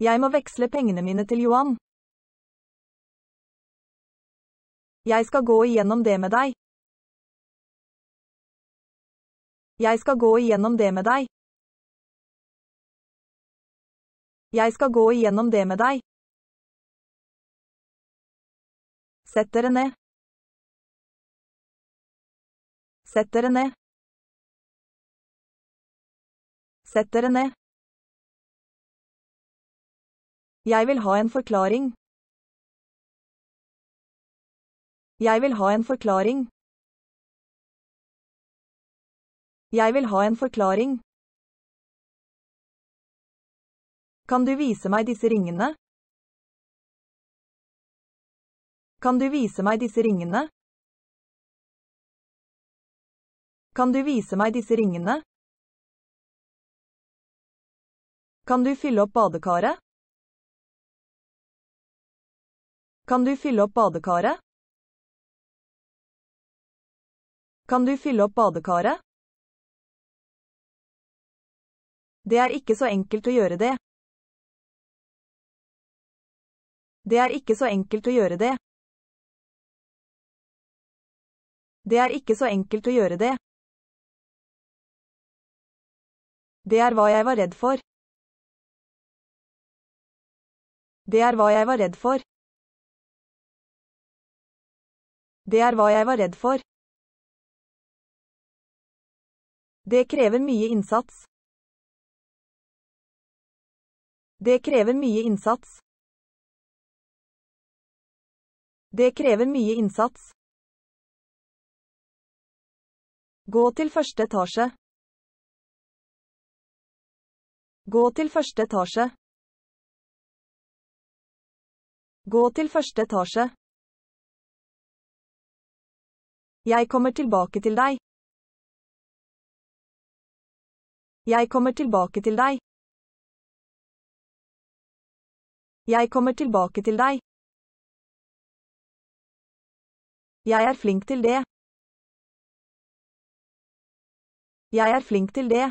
Jeg må veksle pengene mine til Johan. Jeg skal gå igjennom det med deg. Jeg skal gå igjennom det med deg. Jeg skal gå igjennom det med deg. Sett dere ned. Sett dere ned. Sett dere ned. Jeg vil ha en forklaring. Jeg vil ha en forklaring. Jeg vil ha en forklaring. Kan du vise meg disse ringene? Kan du vise meg disse ringene? Kan du vise meg disse ringene? Kan du fylle opp badekaret? Kan du fylle opp badekaret? Kan du fylle opp badekaret? Det er ikke så enkelt å gjøre det. Det er ikke så enkelt å gjøre det. Det er ikke så enkelt å gjøre det. Det er hva jeg var redd for. Det er hva jeg var redd for. Det er hva jeg var redd for. Det krever mye innsats. Det krever mye innsats. Det krever mye innsats. Gå til første etasje. Gå til første etasje. Gå til første etasje. Jeg kommer tilbake til deg. Jeg kommer tilbake til deg. Jeg kommer tilbake til deg. Jeg er flink til det. Jeg er flink til det.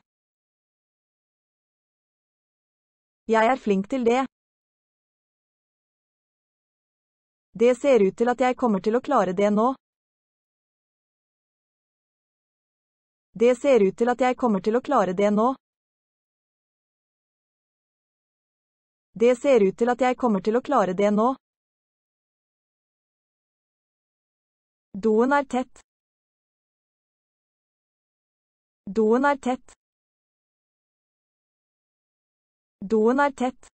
Jeg er flink til det. Det ser ut til at jeg kommer til å klare det nå. Det ser ut til at jeg kommer til å klare det nå. Det ser ut til at jeg kommer til å klare det nå. Doen er tett. Doen er tett. Doen er tett.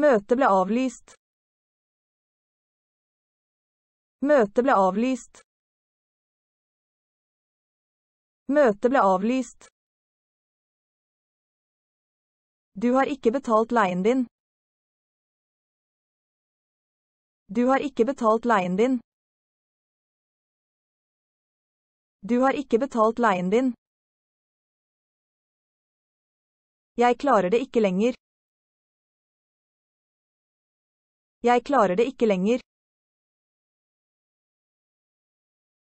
Møtet ble avlyst. Møtet ble avlyst. Møtet ble avlyst. Du har ikke betalt leien din. Du har ikke betalt leien din. Du har ikke betalt leien din. Jeg klarer det ikke lenger. Jeg klarer det ikke lenger.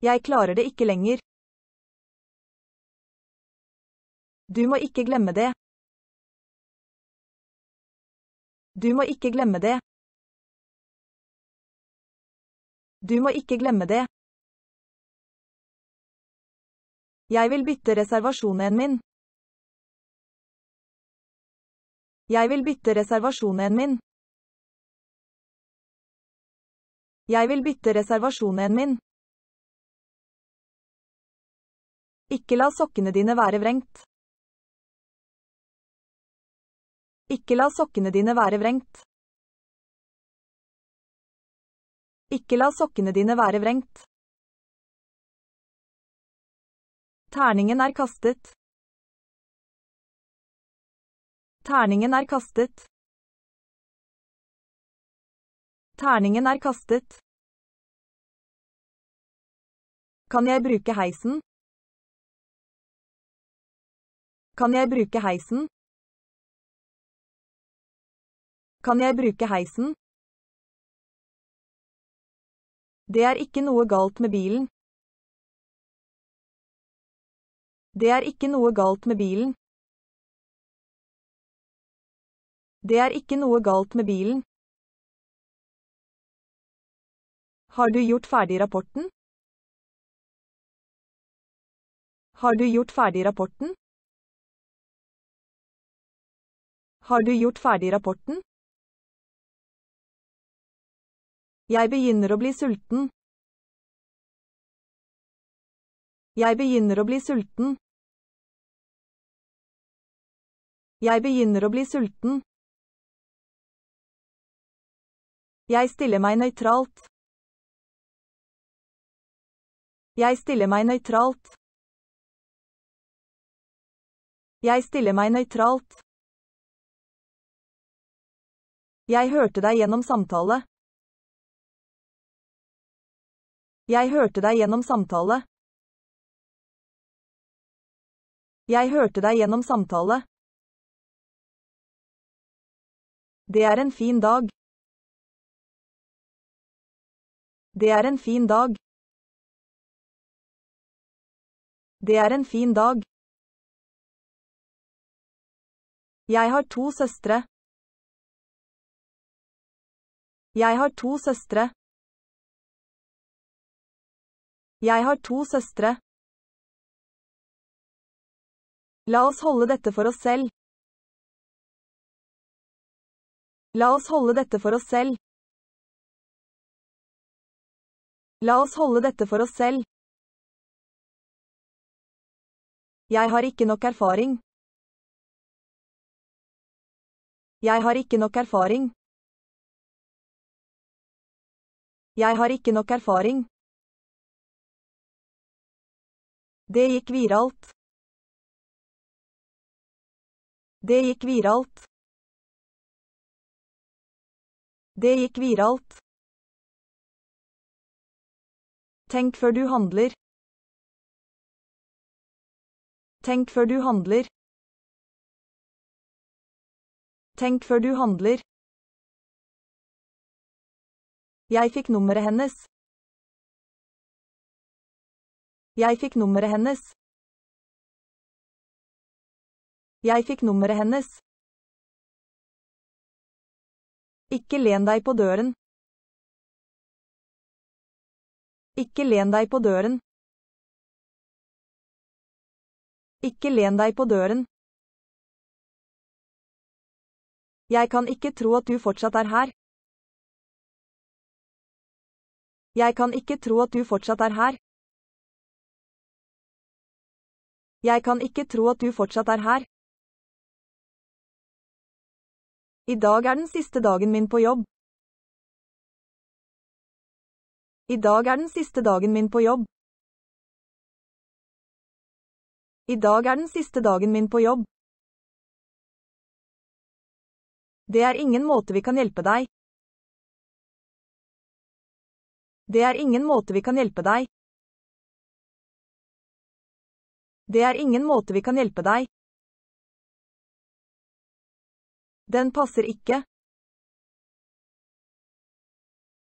Jeg klarer det ikke lenger. Du må ikke glemme det. Du må ikke glemme det. Du må ikke glemme det. Jeg vil bytte reservasjonen min. Jeg vil bytte reservasjonen min. Jeg vil bytte reservasjonen min. Ikke la sokkene dine være vrengt. Ikke la sokkene dine være vrengt. Ikke la sokkene dine være vrengt. Terningen er kastet. Terningen er kastet. Terningen er kastet. Kan jeg bruke heisen? Kan jeg bruke heisen? Kan jeg bruke heisen? Det er ikke noe galt med bilen. Det er ikke noe galt med bilen. Det er ikke noe galt med bilen. Har du gjort ferdig rapporten? Har du gjort ferdig rapporten? Har du gjort ferdig rapporten? Jeg begynner å bli sulten. Jeg begynner å bli sulten. Jeg begynner å bli sulten. Jeg stiller meg nøytralt. Jeg stiller meg nøytralt. Jeg stiller meg nøytralt. Jeg hørte deg gjennom samtale. Jeg hørte deg gjennom samtale. Jeg hørte deg gjennom samtale. Det er en fin dag. Det er en fin dag. Det er en fin dag. Jeg har to søstre. Jeg har to søstre. Jeg har to søstre. La oss holde dette for oss selv. La oss holde dette for oss selv. La oss holde dette for oss selv. Jeg har ikke nok erfaring. Jeg har ikke nok erfaring. Jeg har ikke nok erfaring. Det gikk viralt. Det gikk viralt. Det gikk viralt. Tenk før du handler. Tenk før du handler. Tenk før du handler. Jeg fikk nummeret hennes. Jeg fikk nummeret hennes. Jeg fikk nummeret hennes. Ikke len deg på døren. Ikke len deg på døren. Ikke len deg på døren. Jeg kan ikke tro at du fortsatt er her. Jeg kan ikke tro at du fortsatt er her. Jeg kan ikke tro at du fortsatt er her. I dag er den siste dagen min på jobb. I dag er den siste dagen min på jobb. I dag er den siste dagen min på jobb. Det er ingen måte vi kan hjelpe deg. Det er ingen måte vi kan hjelpe deg. Det er ingen måte vi kan hjelpe deg. Den passer ikke.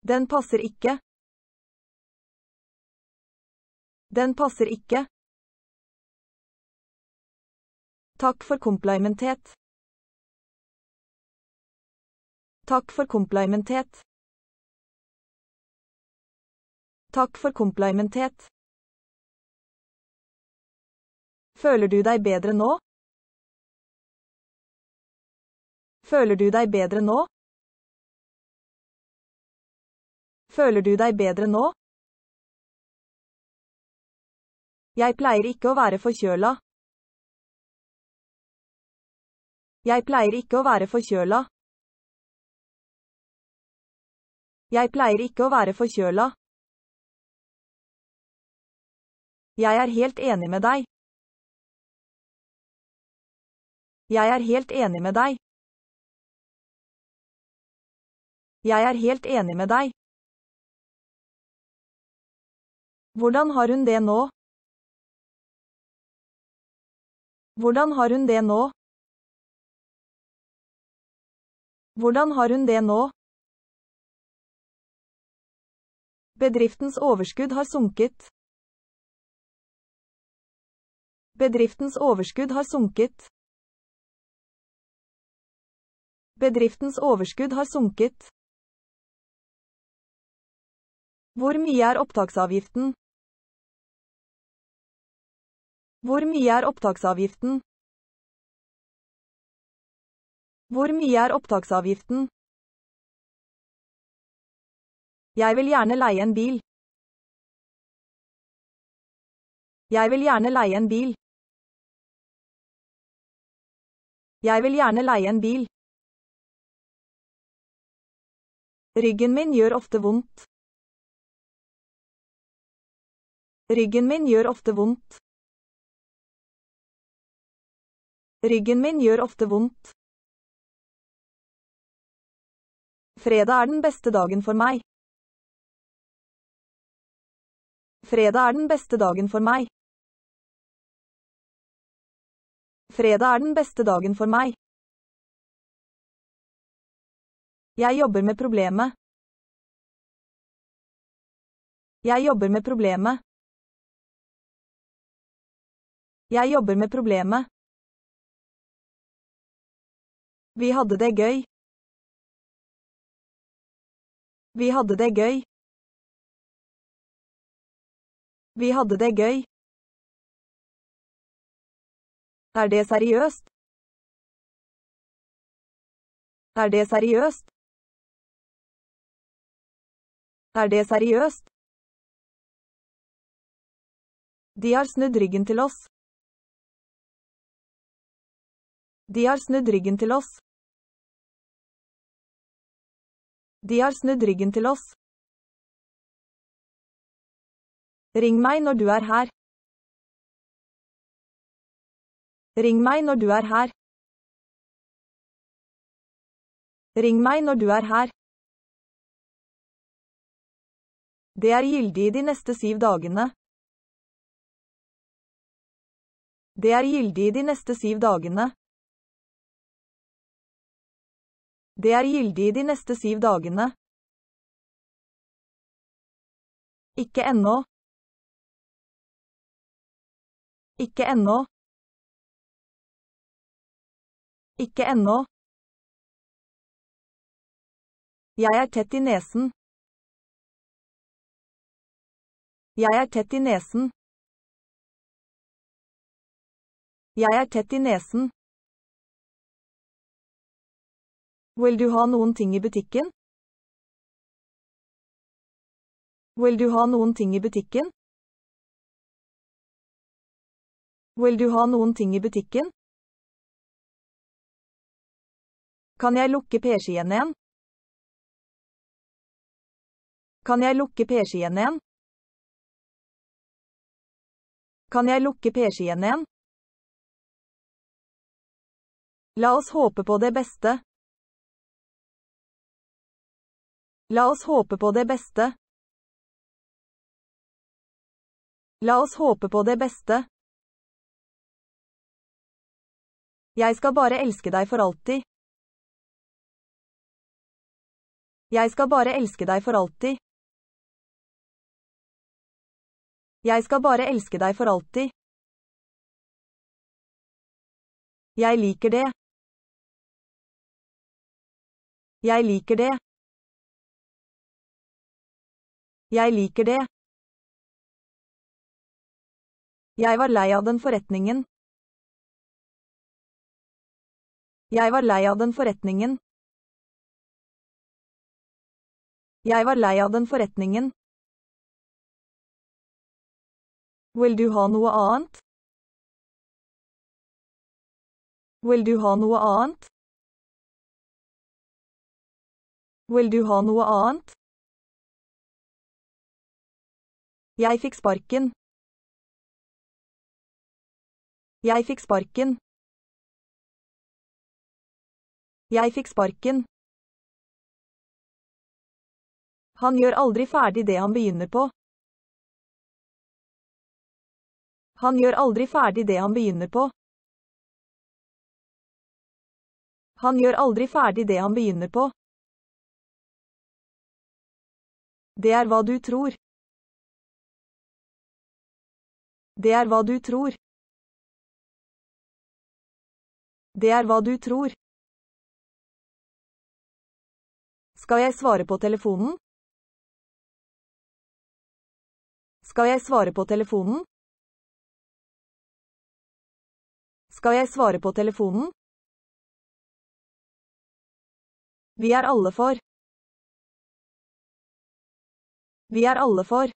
Den passer ikke. Den passer ikke. Takk for komplementet. Takk for komplementet. Takk for komplementet. Føler du deg bedre nå? Føler du deg bedre nå? Føler du deg bedre nå? Jeg pleier ikke å være forkjøla. Jeg pleier ikke å være forkjøla. Jeg pleier ikke å være forkjøla. Jeg er helt enig med deg. Jeg er helt enig med deg. Jeg er helt enig med deg. Hvordan har hun det nå? Hvordan har hun det nå? Hvordan har hun det nå? Bedriftens overskudd har sunket. Bedriftens overskudd har sunket. Bedriftens overskudd har sunket. Hvor mye er opptaksavgiften? Hvor mye er opptaksavgiften? Hvor mye er opptaksavgiften? Jeg vil gjerne leie en bil. Jeg vil gjerne leie en bil. Jeg vil gjerne leie en bil. Ryggen min gjør ofte vondt. Ryggen min gjør ofte vondt. Ryggen min gjør ofte vondt. Fredag er den beste dagen for meg. Fredag er den beste dagen for meg. Fredag er den beste dagen for meg. Jeg jobber med problemet. Jeg jobber med problemet. Jeg jobber med problemet. Vi hadde det gøy. Vi hadde det gøy. Vi hadde det gøy. Er det seriøst? Er det seriøst? Er det seriøst? De har snudd ryggen til oss. De har snudd ryggen til oss. De har snudd ryggen til oss. Ring meg når du er her. Ring meg når du er her. Ring meg når du er her. Det er gyldig de neste syv dagene. Det er gyldig de neste syv dagene. Det er gyldig de neste syv dagene. Ikke ennå. Ikke ennå. Ikke ennå. Jeg er tett i nesen. Jeg er tett i nesen. Jeg er tett i nesen. Vil du ha noen ting i butikken? Vil du ha noen ting i butikken? Vil du ha noen ting i butikken? Kan jeg lukke p-skien igjen? Kan jeg lukke p-skien igjen? Kan jeg lukke PC-en igjen? La oss håpe på det beste. La oss håpe på det beste. La oss håpe på det beste. Jeg skal bare elske deg for alltid. Jeg skal bare elske deg for alltid. Jeg skal bare elske deg for alltid. Jeg liker det. Jeg liker det. Jeg liker det. Jeg var lei av den forretningen. Jeg var lei av den forretningen. Jeg var lei av den forretningen. Vil du ha noe annet? Vil du ha noe annet? Vil du ha noe annet? Jeg fikk sparken. Jeg fikk sparken. Jeg fikk sparken. Han gjør aldri ferdig det han begynner på. Han gjør aldri ferdig det han begynner på. Han gjør aldri ferdig det han begynner på. Det er hva du tror. Det er hva du tror. Det er hva du tror. Skal jeg svare på telefonen? Skal jeg svare på telefonen? Skal jeg svare på telefonen? Vi er alle for. Vi er alle for.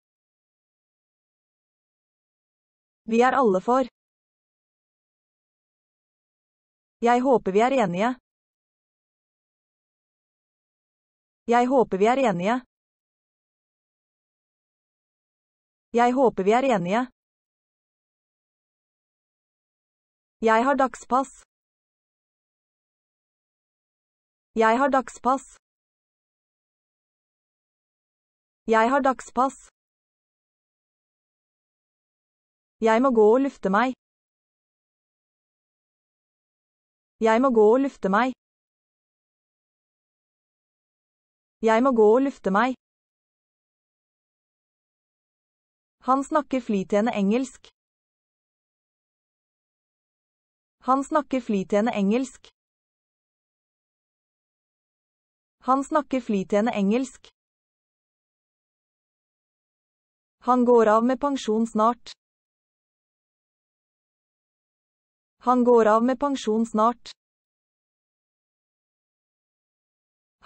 Vi er alle for. Jeg håper vi er enige. Jeg håper vi er enige. Jeg håper vi er enige. Jeg har dagspass. Jeg har dagspass. Jeg har dagspass. Jeg må gå og lufte meg. Jeg må gå og lufte meg. Jeg må gå og lufte meg. Han snakker flytende engelsk. Han snakker flytende engelsk. Han snakker flytende engelsk. Han går av med pensjon snart. Han går av med pensjon snart.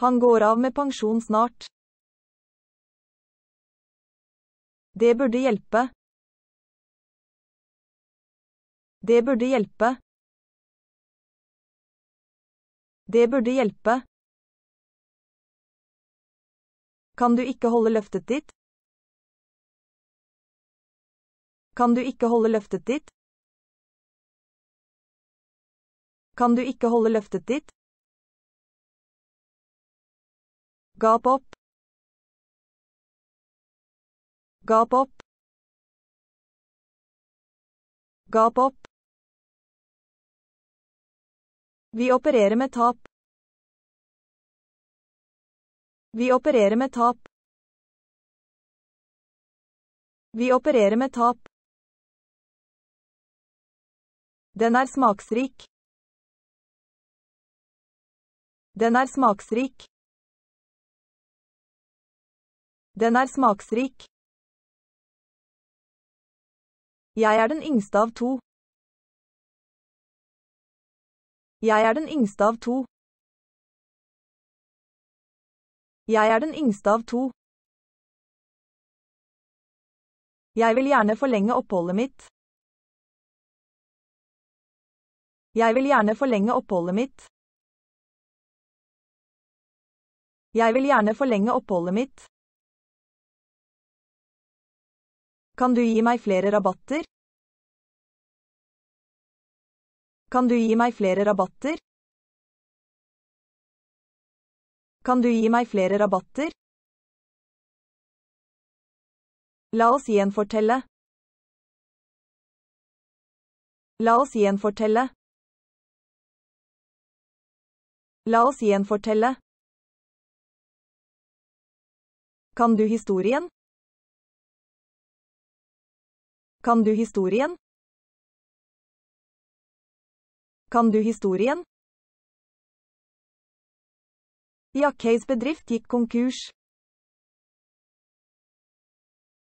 Han går av med pensjon snart. Det burde hjelpe. Det burde hjelpe. Det burde hjelpe. Kan du ikke holde løftet ditt? Kan du ikke holde løftet ditt? Kan du ikke holde løftet ditt? Gap opp. Gap opp. Gap opp. Vi opererer med tap. Vi opererer med tap. Vi opererer med tap. Den er smaksrik. Den er smaksrik. Den er smaksrik. Jeg er den yngste av to. Jeg er den yngste av to. Jeg er den yngste av to. Jeg vil gjerne forlenge oppholdet mitt. Jeg vil gjerne forlenge oppholdet mitt. Jeg vil gjerne forlenge oppholdet mitt. Kan du gi meg flere rabatter? Kan du gi meg flere rabatter? Kan du gi meg flere rabatter? La oss gjenfortelle. La oss gjenfortelle. La oss gjenfortelle. Kan du historien? Kan du historien? Kan du historien? Jackhays bedrift gikk konkurs.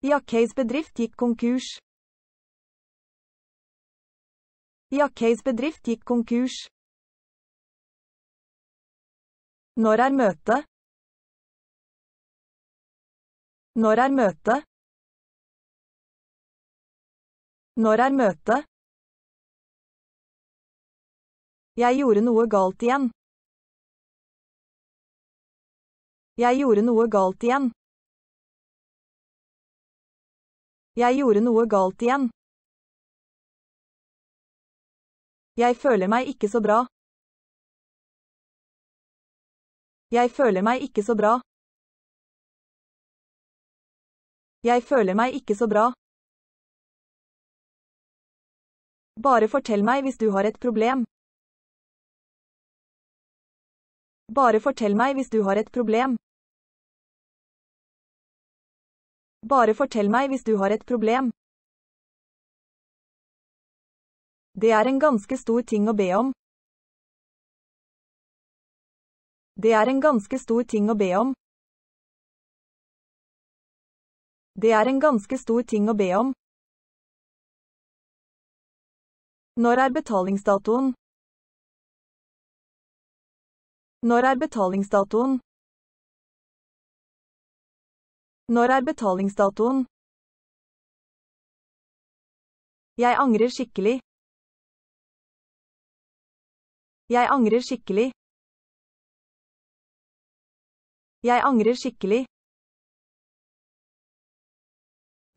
Jackhays bedrift gikk konkurs. Jackhays bedrift gikk konkurs. Når er møtet? Når er møtet? Når er møtet? Jeg gjorde noe galt igjen. Jeg gjorde noe galt igjen. Jeg gjorde noe galt igjen. Jeg føler meg ikke så bra. Jeg føler meg ikke så bra. Jeg føler meg ikke så bra. Bare fortell meg hvis du har et problem. Bare fortell meg hvis du har et problem. Bare fortell meg hvis du har et problem. Det er en ganske stor ting å be om. Det er en ganske stor ting å be om. Det er en ganske stor ting å be om. Når er betalingsdatoen? Når er betalingsdatoen? Når er betalingsdatoen? Jeg angrer skikkelig. Jeg angrer skikkelig. Jeg angrer skikkelig.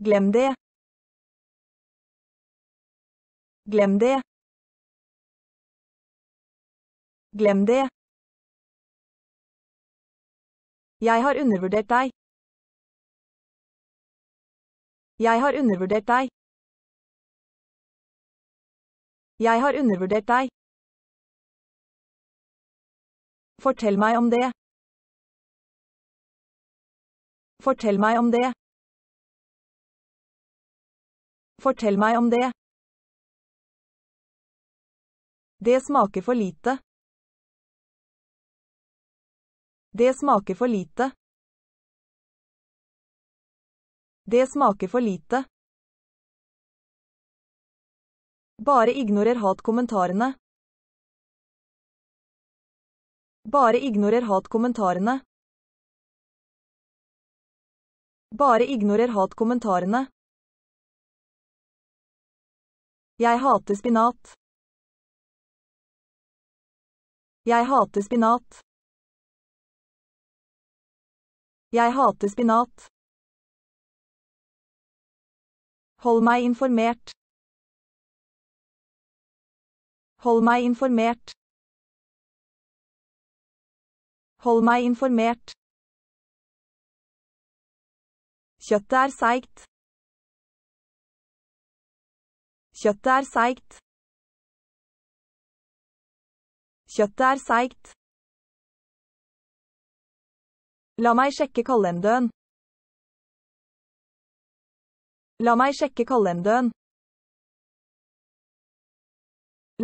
Glem det. Glem det. Glem det. Jeg har undervurdert deg. Jeg har undervurdert deg. Jeg har undervurdert deg. Fortell meg om det. Fortell meg om det. Fortell meg om det. Det smaker for lite. Det smaker for lite. Det smaker for lite. Bare ignorer hatkommentarene. Bare ignorer hatkommentarene. Bare ignorer hatkommentarene. Jeg hater spinat. Jeg hater spinat. Jeg hater spinat. Hold meg informert. Hold meg informert. Hold meg informert. Kjøttet er seigt. Kjøttet er seigt. Kjøttet er seigt. La meg sjekke kalenderen. La meg sjekke kalenderen.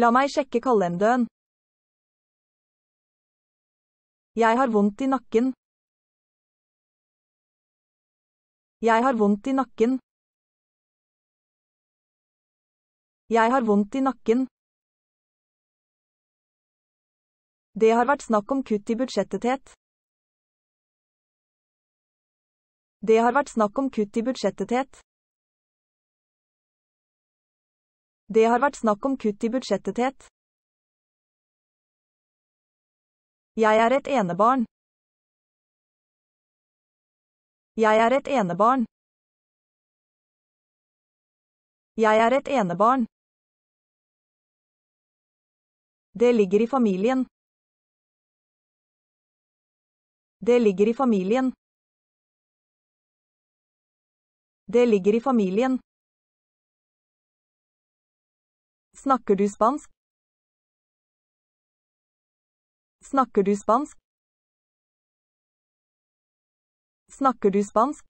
La meg sjekke kalenderen. Jeg har vondt i nakken. Jeg har vondt i nakken. Jeg har vondt i nakken. Det har vært snakk om kutt i budsjettethet. Det har vært snakk om kutt i budsjettethet. Det har vært snakk om kutt i budsjettethet. Jeg er et enebarn. Jeg er et enebarn. Jeg er et enebarn. Det ligger i familien. Det ligger i familien. Det ligger i familien. Snakker du spansk? Snakker du spansk? Snakker du spansk?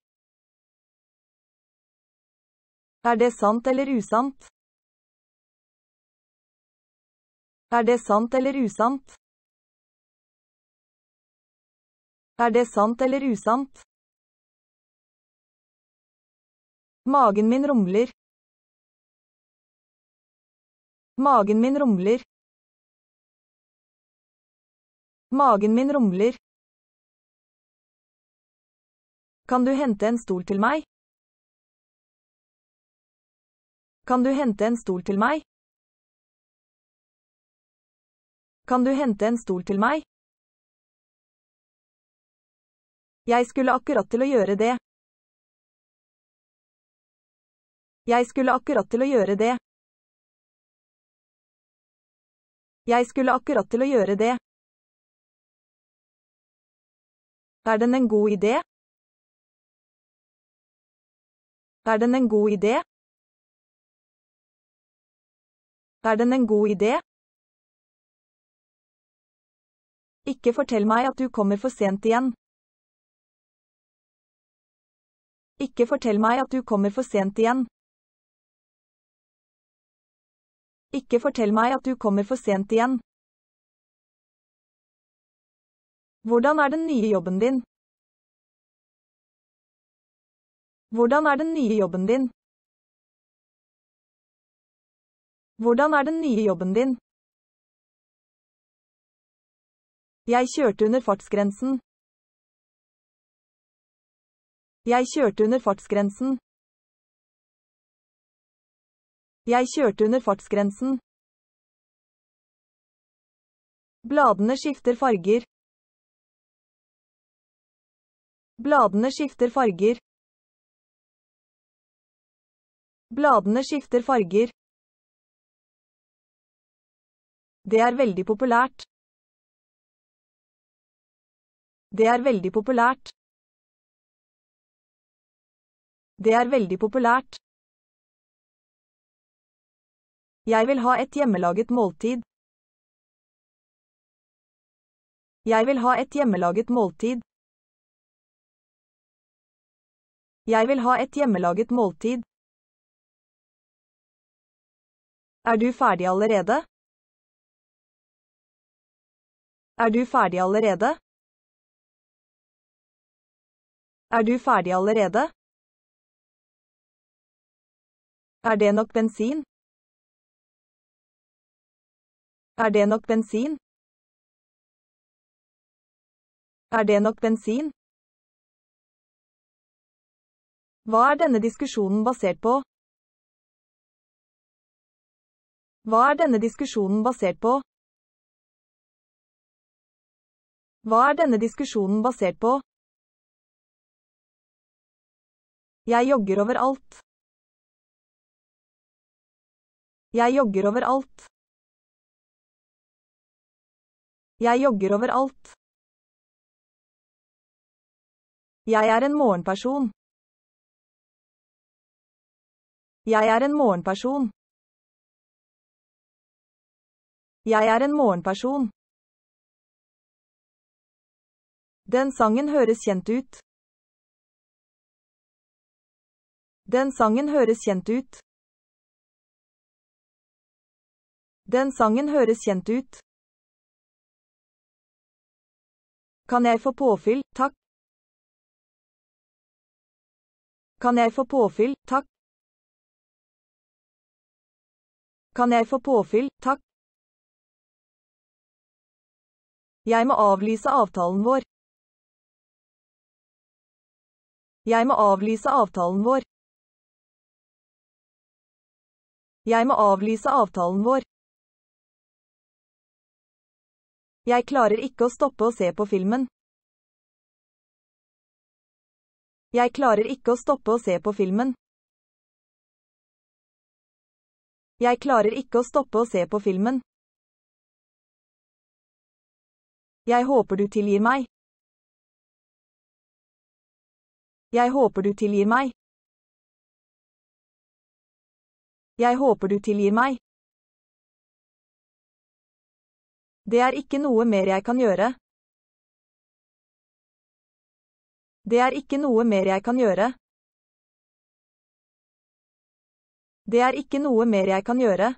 Er det sant eller usant? Er det sant eller usant? Er det sant eller usant? Magen min rumler. Magen min rumler. Magen min rumler. Kan du hente en stol til meg? Kan du hente en stol til meg? Kan du hente en stol til meg? Jeg skulle akkurat til å gjøre det. Jeg skulle akkurat til å gjøre det. Jeg skulle akkurat til å gjøre det. Er den en god idé? Er den en god idé? Er den en god idé? Ikke fortell meg at du kommer for sent igjen. Ikke fortell meg at du kommer for sent igjen. Ikke fortell meg at du kommer for sent igjen. Hvordan er den nye jobben din? Hvordan er den nye jobben din? Hvordan er den nye jobben din? Jeg kjørte under fartsgrensen. Jeg kjørte under fartsgrensen. Jeg kjørte under fartsgrensen. Bladene skifter farger. Bladene skifter farger. Bladene skifter farger. Det er veldig populært. Det er veldig populært. Det er veldig populært. Jeg vil ha et hjemmelaget måltid. Jeg vil ha et hjemmelaget måltid. Jeg vil ha et hjemmelaget måltid. Er du ferdig allerede? Er du ferdig allerede? Er du ferdig allerede? Er det nok bensin? Er det nok bensin? Er det nok bensin? Hva er denne diskusjonen basert på? Hva er denne diskusjonen basert på? Hva er denne diskusjonen basert på? Jeg jogger overalt. Jeg jogger overalt. Jeg jogger overalt. Jeg er en morgenperson. Jeg er en morgenperson. Jeg er en morgenperson. Den sangen høres kjent ut. Den sangen høres kjent ut. Den sangen høres kjent ut. Kan jeg få påfyll, takk? Kan jeg få påfyll, takk? Kan jeg få påfyll, takk? Jeg må avlyse avtalen vår. Jeg må avlyse avtalen vår. Jeg må avlyse avtalen vår. Jeg klarer ikke å stoppe å se på filmen. Jeg klarer ikke å stoppe å se på filmen. Jeg klarer ikke å stoppe å se på filmen. Jeg håper du tilgir meg. Jeg håper du tilgir meg. Jeg håper du tilgir meg. Det er ikke noe mer jeg kan gjøre. Det er ikke noe mer jeg kan gjøre. Det er ikke noe mer jeg kan gjøre.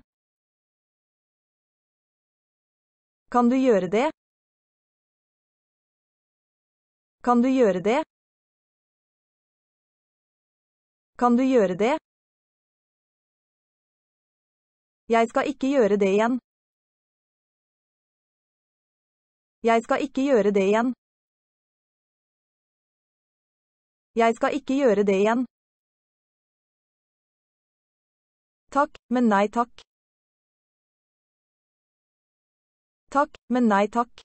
Kan du gjøre det? Kan du gjøre det? Kan du gjøre det? Jeg skal ikke gjøre det igjen. Jeg skal ikke gjøre det igjen. Jeg skal ikke gjøre det igjen. Takk, men nei takk. Takk, men nei takk.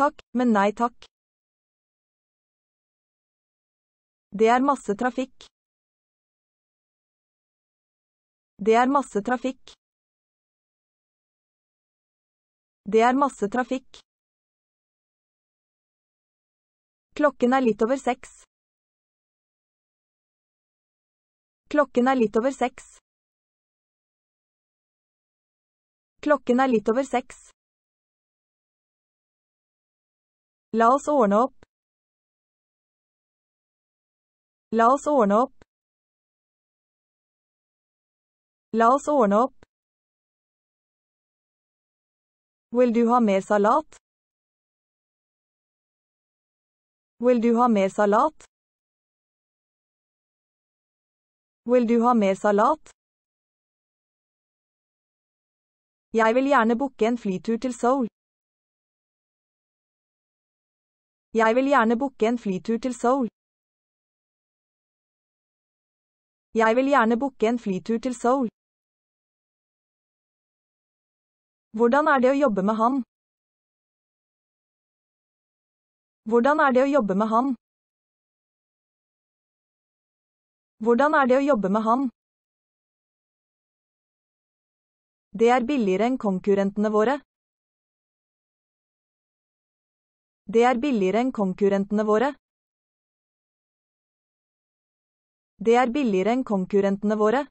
Takk, men nei takk. Det er masse trafikk. Det er masse trafikk. Det er masse trafikk. Klokken er litt over seks. Klokken er litt over seks. Klokken er litt over seks. La oss ordne opp. La oss ordne opp. La oss ordne opp. Vil du ha mer salat? Vil du ha mer salat? Vil du ha mer salat? Jeg vil gjerne booke en flytur til Seoul. Jeg vil gjerne booke en flytur til Seoul. Jeg vil gjerne booke en flytur til Seoul. Hvordan er det å jobbe med han? Hvordan er det å jobbe med han? Hvordan er det å jobbe med han? Det er billigere enn konkurrentene våre. Det er billigere enn konkurrentene våre. Det er billigere enn konkurrentene våre.